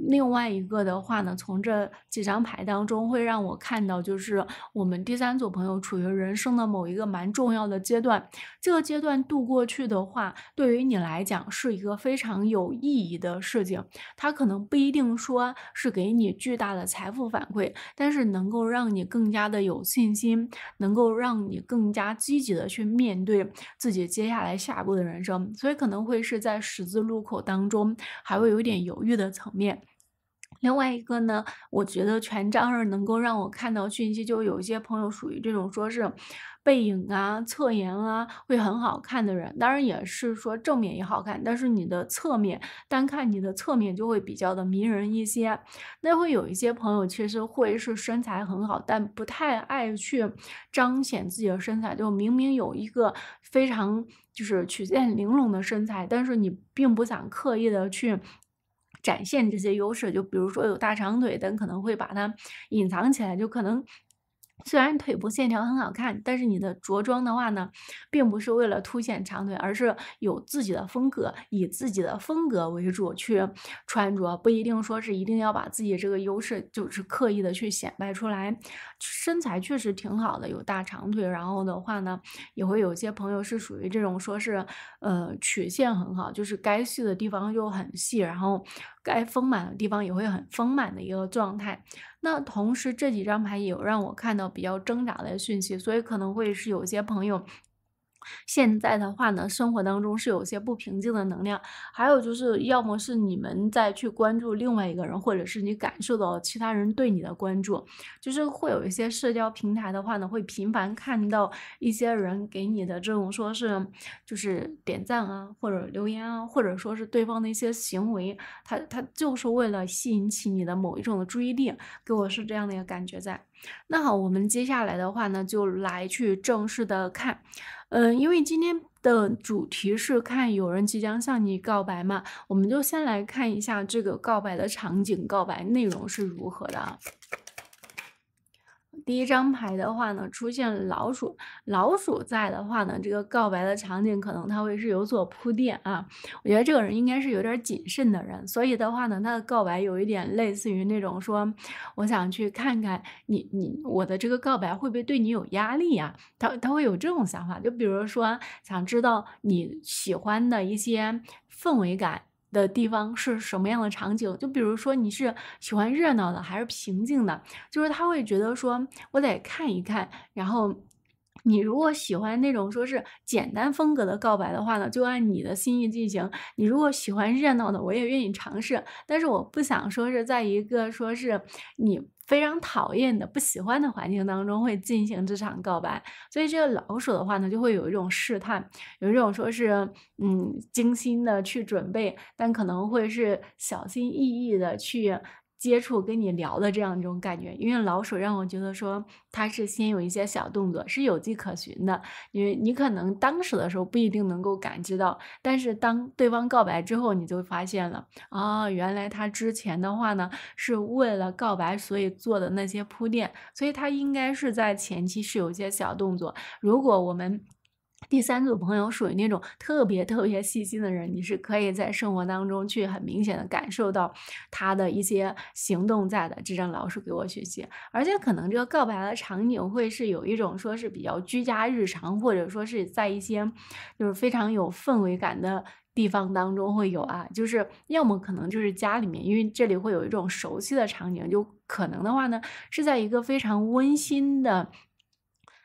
另外一个的话呢，从这几张牌当中会让我看到，就是我们第三组朋友处于人生的某一个蛮重要的阶段，这个阶段度过去的话，对于你来讲是一个非常有意义的事情。它可能不一定说是给你巨大的财富反馈，但是能够让你更加的有信心，能够让你更加积极的去面对自己接下来下一步的人生。所以可能会是在十字路口当中，还会有点犹豫的层面。另外一个呢，我觉得权杖是能够让我看到讯息。就有一些朋友属于这种，说是背影啊、侧颜啊，会很好看的人。当然也是说正面也好看，但是你的侧面，单看你的侧面就会比较的迷人一些。那会有一些朋友其实会是身材很好，但不太爱去彰显自己的身材。就明明有一个非常就是曲线玲珑的身材，但是你并不想刻意的去。展现这些优势，就比如说有大长腿，但可能会把它隐藏起来，就可能。虽然腿部线条很好看，但是你的着装的话呢，并不是为了凸显长腿，而是有自己的风格，以自己的风格为主去穿着，不一定说是一定要把自己这个优势就是刻意的去显摆出来。身材确实挺好的，有大长腿。然后的话呢，也会有些朋友是属于这种，说是呃曲线很好，就是该细的地方又很细，然后。该丰满的地方也会很丰满的一个状态。那同时这几张牌也有让我看到比较挣扎的讯息，所以可能会是有些朋友。现在的话呢，生活当中是有些不平静的能量，还有就是，要么是你们在去关注另外一个人，或者是你感受到其他人对你的关注，就是会有一些社交平台的话呢，会频繁看到一些人给你的这种说是就是点赞啊，或者留言啊，或者说是对方的一些行为，他他就是为了吸引起你的某一种的注意力，给我是这样的一个感觉在。那好，我们接下来的话呢，就来去正式的看，嗯，因为今天的主题是看有人即将向你告白嘛，我们就先来看一下这个告白的场景，告白内容是如何的啊。第一张牌的话呢，出现老鼠，老鼠在的话呢，这个告白的场景可能他会是有所铺垫啊。我觉得这个人应该是有点谨慎的人，所以的话呢，他的告白有一点类似于那种说，我想去看看你，你我的这个告白会不会对你有压力呀？他他会有这种想法，就比如说想知道你喜欢的一些氛围感。的地方是什么样的场景？就比如说你是喜欢热闹的还是平静的？就是他会觉得说，我得看一看。然后，你如果喜欢那种说是简单风格的告白的话呢，就按你的心意进行。你如果喜欢热闹的，我也愿意尝试，但是我不想说是在一个说是你。非常讨厌的、不喜欢的环境当中会进行这场告白，所以这个老鼠的话呢，就会有一种试探，有一种说是嗯精心的去准备，但可能会是小心翼翼的去。接触跟你聊的这样一种感觉，因为老鼠让我觉得说他是先有一些小动作，是有迹可循的。因为你可能当时的时候不一定能够感知到，但是当对方告白之后，你就发现了啊，原来他之前的话呢是为了告白，所以做的那些铺垫，所以他应该是在前期是有一些小动作。如果我们第三组朋友属于那种特别特别细心的人，你是可以在生活当中去很明显的感受到他的一些行动在的。这张老鼠给我学习，而且可能这个告白的场景会是有一种说是比较居家日常，或者说是在一些就是非常有氛围感的地方当中会有啊，就是要么可能就是家里面，因为这里会有一种熟悉的场景，就可能的话呢是在一个非常温馨的。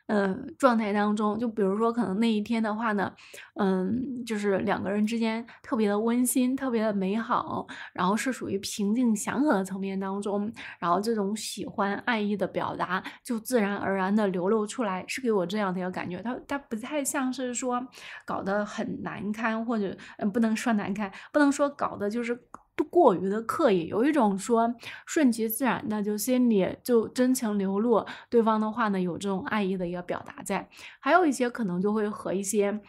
嗯，状态当中，就比如说，可能那一天的话呢，嗯，就是两个人之间特别的温馨，特别的美好，然后是属于平静祥和的层面当中，然后这种喜欢爱意的表达就自然而然的流露出来，是给我这样的一个感觉。他他不太像是说搞得很难堪，或者嗯，不能说难堪，不能说搞得就是。不过于的刻意，有一种说顺其自然的，就心里就真情流露，对方的话呢有这种爱意的一个表达在。还有一些可能就会和一些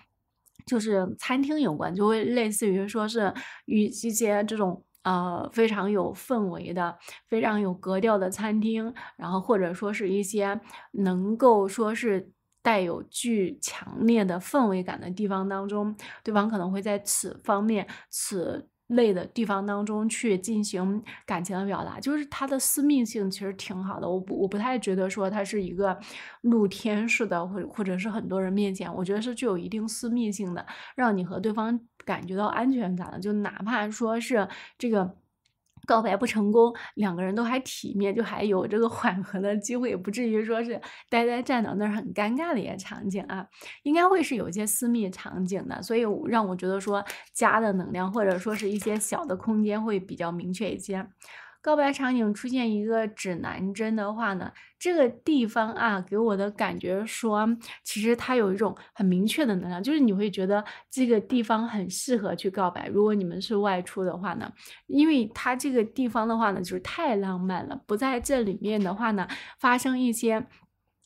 就是餐厅有关，就会类似于说是与一些这种呃非常有氛围的、非常有格调的餐厅，然后或者说是一些能够说是带有具强烈的氛围感的地方当中，对方可能会在此方面此。类的地方当中去进行感情的表达，就是它的私密性其实挺好的。我不我不太觉得说它是一个露天式的，或或者是很多人面前，我觉得是具有一定私密性的，让你和对方感觉到安全感的。就哪怕说是这个。告白不成功，两个人都还体面，就还有这个缓和的机会，也不至于说是呆呆站到那儿很尴尬的一些场景啊，应该会是有些私密场景的，所以让我觉得说家的能量，或者说是一些小的空间会比较明确一些。告白场景出现一个指南针的话呢，这个地方啊，给我的感觉说，其实它有一种很明确的能量，就是你会觉得这个地方很适合去告白。如果你们是外出的话呢，因为它这个地方的话呢，就是太浪漫了，不在这里面的话呢，发生一些。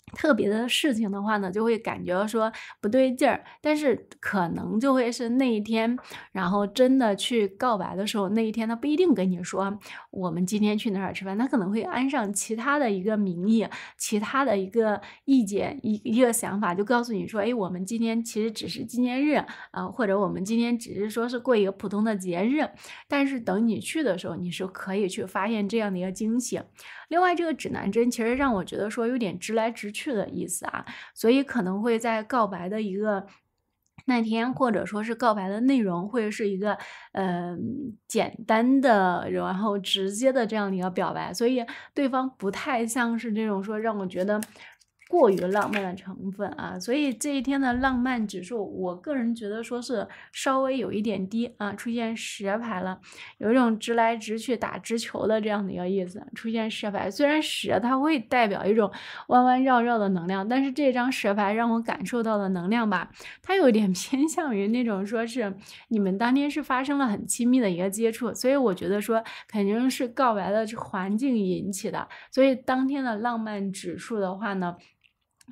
特别的事情的话呢，就会感觉说不对劲儿，但是可能就会是那一天，然后真的去告白的时候，那一天他不一定跟你说我们今天去哪儿吃饭，他可能会安上其他的一个名义、其他的一个意见、一一个想法，就告诉你说，哎，我们今天其实只是纪念日啊，或者我们今天只是说是过一个普通的节日，但是等你去的时候，你是可以去发现这样的一个惊喜。另外，这个指南针其实让我觉得说有点直来直去的意思啊，所以可能会在告白的一个那天，或者说是告白的内容，会是一个嗯简单的，然后直接的这样的一个表白，所以对方不太像是这种说让我觉得。过于浪漫的成分啊，所以这一天的浪漫指数，我个人觉得说是稍微有一点低啊，出现蛇牌了，有一种直来直去打直球的这样的一个意思。出现蛇牌，虽然蛇它会代表一种弯弯绕绕的能量，但是这张蛇牌让我感受到的能量吧，它有点 偏向于那种说是你们当天是发生了很亲密的一个接触，所以我觉得说肯定是告白的环境引起的。所以当天的浪漫指数的话呢？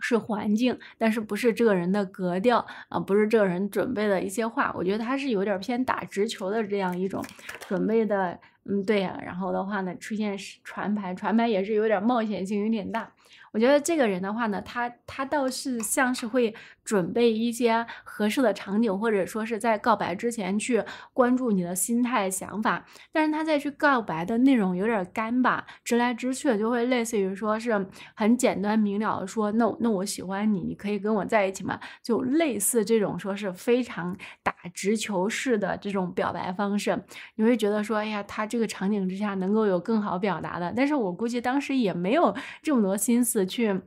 是环境，但是不是这个人的格调啊？不是这个人准备的一些话，我觉得他是有点偏打直球的这样一种准备的。嗯，对呀。然后的话呢，出现传牌，传牌也是有点冒险性，有点大。我觉得这个人的话呢，他他倒是像是会准备一些合适的场景，或者说是在告白之前去关注你的心态想法，但是他再去告白的内容有点干吧，直来直去的就会类似于说是很简单明了的说，那那我喜欢你，你可以跟我在一起吗？就类似这种说是非常打直球式的这种表白方式，你会觉得说，哎呀，他这个场景之下能够有更好表达的，但是我估计当时也没有这么多心思。去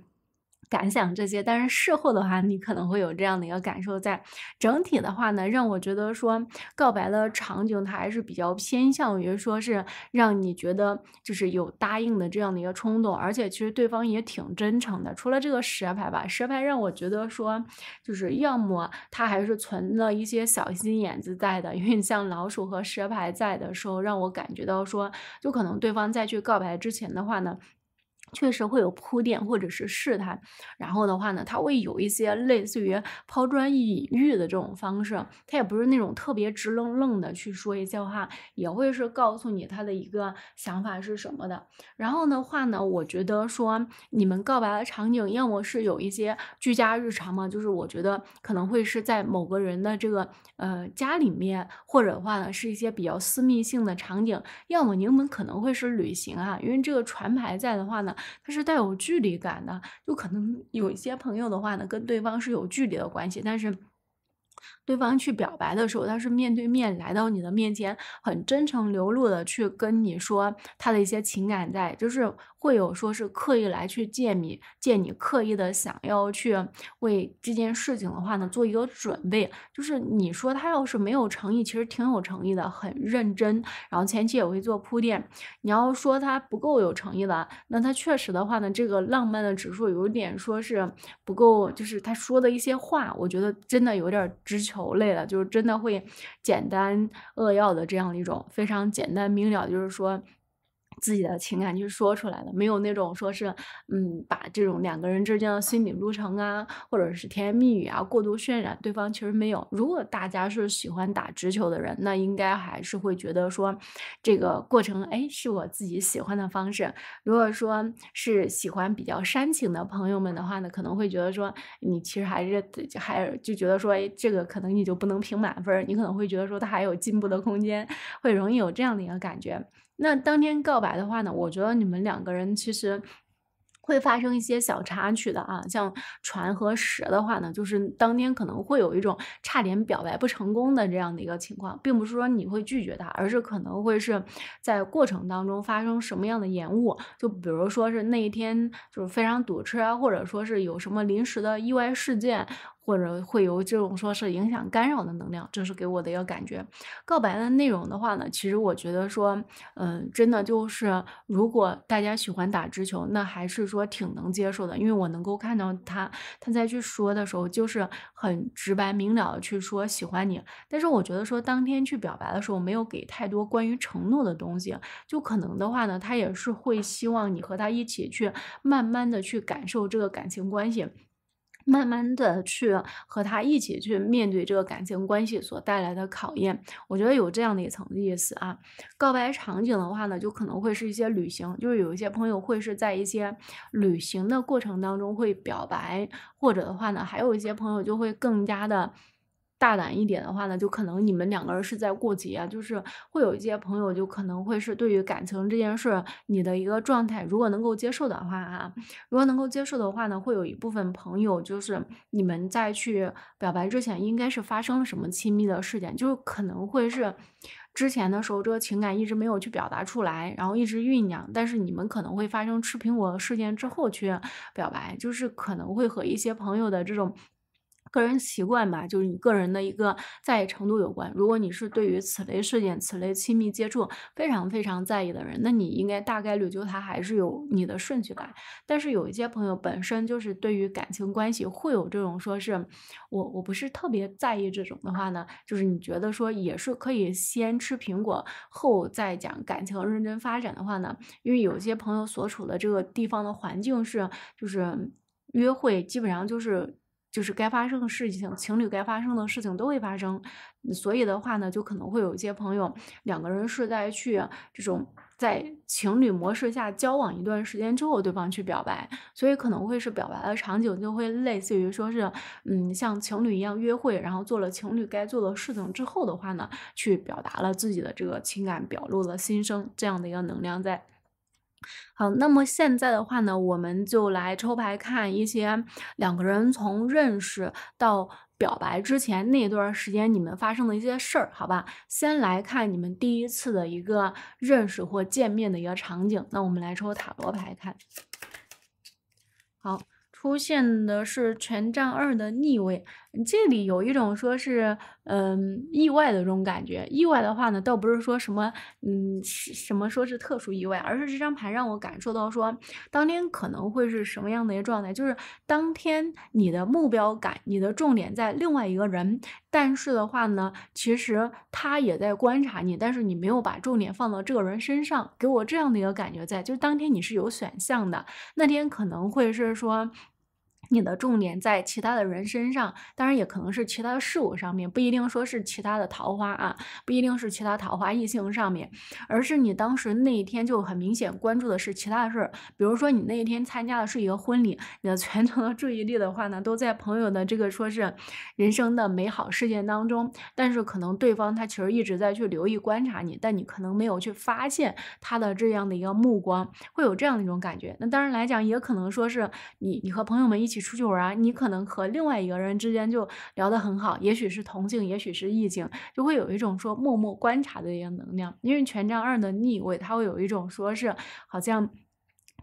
感想这些，但是事后的话，你可能会有这样的一个感受。在整体的话呢，让我觉得说告白的场景，它还是比较偏向于说是让你觉得就是有答应的这样的一个冲动，而且其实对方也挺真诚的。除了这个蛇牌吧，蛇牌让我觉得说，就是要么他还是存了一些小心眼子在的，因为像老鼠和蛇牌在的时候，让我感觉到说，就可能对方在去告白之前的话呢。确实会有铺垫或者是试探，然后的话呢，他会有一些类似于抛砖引玉的这种方式，他也不是那种特别直愣愣的去说一些话，也会是告诉你他的一个想法是什么的。然后的话呢，我觉得说你们告白的场景，要么是有一些居家日常嘛，就是我觉得可能会是在某个人的这个呃家里面，或者话呢是一些比较私密性的场景，要么你们可能会是旅行啊，因为这个船牌在的话呢。他是带有距离感的，就可能有一些朋友的话呢，跟对方是有距离的关系，但是对方去表白的时候，他是面对面来到你的面前，很真诚流露的去跟你说他的一些情感，在就是。会有说是刻意来去见你，见你刻意的想要去为这件事情的话呢，做一个准备。就是你说他要是没有诚意，其实挺有诚意的，很认真，然后前期也会做铺垫。你要说他不够有诚意的，那他确实的话呢，这个浪漫的指数有点说是不够，就是他说的一些话，我觉得真的有点直球类的，就是真的会简单扼要的这样一种非常简单明了，就是说。自己的情感去说出来的，没有那种说是，嗯，把这种两个人之间的心理路程啊，或者是甜言蜜语啊，过度渲染。对方其实没有。如果大家是喜欢打直球的人，那应该还是会觉得说，这个过程，哎，是我自己喜欢的方式。如果说是喜欢比较煽情的朋友们的话呢，可能会觉得说，你其实还是，还就觉得说，这个可能你就不能评满分，你可能会觉得说，他还有进步的空间，会容易有这样的一个感觉。那当天告白的话呢，我觉得你们两个人其实会发生一些小插曲的啊，像船和蛇的话呢，就是当天可能会有一种差点表白不成功的这样的一个情况，并不是说你会拒绝他，而是可能会是在过程当中发生什么样的延误，就比如说是那一天就是非常堵车或者说是有什么临时的意外事件。或者会有这种说是影响干扰的能量，这是给我的一个感觉。告白的内容的话呢，其实我觉得说，嗯，真的就是如果大家喜欢打直球，那还是说挺能接受的，因为我能够看到他他在去说的时候，就是很直白明了的去说喜欢你。但是我觉得说当天去表白的时候，没有给太多关于承诺的东西，就可能的话呢，他也是会希望你和他一起去慢慢的去感受这个感情关系。慢慢的去和他一起去面对这个感情关系所带来的考验，我觉得有这样的一层意思啊。告白场景的话呢，就可能会是一些旅行，就是有一些朋友会是在一些旅行的过程当中会表白，或者的话呢，还有一些朋友就会更加的。大胆一点的话呢，就可能你们两个人是在过节，就是会有一些朋友就可能会是对于感情这件事，你的一个状态，如果能够接受的话啊，如果能够接受的话呢，会有一部分朋友就是你们在去表白之前，应该是发生了什么亲密的事件，就可能会是之前的时候这个情感一直没有去表达出来，然后一直酝酿，但是你们可能会发生吃苹果事件之后去表白，就是可能会和一些朋友的这种。个人习惯吧，就是你个人的一个在意程度有关。如果你是对于此类事件、此类亲密接触非常非常在意的人，那你应该大概率就他还是有你的顺序感。但是有一些朋友本身就是对于感情关系会有这种说是我我不是特别在意这种的话呢，就是你觉得说也是可以先吃苹果后再讲感情认真发展的话呢，因为有些朋友所处的这个地方的环境是就是约会基本上就是。就是该发生的事情，情侣该发生的事情都会发生，所以的话呢，就可能会有一些朋友，两个人是在去这种在情侣模式下交往一段时间之后，对方去表白，所以可能会是表白的场景就会类似于说是，嗯，像情侣一样约会，然后做了情侣该做的事情之后的话呢，去表达了自己的这个情感，表露了心声这样的一个能量在。好，那么现在的话呢，我们就来抽牌看一些两个人从认识到表白之前那段时间你们发生的一些事儿，好吧？先来看你们第一次的一个认识或见面的一个场景。那我们来抽塔罗牌看，好，出现的是权杖二的逆位。这里有一种说是嗯意外的这种感觉，意外的话呢，倒不是说什么嗯什么说是特殊意外，而是这张牌让我感受到说当天可能会是什么样的一个状态，就是当天你的目标感、你的重点在另外一个人，但是的话呢，其实他也在观察你，但是你没有把重点放到这个人身上，给我这样的一个感觉，在就是当天你是有选项的，那天可能会是说。你的重点在其他的人身上，当然也可能是其他的事物上面，不一定说是其他的桃花啊，不一定是其他桃花异性上面，而是你当时那一天就很明显关注的是其他的事儿，比如说你那一天参加的是一个婚礼，你的全程的注意力的话呢，都在朋友的这个说是人生的美好事件当中，但是可能对方他其实一直在去留意观察你，但你可能没有去发现他的这样的一个目光，会有这样的一种感觉。那当然来讲，也可能说是你你和朋友们一起。出去玩，你可能和另外一个人之间就聊得很好，也许是同性，也许是异性，就会有一种说默默观察的一个能量，因为权杖二的逆位，他会有一种说是好像。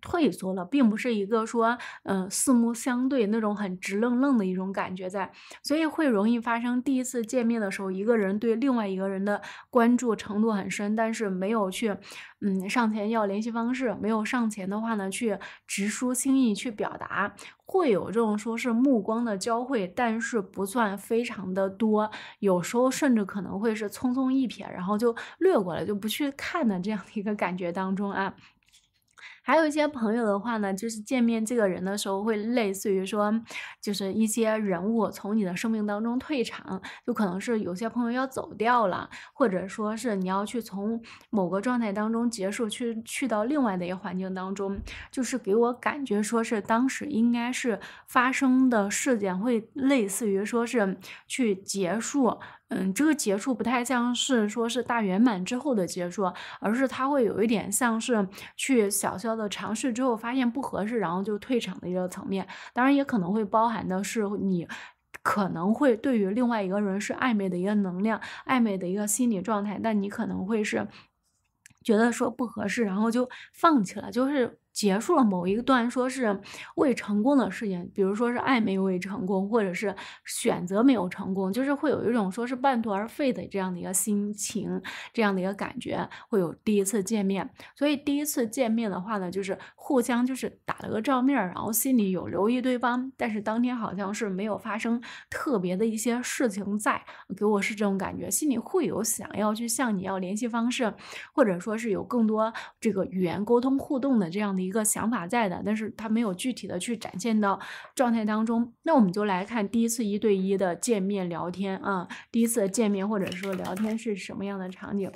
退缩了，并不是一个说，嗯，四目相对那种很直愣愣的一种感觉在，所以会容易发生第一次见面的时候，一个人对另外一个人的关注程度很深，但是没有去，嗯，上前要联系方式，没有上前的话呢，去直抒心意去表达，会有这种说是目光的交汇，但是不算非常的多，有时候甚至可能会是匆匆一瞥，然后就略过了，就不去看的这样的一个感觉当中啊。还有一些朋友的话呢，就是见面这个人的时候，会类似于说，就是一些人物从你的生命当中退场，就可能是有些朋友要走掉了，或者说是你要去从某个状态当中结束，去去到另外的一个环境当中，就是给我感觉说是当时应该是发生的事件会类似于说是去结束。嗯，这个结束不太像是说是大圆满之后的结束，而是他会有一点像是去小小的尝试之后发现不合适，然后就退场的一个层面。当然，也可能会包含的是你可能会对于另外一个人是暧昧的一个能量、暧昧的一个心理状态，但你可能会是觉得说不合适，然后就放弃了，就是。结束了某一段说是未成功的事件，比如说是暧昧未成功，或者是选择没有成功，就是会有一种说是半途而废的这样的一个心情，这样的一个感觉，会有第一次见面。所以第一次见面的话呢，就是互相就是打了个照面，然后心里有留意对方，但是当天好像是没有发生特别的一些事情在，给我是这种感觉，心里会有想要去向你要联系方式，或者说是有更多这个语言沟通互动的这样的。一个想法在的，但是他没有具体的去展现到状态当中。那我们就来看第一次一对一的见面聊天啊，第一次见面或者说聊天是什么样的场景。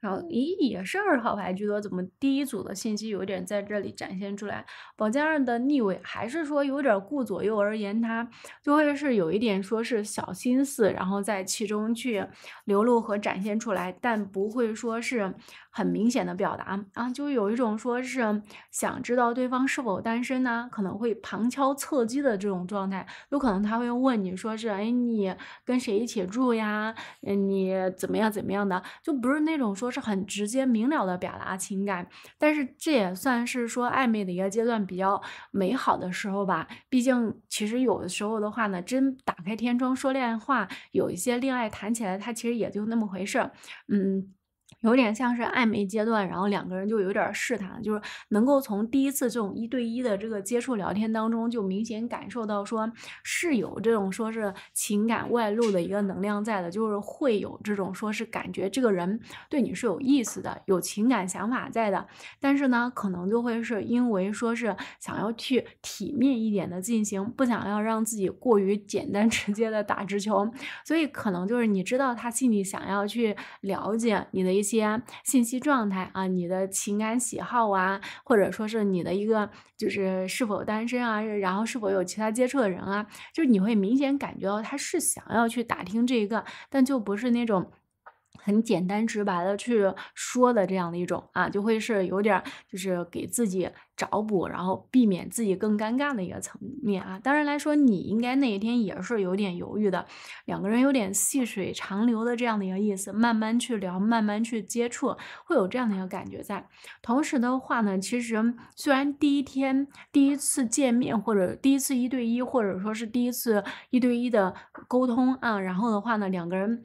然后咦，也是二号牌居多，怎么第一组的信息有点在这里展现出来？宝剑二的逆位，还是说有点顾左右而言他，就会是有一点说是小心思，然后在其中去流露和展现出来，但不会说是。很明显的表达啊，就有一种说是想知道对方是否单身呢，可能会旁敲侧击的这种状态，有可能他会问你说是，哎，你跟谁一起住呀？嗯，你怎么样？怎么样的？就不是那种说是很直接明了的表达情感，但是这也算是说暧昧的一个阶段，比较美好的时候吧。毕竟其实有的时候的话呢，真打开天窗说亮话，有一些恋爱谈起来，它其实也就那么回事，嗯。有点像是暧昧阶段，然后两个人就有点试探，就是能够从第一次这种一对一的这个接触聊天当中，就明显感受到说是有这种说是情感外露的一个能量在的，就是会有这种说是感觉这个人对你是有意思的，有情感想法在的，但是呢，可能就会是因为说是想要去体面一点的进行，不想要让自己过于简单 直接的打直球，所以可能就是你知道他心里想要去了解你的一些。些信息状态啊，你的情感喜好啊，或者说是你的一个就是是否单身啊，然后是否有其他接触的人啊，就是你会明显感觉到他是想要去打听这一个，但就不是那种。很简单直白的去说的这样的一种啊，就会是有点就是给自己找补，然后避免自己更尴尬的一个层面啊。当然来说，你应该那一天也是有点犹豫的，两个人有点细水长流的这样的一个意思，慢慢去聊，慢慢去接触，会有这样的一个感觉在。同时的话呢，其实虽然第一天第一次见面或者第一次一对一，或者说是第一次一对一的沟通啊，然后的话呢，两个人。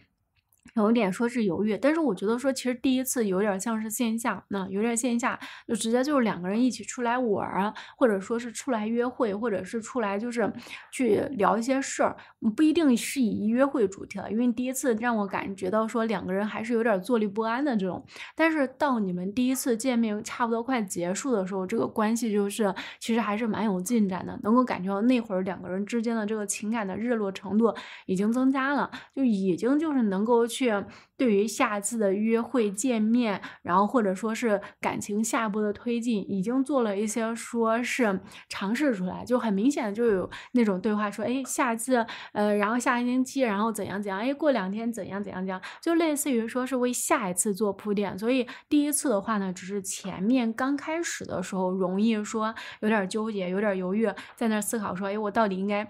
有点说是犹豫，但是我觉得说其实第一次有点像是线下，那有点线下就直接就是两个人一起出来玩，或者说是出来约会，或者是出来就是去聊一些事儿，不一定是以约会主题了。因为第一次让我感觉到说两个人还是有点坐立不安的这种。但是到你们第一次见面差不多快结束的时候，这个关系就是其实还是蛮有进展的，能够感觉到那会儿两个人之间的这个情感的热络程度已经增加了，就已经就是能够。去对于下次的约会见面，然后或者说是感情下一步的推进，已经做了一些说是尝试出来，就很明显的就有那种对话说，哎，下次，呃，然后下一星期，然后怎样怎样，哎，过两天怎样怎样怎样，就类似于说是为下一次做铺垫。所以第一次的话呢，只是前面刚开始的时候容易说有点纠结，有点犹豫，在那思考说，哎，我到底应该。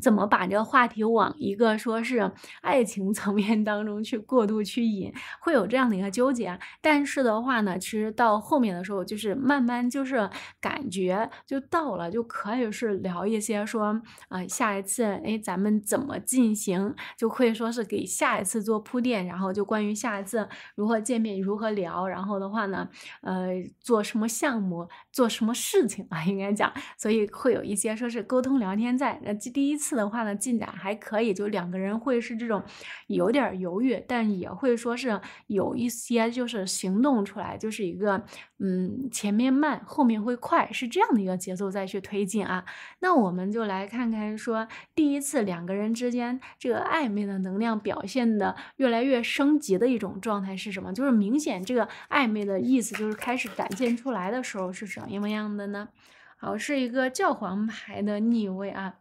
怎么把这个话题往一个说是爱情层面当中去过度去引，会有这样的一个纠结。但是的话呢，其实到后面的时候，就是慢慢就是感觉就到了，就可以是聊一些说啊，下一次哎，咱们怎么进行，就可以说是给下一次做铺垫。然后就关于下一次如何见面、如何聊，然后的话呢，呃，做什么项目、做什么事情啊，应该讲，所以会有一些说是沟通聊天在那第一次。次的话呢，进展还可以，就两个人会是这种有点犹豫，但也会说是有一些就是行动出来，就是一个嗯，前面慢，后面会快，是这样的一个节奏再去推进啊。那我们就来看看说，第一次两个人之间这个暧昧的能量表现的越来越升级的一种状态是什么？就是明显这个暧昧的意思就是开始展现出来的时候是什么样的呢？好，是一个教皇牌的逆位啊。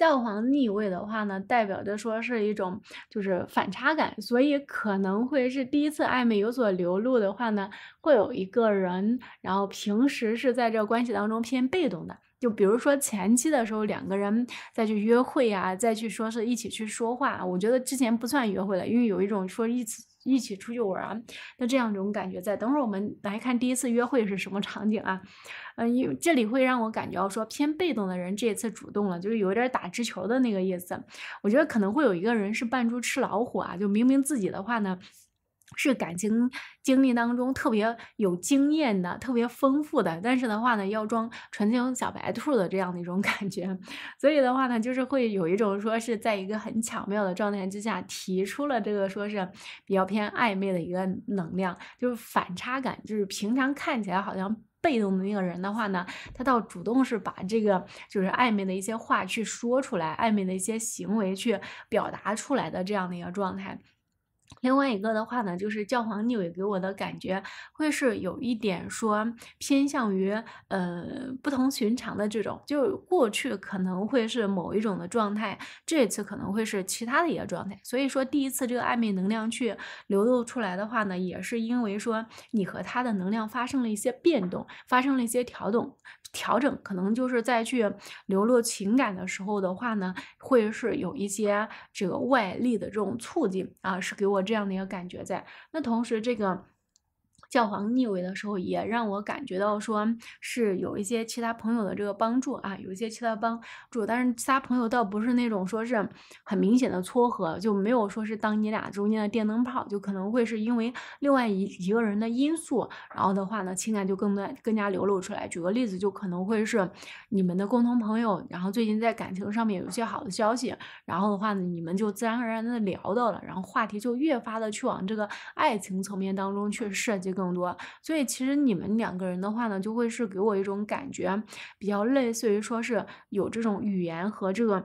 教皇逆位的话呢，代表着说是一种就是反差感，所以可能会是第一次暧昧有所流露的话呢，会有一个人，然后平时是在这关系当中偏被动的，就比如说前期的时候，两个人再去约会啊，再去说是一起去说话，我觉得之前不算约会了，因为有一种说一起。一起出去玩，那这样一种感觉在。等会儿我们来看第一次约会是什么场景啊？嗯，因为这里会让我感觉到说偏被动的人这一次主动了，就是有点打直球的那个意思。我觉得可能会有一个人是扮猪吃老虎啊，就明明自己的话呢。是感情经历当中特别有经验的、特别丰富的，但是的话呢，要装纯情小白兔的这样的一种 感觉，所以的话呢，就是会有一种说是在一个很巧妙的状态之下提出了这个说是比较偏暧昧的一个能量，就是反差感，就是平常看起来好像被动的那个人的话呢，他倒主动是把这个就是暧昧的一些话去说出来，暧昧的一些行为去表达出来的这样的一个状态。另外一个的话呢，就是教皇逆位给我的感觉会是有一点说偏向于呃不同寻常的这种，就过去可能会是某一种的状态，这次可能会是其他的一个状态。所以说第一次这个暧昧能量去流露出来的话呢，也是因为说你和他的能量发生了一些变动，发生了一些调动。调整，可能就是在去流露情感的时候的话呢，会是有一些这个外力的这种促进啊，是给我。这样的一个感觉在那，同时这个。教皇逆位的时候，也让我感觉到说是有一些其他朋友的这个帮助啊，有一些其他帮助，但是其他朋友倒不是那种说是很明显的撮合，就没有说是当你俩中间的电灯泡，就可能会是因为另外一一个人的因素，然后的话呢，情感就更多更加流露出来。举个例子，就可能会是你们的共同朋友，然后最近在感情上面有一些好的消息，然后的话呢，你们就自然而然的聊到了，然后话题就越发的去往这个爱情层面当中去涉及。更多，所以其实你们两个人的话呢，就会是给我一种感觉，比较类似于说是有这种语言和这个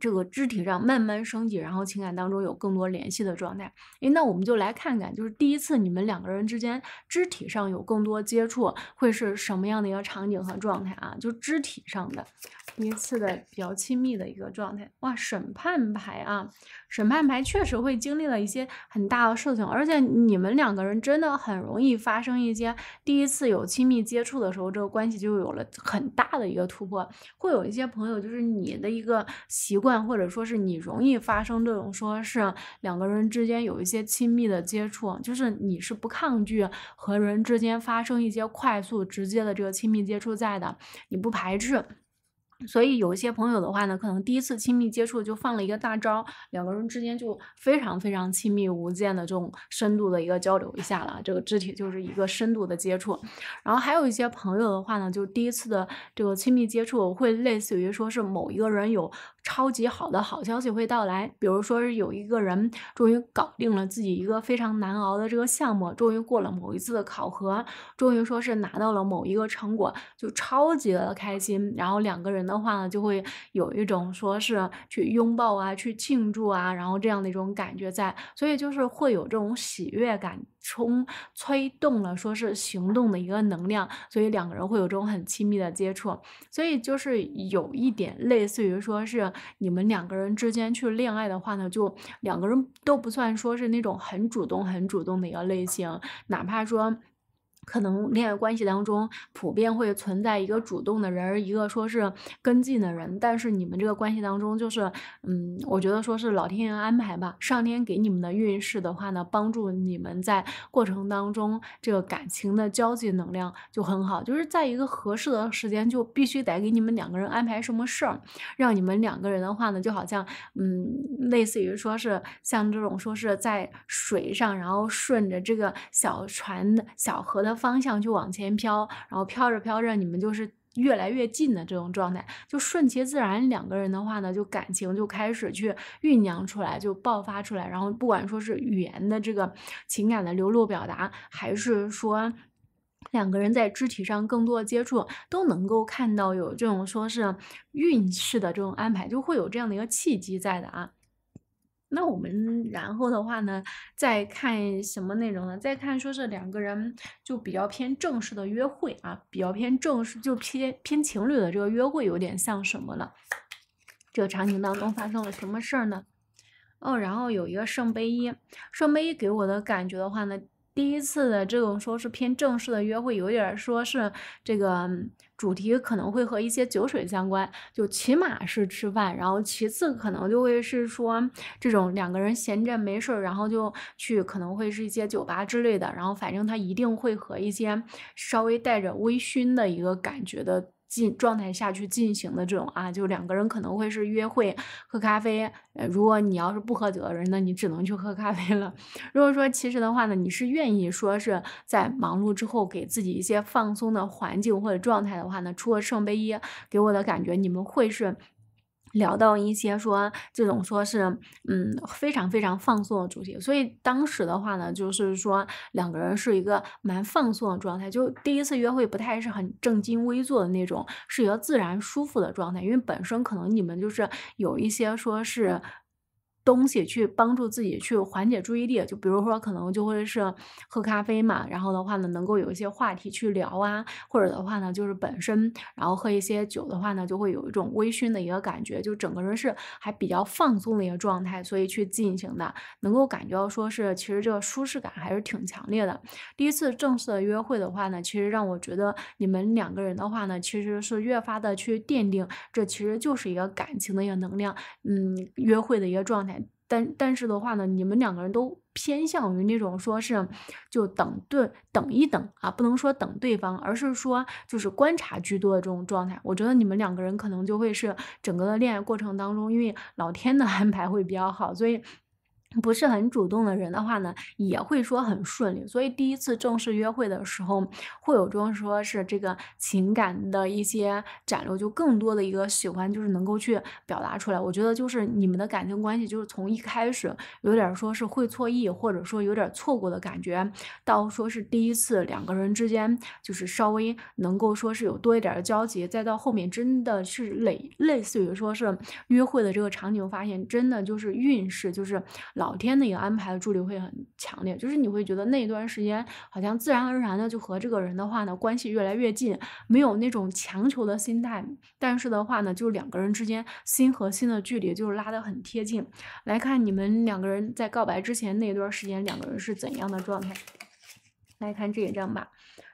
这个肢体上慢慢升级，然后情感当中有更多联系的状态。诶，那我们就来看看，就是第一次你们两个人之间肢体上有更多接触，会是什么样的一个场景和状态啊？就肢体上的第一次的比较亲密的一个状态。哇，审判牌啊！审判牌确实会经历了一些很大的事情，而且你们两个人真的很容易发生一些第一次有亲密接触的时候，这个关系就有了很大的一个突破。会有一些朋友，就是你的一个习惯，或者说是你容易发生这种，说是两个人之间有一些亲密的接触，就是你是不抗拒和人之间发生一些快速直接的这个亲密接触在的，你不排斥。所以有一些朋友的话呢，可能第一次亲密接触就放了一个大招，两个人之间就非常非常亲密无间的这种深度的一个交流一下了，这个肢体就是一个深度的接触。然后还有一些朋友的话呢，就第一次的这个亲密接触会类似于说是某一个人有。超级好的好消息会到来，比如说是有一个人终于搞定了自己一个非常难熬的这个项目，终于过了某一次的考核，终于说是拿到了某一个成果，就超级的开心。然后两个人的话呢，就会有一种说是去拥抱啊，去庆祝啊，然后这样的一种感觉在，所以就是会有这种喜悦感。冲催动了，说是行动的一个能量，所以两个人会有这种很亲密的接触，所以就是有一点类似于说是你们两个人之间去恋爱的话呢，就两个人都不算说是那种很主动、很主动的一个类型，哪怕说。可能恋爱关系当中普遍会存在一个主动的人，一个说是跟进的人。但是你们这个关系当中，就是嗯，我觉得说是老天爷安排吧，上天给你们的运势的话呢，帮助你们在过程当中这个感情的交际能量就很好。就是在一个合适的时间，就必须得给你们两个人安排什么事儿，让你们两个人的话呢，就好像嗯，类似于说是像这种说是在水上，然后顺着这个小船的小河的。方向就往前飘，然后飘着飘着，你们就是越来越近的这种状态，就顺其自然。两个人的话呢，就感情就开始去酝酿出来，就爆发出来。然后不管说是语言的这个情感的流露表达，还是说两个人在肢体上更多的接触，都能够看到有这种说是运势的这种安排，就会有这样的一个契机在的啊。那我们然后的话呢，再看什么内容呢？再看说是两个人就比较偏正式的约会啊，比较偏正式就偏偏情侣的这个约会有点像什么了？这个场景当中发生了什么事儿呢？哦，然后有一个圣杯一，圣杯一给我的感觉的话呢。第一次的这种说是偏正式的约会，有点说是这个主题可能会和一些酒水相关，就起码是吃饭，然后其次可能就会是说这种两个人闲着没事儿，然后就去可能会是一些酒吧之类的，然后反正他一定会和一些稍微带着微醺的一个感觉的。进状态下去进行的这种啊，就两个人可能会是约会喝咖啡。如果你要是不喝酒的人，那你只能去喝咖啡了。如果说其实的话呢，你是愿意说是在忙碌之后给自己一些放松的环境或者状态的话呢，除了圣杯一给我的感觉，你们会是。聊到一些说这种说是嗯非常非常放松的主题，所以当时的话呢，就是说两个人是一个蛮放松的状态，就第一次约会不太是很正襟危坐的那种，是一个自然舒服的状态，因为本身可能你们就是有一些说是。东西去帮助自己去缓解注意力，就比如说可能就会是喝咖啡嘛，然后的话呢能够有一些话题去聊啊，或者的话呢就是本身然后喝一些酒的话呢就会有一种微醺的一个感觉，就整个人是还比较放松的一个状态，所以去进行的能够感觉到说是其实这个舒适感还是挺强烈的。第一次正式的约会的话呢，其实让我觉得你们两个人的话呢其实是越发的去奠定，这其实就是一个感情的一个能量，嗯，约会的一个状态。但但是的话呢，你们两个人都偏向于那种说是就等对等一等啊，不能说等对方，而是说就是观察居多的这种状态。我觉得你们两个人可能就会是整个的恋爱过程当中，因为老天的安排会比较好，所以。不是很主动的人的话呢，也会说很顺利。所以第一次正式约会的时候，会有种说是这个情感的一些展露，就更多的一个喜欢，就是能够去表达出来。我觉得就是你们的感情关系，就是从一开始有点说是会错意，或者说有点错过的感觉，到说是第一次两个人之间就是稍微能够说是有多一点的交集，再到后面真的是类类似于说是约会的这个场景，发现真的就是运势就是。老天的一个安排的助力会很强烈，就是你会觉得那一段时间好像自然而然的就和这个人的话呢关系越来越近，没有那种强求的心态，但是的话呢，就两个人之间心和心的距离就是拉得很贴近。来看你们两个人在告白之前那段时间两个人是怎样的状态。来看这一张吧，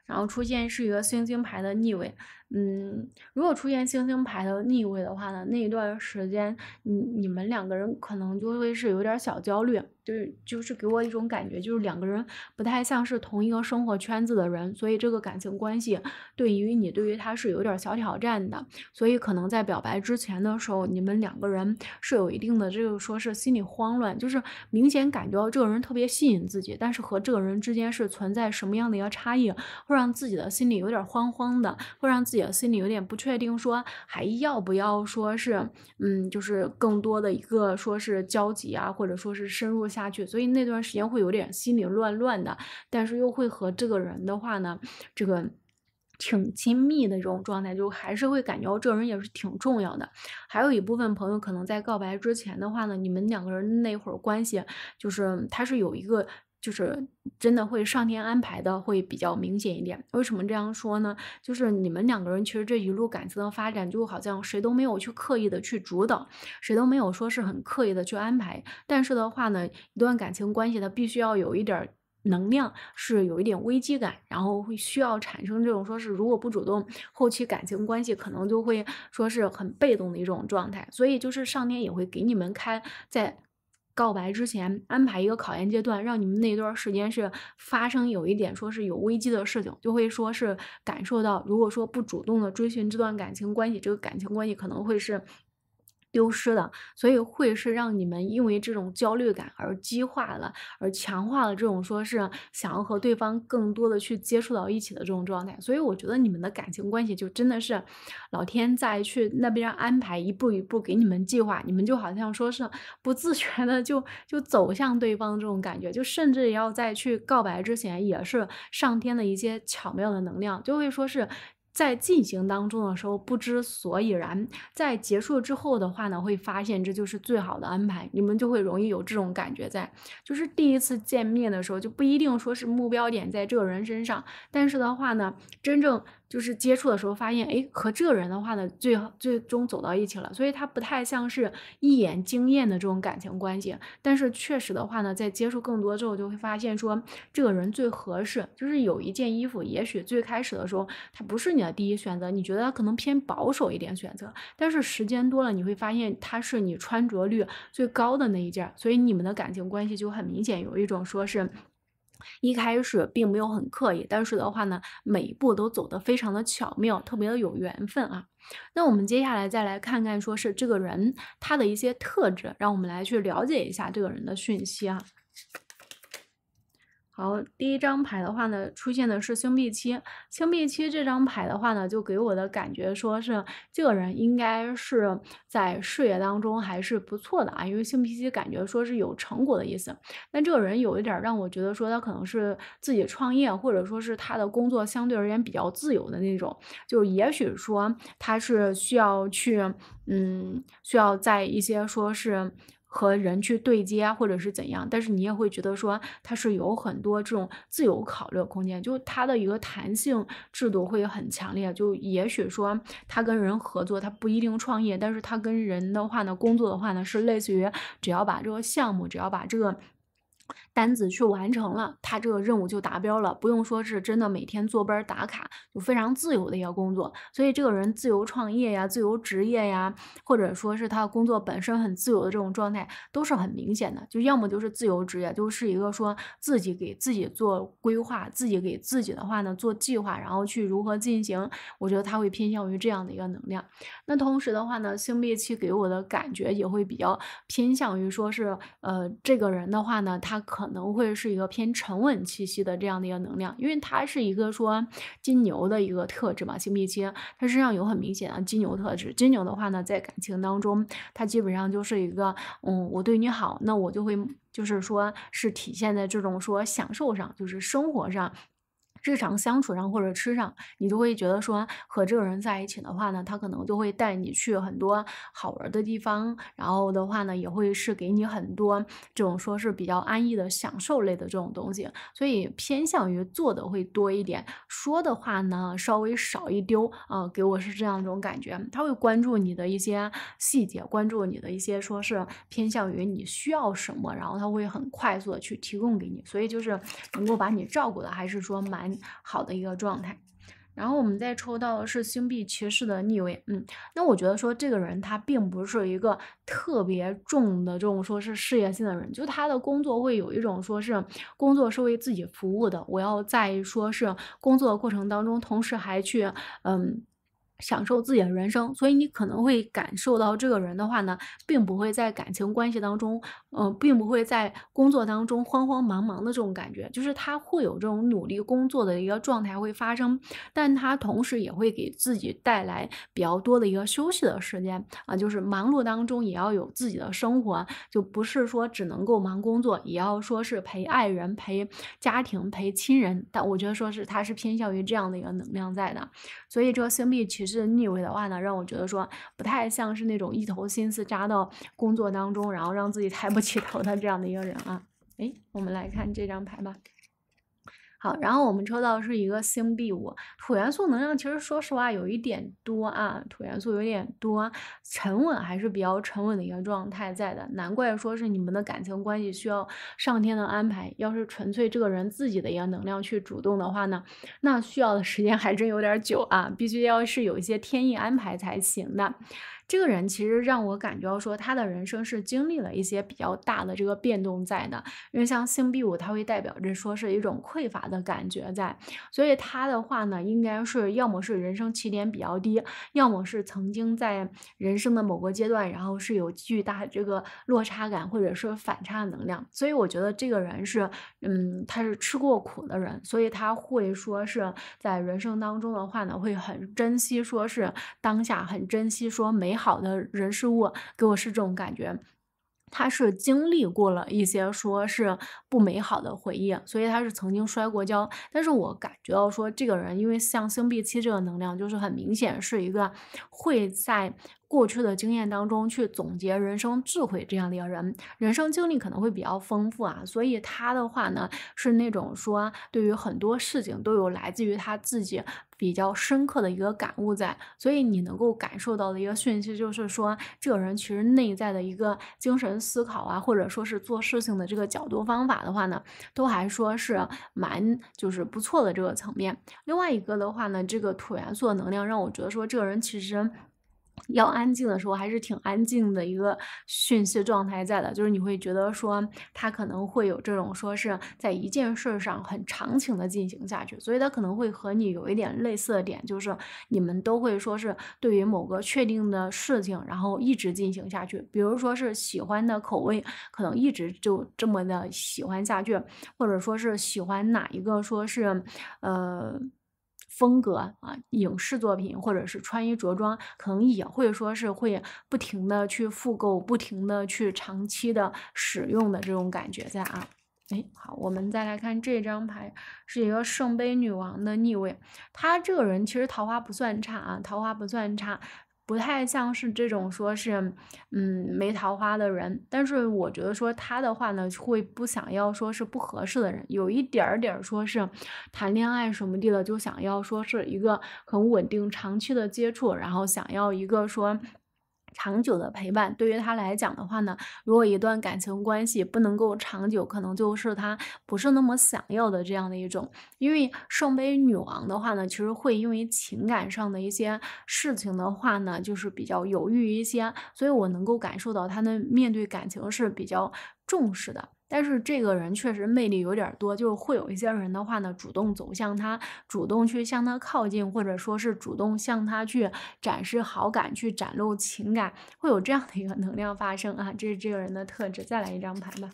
然后出现是一个星星牌的逆位。嗯，如果出现星星牌的逆位的话呢，那一段时间，你你们两个人可能就会是有点小焦虑，就是就是给我一种感觉，就是两个人不太像是同一个生活圈子的人，所以这个感情关系对于你对于他是有点小挑战的，所以可能在表白之前的时候，你们两个人是有一定的这个说是心里慌乱，就是明显感觉到这个人特别吸引自己，但是和这个人之间是存在什么样的一个差异，会让自己的心里有点慌慌的，会让自己。心里有点不确定，说还要不要说是，嗯，就是更多的一个说是交集啊，或者说是深入下去，所以那段时间会有点心里乱乱的，但是又会和这个人的话呢，这个挺亲密的这种状态，就还是会感觉这人也是挺重要的。还有一部分朋友可能在告白之前的话呢，你们两个人那会儿关系就是他是有一个。就是真的会上天安排的会比较明显一点。为什么这样说呢？就是你们两个人其实这一路感情的发展，就好像谁都没有去刻意的去主导，谁都没有说是很刻意的去安排。但是的话呢，一段感情关系它必须要有一点能量，是有一点危机感，然后会需要产生这种说是如果不主动，后期感情关系可能就会说是很被动的一种状态。所以就是上天也会给你们开在。告白之前安排一个考验阶段，让你们那段时间是发生有一点说是有危机的事情，就会说是感受到，如果说不主动的追寻这段感情关系，这个感情关系可能会是。丢失的，所以会是让你们因为这种焦虑感而激化了，而强化了这种说是想要和对方更多的去接触到一起的这种状态。所以我觉得你们的感情关系就真的是老天在去那边安排，一步一步给你们计划，你们就好像说是不自觉的就就走向对方这种感觉，就甚至也要在去告白之前也是上天的一些巧妙的能量，就会说是。在进行当中的时候不知所以然，在结束之后的话呢，会发现这就是最好的安排。你们就会容易有这种感觉，在就是第一次见面的时候就不一定说是目标点在这个人身上，但是的话呢，真正。就是接触的时候发现，哎，和这个人的话呢，最最终走到一起了，所以他不太像是一眼惊艳的这种感情关系。但是确实的话呢，在接触更多之后，就会发现说这个人最合适。就是有一件衣服，也许最开始的时候他不是你的第一选择，你觉得他可能偏保守一点选择，但是时间多了，你会发现他是你穿着率最高的那一件，所以你们的感情关系就很明显，有一种说是。一开始并没有很刻意，但是的话呢，每一步都走得非常的巧妙，特别的有缘分啊。那我们接下来再来看看，说是这个人他的一些特质，让我们来去了解一下这个人的讯息啊。然后第一张牌的话呢，出现的是星币七。星币七这张牌的话呢，就给我的感觉说是这个人应该是在事业当中还是不错的啊，因为星币七感觉说是有成果的意思。但这个人有一点让我觉得说他可能是自己创业，或者说是他的工作相对而言比较自由的那种，就也许说他是需要去，嗯，需要在一些说是。和人去对接啊，或者是怎样，但是你也会觉得说它是有很多这种自由考虑的空间，就它的一个弹性制度会很强烈。就也许说他跟人合作，他不一定创业，但是他跟人的话呢，工作的话呢，是类似于只要把这个项目，只要把这个。单子去完成了，他这个任务就达标了，不用说是真的每天坐班打卡，就非常自由的一个工作。所以这个人自由创业呀、自由职业呀，或者说是他工作本身很自由的这种状态，都是很明显的。就要么就是自由职业，就是一个说自己给自己做规划、自己给自己的话呢做计划，然后去如何进行。我觉得他会偏向于这样的一个能量。那同时的话呢，星币七给我的感觉也会比较偏向于说是，呃，这个人的话呢，他可。可能会是一个偏沉稳气息的这样的一个能量，因为它是一个说金牛的一个特质嘛，星币七，它身上有很明显的金牛特质。金牛的话呢，在感情当中，它基本上就是一个，嗯，我对你好，那我就会就是说是体现在这种说享受上，就是生活上。日常相处上或者吃上，你就会觉得说和这个人在一起的话呢，他可能就会带你去很多好玩的地方，然后的话呢也会是给你很多这种说是比较安逸的享受类的这种东西，所以偏向于做的会多一点，说的话呢稍微少一丢啊，给我是这样一种感觉，他会关注你的一些细节，关注你的一些说是偏向于你需要什么，然后他会很快速的去提供给你，所以就是能够把你照顾的还是说蛮。好的一个状态，然后我们再抽到的是星币骑士的逆位，嗯，那我觉得说这个人他并不是一个特别重的这种说是事业性的人，就他的工作会有一种说是工作是为自己服务的，我要在说是工作过程当中，同时还去嗯。享受自己的人生，所以你可能会感受到这个人的话呢，并不会在感情关系当中，嗯，并不会在工作当中慌慌忙忙的这种感觉，就是他会有这种努力工作的一个状态会发生，但他同时也会给自己带来比较多的一个休息的时间啊，就是忙碌当中也要有自己的生活，就不是说只能够忙工作，也要说是陪爱人、陪家庭、陪亲人，但我觉得说是他是偏向于这样的一个能量在的。所以这个星币骑士逆位的话呢，让我觉得说不太像是那种一头心思扎到工作当中，然后让自己抬不起头的这样的一个人啊。哎，我们来看这张牌吧。好，然后我们抽到是一个星币五，土元素能量其实说实话有一点多啊，土元素有点多，沉稳还是比较沉稳的一个状态在的，难怪说是你们的感情关系需要上天的安排，要是纯粹这个人自己的一个能量去主动的话呢，那需要的时间还真有点久啊，必须要是有一些天意安排才行的。这个人其实让我感觉到说，他的人生是经历了一些比较大的这个变动在的，因为像星币五，他会代表着说是一种匮乏的感觉在，所以他的话呢，应该是要么是人生起点比较低，要么是曾经在人生的某个阶段，然后是有巨大这个落差感，或者是反差能量。所以我觉得这个人是，嗯，他是吃过苦的人，所以他会说是在人生当中的话呢，会很珍惜说是当下，很珍惜说美。好的人事物给我是这种感觉，他是经历过了一些说是不美好的回忆，所以他是曾经摔过跤。但是我感觉到说，这个人因为像星币七这个能量，就是很明显是一个会在。过去的经验当中去总结人生智慧这样的一个人，人生经历可能会比较丰富啊，所以他的话呢是那种说对于很多事情都有来自于他自己比较深刻的一个感悟在，所以你能够感受到的一个讯息就是说，这个人其实内在的一个精神思考啊，或者说是做事情的这个角度方法的话呢，都还说是蛮就是不错的这个层面。另外一个的话呢，这个土元素的能量让我觉得说，这个人其实。要安静的时候，还是挺安静的一个讯息状态在的，就是你会觉得说他可能会有这种说是在一件事上很长情的进行下去，所以他可能会和你有一点类似的点，就是你们都会说是对于某个确定的事情，然后一直进行下去，比如说是喜欢的口味，可能一直就这么的喜欢下去，或者说是喜欢哪一个说是呃。风格啊，影视作品或者是穿衣着装，可能也会说是会不停的去复购，不停的去长期的使用的这种感觉在啊。哎，好，我们再来看这张牌，是一个圣杯女王的逆位，她这个人其实桃花不算差啊，桃花不算差。不太像是这种说是，嗯没桃花的人，但是我觉得说他的话呢，会不想要说是不合适的人，有一点点儿说是谈恋爱什么的，就想要说是一个很稳定、长期的接触，然后想要一个说。长久的陪伴对于他来讲的话呢，如果一段感情关系不能够长久，可能就是他不是那么想要的这样的一种。因为圣杯女王的话呢，其实会因为情感上的一些事情的话呢，就是比较犹豫一些，所以我能够感受到他的面对感情是比较重视的。但是这个人确实魅力有点多，就是会有一些人的话呢，主动走向他，主动去向他靠近，或者说是主动向他去展示好感，去展露情感，会有这样的一个能量发生啊。这是这个人的特质。再来一张牌吧。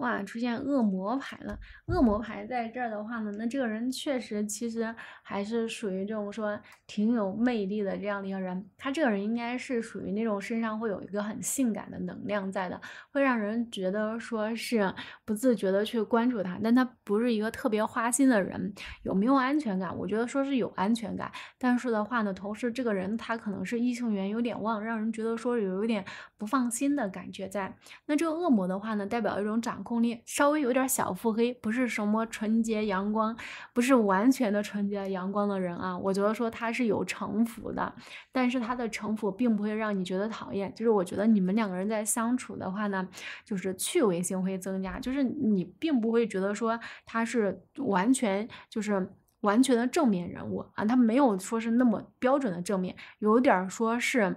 哇，出现恶魔牌了！恶魔牌在这儿的话呢，那这个人确实其实还是属于这种说挺有魅力的这样的一个人。他这个人应该是属于那种身上会有一个很性感的能量在的，会让人觉得说是不自觉的去关注他。但他不是一个特别花心的人，有没有安全感？我觉得说是有安全感。但是的话呢，同时这个人他可能是异性缘有点旺，让人觉得说有一点。不放心的感觉在那，这个恶魔的话呢，代表一种掌控力，稍微有点小腹黑，不是什么纯洁阳光，不是完全的纯洁阳光的人啊。我觉得说他是有城府的，但是他的城府并不会让你觉得讨厌。就是我觉得你们两个人在相处的话呢，就是趣味性会增加，就是你并不会觉得说他是完全就是完全的正面人物啊，他没有说是那么标准的正面，有点说是。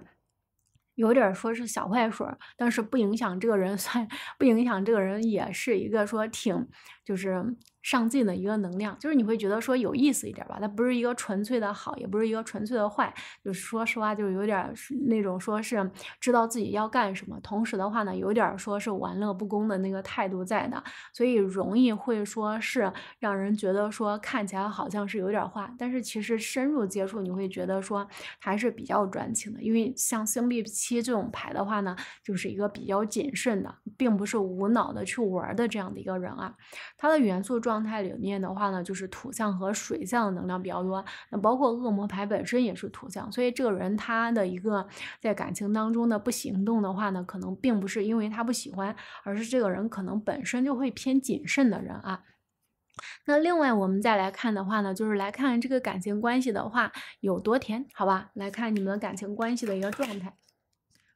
有点说是小坏水，但是不影响这个人，算不影响这个人，也是一个说挺就是。上进的一个能量，就是你会觉得说有意思一点吧，它不是一个纯粹的好，也不是一个纯粹的坏，就是说实话，就是有点那种说是知道自己要干什么，同时的话呢，有点说是玩乐不恭的那个态度在的，所以容易会说是让人觉得说看起来好像是有点坏，但是其实深入接触你会觉得说还是比较专情的，因为像星币七这种牌的话呢，就是一个比较谨慎的，并不是无脑的去玩的这样的一个人啊，它的元素状。状态里面的话呢，就是土象和水象能量比较多，那包括恶魔牌本身也是土象，所以这个人他的一个在感情当中的不行动的话呢，可能并不是因为他不喜欢，而是这个人可能本身就会偏谨慎的人啊。那另外我们再来看的话呢，就是来看这个感情关系的话有多甜，好吧？来看你们的感情关系的一个状态。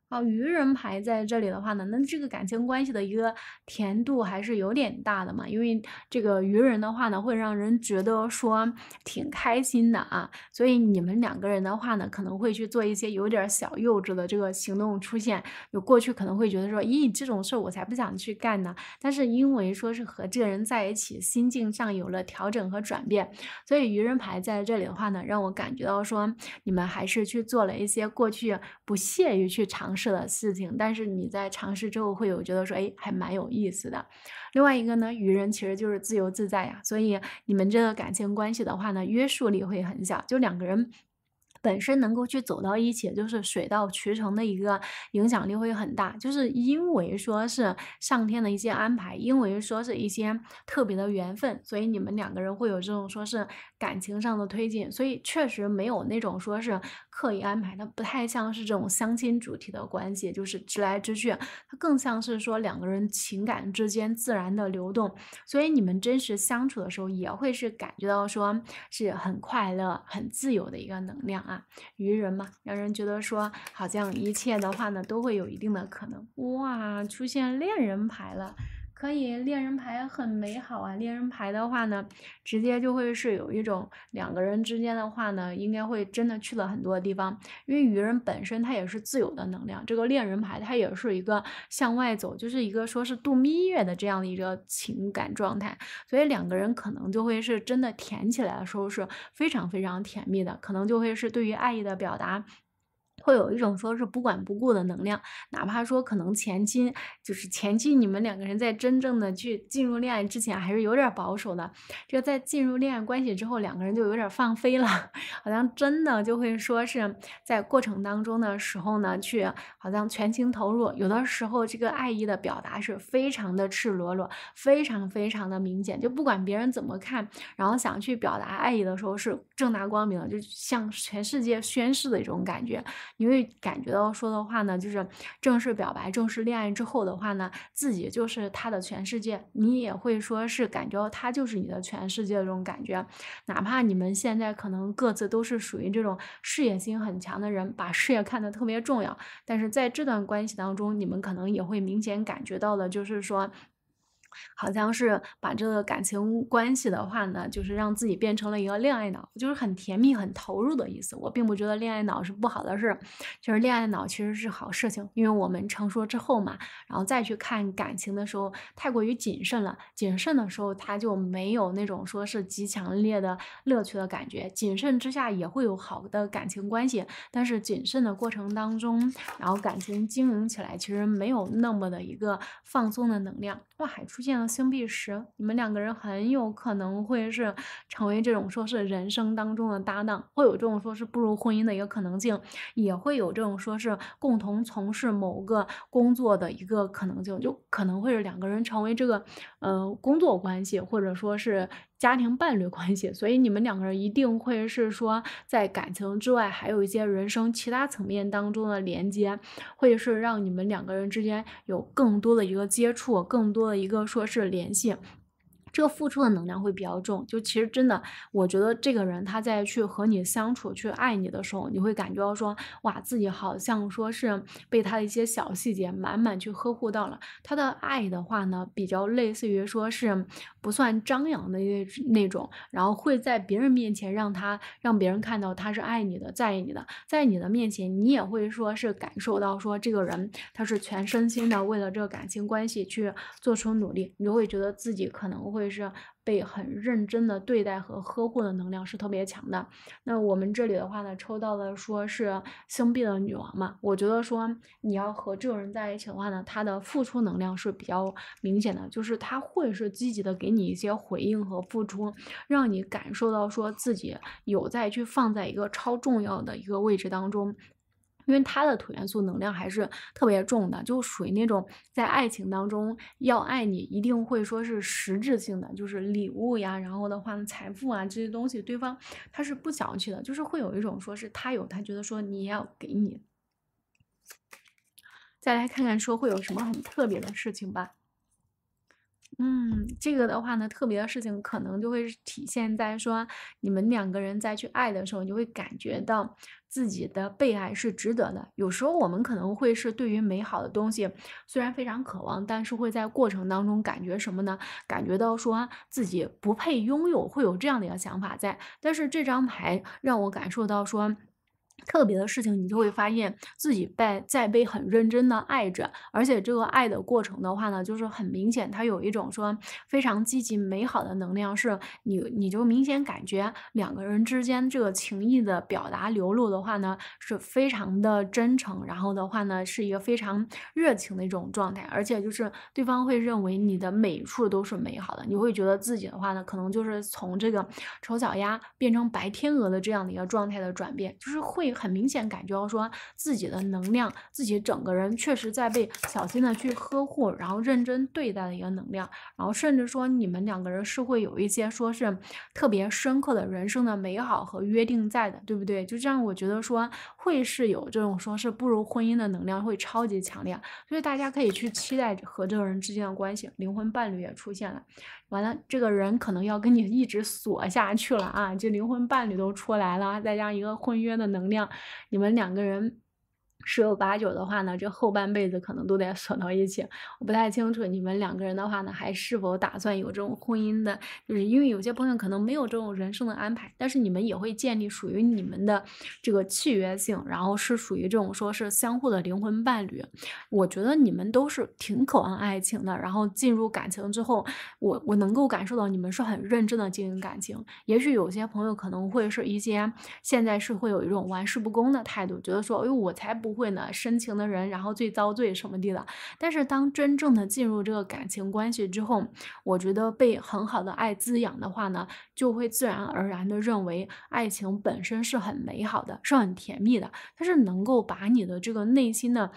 啊，愚人牌在这里的话呢，那这个感情关系的一个甜度还是有点大的嘛，因为这个愚人的话呢，会让人觉得说挺开心的啊，所以你们两个人的话呢，可能会去做一些有点小幼稚的这个行动出现。就过去可能会觉得说，咦，这种事我才不想去干呢，但是因为说是和这个人在一起，心境上有了调整和转变，所以愚人牌在这里的话呢，让我感觉到说，你们还是去做了一些过去不屑于去尝。是的事情，但是你在尝试之后会有觉得说，哎，还蛮有意思的。另外一个呢，愚人其实就是自由自在呀，所以你们这个感情关系的话呢，约束力会很小，就两个人本身能够去走到一起，就是水到渠成的一个影响力会很大，就是因为说是上天的一些安排，因为说是一些特别的缘分，所以你们两个人会有这种说是感情上的推进，所以确实没有那种说是。刻意安排，它不太像是这种相亲主题的关系，就是直来直去。它更像是说两个人情感之间自然的流动，所以你们真实相处的时候，也会是感觉到说是很快乐、很自由的一个能量啊。愚人嘛，让人觉得说好像一切的话呢都会有一定的可能。哇，出现恋人牌了。可以，恋人牌很美好啊。恋人牌的话呢，直接就会是有一种两个人之间的话呢，应该会真的去了很多地方。因为愚人本身它也是自由的能量，这个恋人牌它也是一个向外走，就是一个说是度蜜月的这样的一个情感状态。所以两个人可能就会是真的甜起来的时候是非常非常甜蜜的，可能就会是对于爱意的表达。会有一种说是不管不顾的能量，哪怕说可能前期就是前期你们两个人在真正的去进入恋爱之前还是有点保守的，这个在进入恋爱关系之后，两个人就有点放飞了，好像真的就会说是在过程当中的时候呢，去好像全情投入，有的时候这个爱意的表达是非常的赤裸裸，非常非常的明显，就不管别人怎么看，然后想去表达爱意的时候是正大光明的，就向全世界宣誓的一种感觉。因为感觉到说的话呢，就是正式表白、正式恋爱之后的话呢，自己就是他的全世界。你也会说是感觉到他就是你的全世界这种感觉。哪怕你们现在可能各自都是属于这种事业心很强的人，把事业看得特别重要，但是在这段关系当中，你们可能也会明显感觉到的就是说。好像是把这个感情关系的话呢，就是让自己变成了一个恋爱脑，就是很甜蜜、很投入的意思。我并不觉得恋爱脑是不好的事，就是恋爱脑其实是好事情，因为我们成熟之后嘛，然后再去看感情的时候，太过于谨慎了。谨慎的时候，他就没有那种说是极强烈的乐趣的感觉。谨慎之下也会有好的感情关系，但是谨慎的过程当中，然后感情经营起来其实没有那么的一个放松的能量。哇，还出现。见星币十，你们两个人很有可能会是成为这种说是人生当中的搭档，会有这种说是步入婚姻的一个可能性，也会有这种说是共同从事某个工作的一个可能性，就可能会是两个人成为这个呃工作关系，或者说是。家庭伴侣关系，所以你们两个人一定会是说，在感情之外，还有一些人生其他层面当中的连接，会是让你们两个人之间有更多的一个接触，更多的一个说是联系。这个付出的能量会比较重，就其实真的，我觉得这个人他在去和你相处、去爱你的时候，你会感觉到说，哇，自己好像说是被他的一些小细节满满去呵护到了。他的爱的话呢，比较类似于说是不算张扬的那那种，然后会在别人面前让他让别人看到他是爱你的、在意你的，在你的面前，你也会说是感受到说这个人他是全身心的为了这个感情关系去做出努力，你就会觉得自己可能会。是被很认真的对待和呵护的能量是特别强的。那我们这里的话呢，抽到的说是星币的女王嘛，我觉得说你要和这种人在一起的话呢，他的付出能量是比较明显的，就是他会是积极的给你一些回应和付出，让你感受到说自己有在去放在一个超重要的一个位置当中。因为他的土元素能量还是特别重的，就属于那种在爱情当中要爱你，一定会说是实质性的，就是礼物呀，然后的话呢，财富啊这些东西，对方他是不要去的，就是会有一种说是他有，他觉得说你要给你。再来看看说会有什么很特别的事情吧。嗯，这个的话呢，特别的事情可能就会体现在说，你们两个人在去爱的时候，你就会感觉到自己的被爱是值得的。有时候我们可能会是对于美好的东西虽然非常渴望，但是会在过程当中感觉什么呢？感觉到说自己不配拥有，会有这样的一个想法在。但是这张牌让我感受到说。特别的事情，你就会发现自己被在被很认真的爱着，而且这个爱的过程的话呢，就是很明显，它有一种说非常积极美好的能量，是你你就明显感觉两个人之间这个情谊的表达流露的话呢，是非常的真诚，然后的话呢，是一个非常热情的一种状态，而且就是对方会认为你的每处都是美好的，你会觉得自己的话呢，可能就是从这个丑小鸭变成白天鹅的这样的一个状态的转变，就是会。很明显感觉到说自己的能量，自己整个人确实在被小心的去呵护，然后认真对待的一个能量，然后甚至说你们两个人是会有一些说是特别深刻的人生的美好和约定在的，对不对？就这样，我觉得说会是有这种说是步入婚姻的能量会超级强烈，所以大家可以去期待和这个人之间的关系，灵魂伴侣也出现了。完了，这个人可能要跟你一直锁下去了啊！就灵魂伴侣都出来了，再加上一个婚约的能量，你们两个人。十有八九的话呢，这后半辈子可能都得锁到一起。我不太清楚你们两个人的话呢，还是否打算有这种婚姻的？就是因为有些朋友可能没有这种人生的安排，但是你们也会建立属于你们的这个契约性，然后是属于这种说是相互的灵魂伴侣。我觉得你们都是挺渴望爱情的，然后进入感情之后，我我能够感受到你们是很认真的经营感情。也许有些朋友可能会是一些现在是会有一种玩世不恭的态度，觉得说，哎，我才不。不会呢，深情的人，然后最遭罪什么的。但是当真正的进入这个感情关系之后，我觉得被很好的爱滋养的话呢，就会自然而然的认为爱情本身是很美好的，是很甜蜜的，它是能够把你的这个内心的。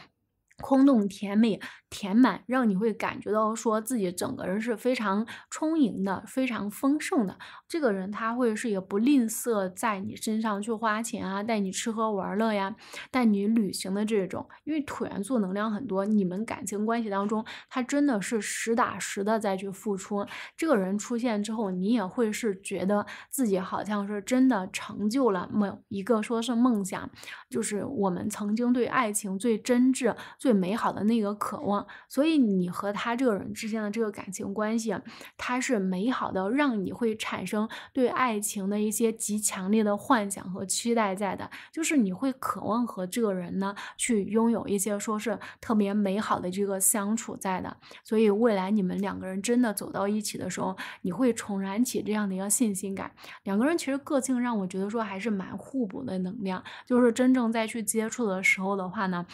空洞甜美，填满，让你会感觉到说自己整个人是非常充盈的，非常丰盛的。这个人他会是也不吝啬在你身上去花钱啊，带你吃喝玩乐呀，带你旅行的这种。因为土元素能量很多，你们感情关系当中，他真的是实打实的再去付出。这个人出现之后，你也会是觉得自己好像是真的成就了某一个说是梦想，就是我们曾经对爱情最真挚最。美好的那个渴望，所以你和他这个人之间的这个感情关系，他是美好的，让你会产生对爱情的一些极强烈的幻想和期待在的，就是你会渴望和这个人呢去拥有一些说是特别美好的这个相处在的，所以未来你们两个人真的走到一起的时候，你会重燃起这样的一个信心感。两个人其实个性让我觉得说还是蛮互补的能量，就是真正在去接触的时候的话呢。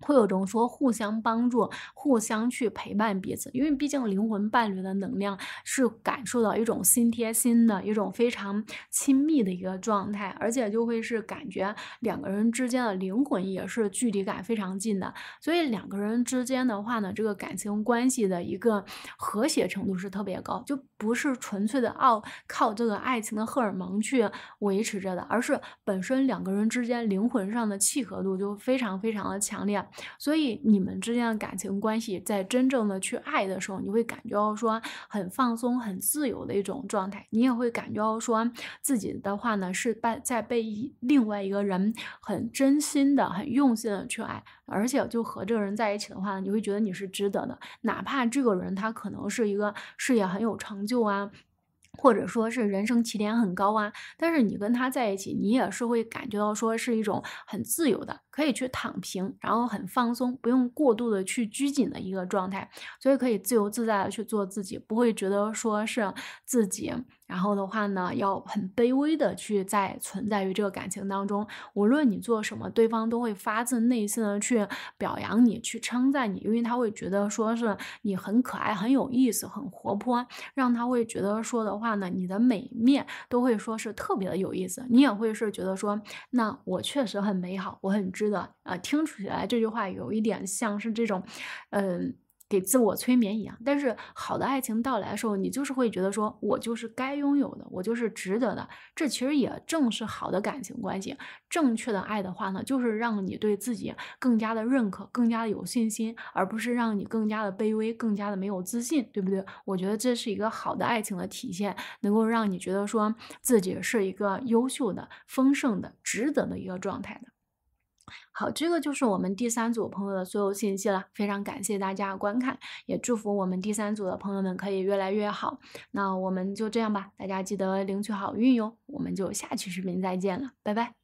会有种说互相帮助、互相去陪伴彼此，因为毕竟灵魂伴侣的能量是感受到一种心贴心的一种非常亲密的一个状态，而且就会是感觉两个人之间的灵魂也是距离感非常近的，所以两个人之间的话呢，这个感情关系的一个和谐程度是特别高，就不是纯粹的靠靠这个爱情的荷尔蒙去维持着的，而是本身两个人之间灵魂上的契合度就非常非常的强烈。所以你们之间的感情关系，在真正的去爱的时候，你会感觉到说很放松、很自由的一种状态。你也会感觉到说自己的话呢是被在被另外一个人很真心的、很用心的去爱，而且就和这个人在一起的话，你会觉得你是值得的。哪怕这个人他可能是一个事业很有成就啊，或者说是人生起点很高啊，但是你跟他在一起，你也是会感觉到说是一种很自由的。可以去躺平，然后很放松，不用过度的去拘谨的一个状态，所以可以自由自在的去做自己，不会觉得说是自己，然后的话呢，要很卑微的去在存在于这个感情当中。无论你做什么，对方都会发自内心的去表扬你，去称赞你，因为他会觉得说是你很可爱，很有意思，很活泼，让他会觉得说的话呢，你的每一面都会说是特别的有意思。你也会是觉得说，那我确实很美好，我很知。的啊，听出来这句话有一点像是这种，嗯，给自我催眠一样。但是好的爱情到来的时候，你就是会觉得说，我就是该拥有的，我就是值得的。这其实也正是好的感情关系，正确的爱的话呢，就是让你对自己更加的认可，更加的有信心，而不是让你更加的卑微，更加的没有自信，对不对？我觉得这是一个好的爱情的体现，能够让你觉得说自己是一个优秀的、丰盛的、值得的一个状态的。好，这个就是我们第三组朋友的所有信息了。非常感谢大家观看，也祝福我们第三组的朋友们可以越来越好。那我们就这样吧，大家记得领取好运哟。我们就下期视频再见了，拜拜。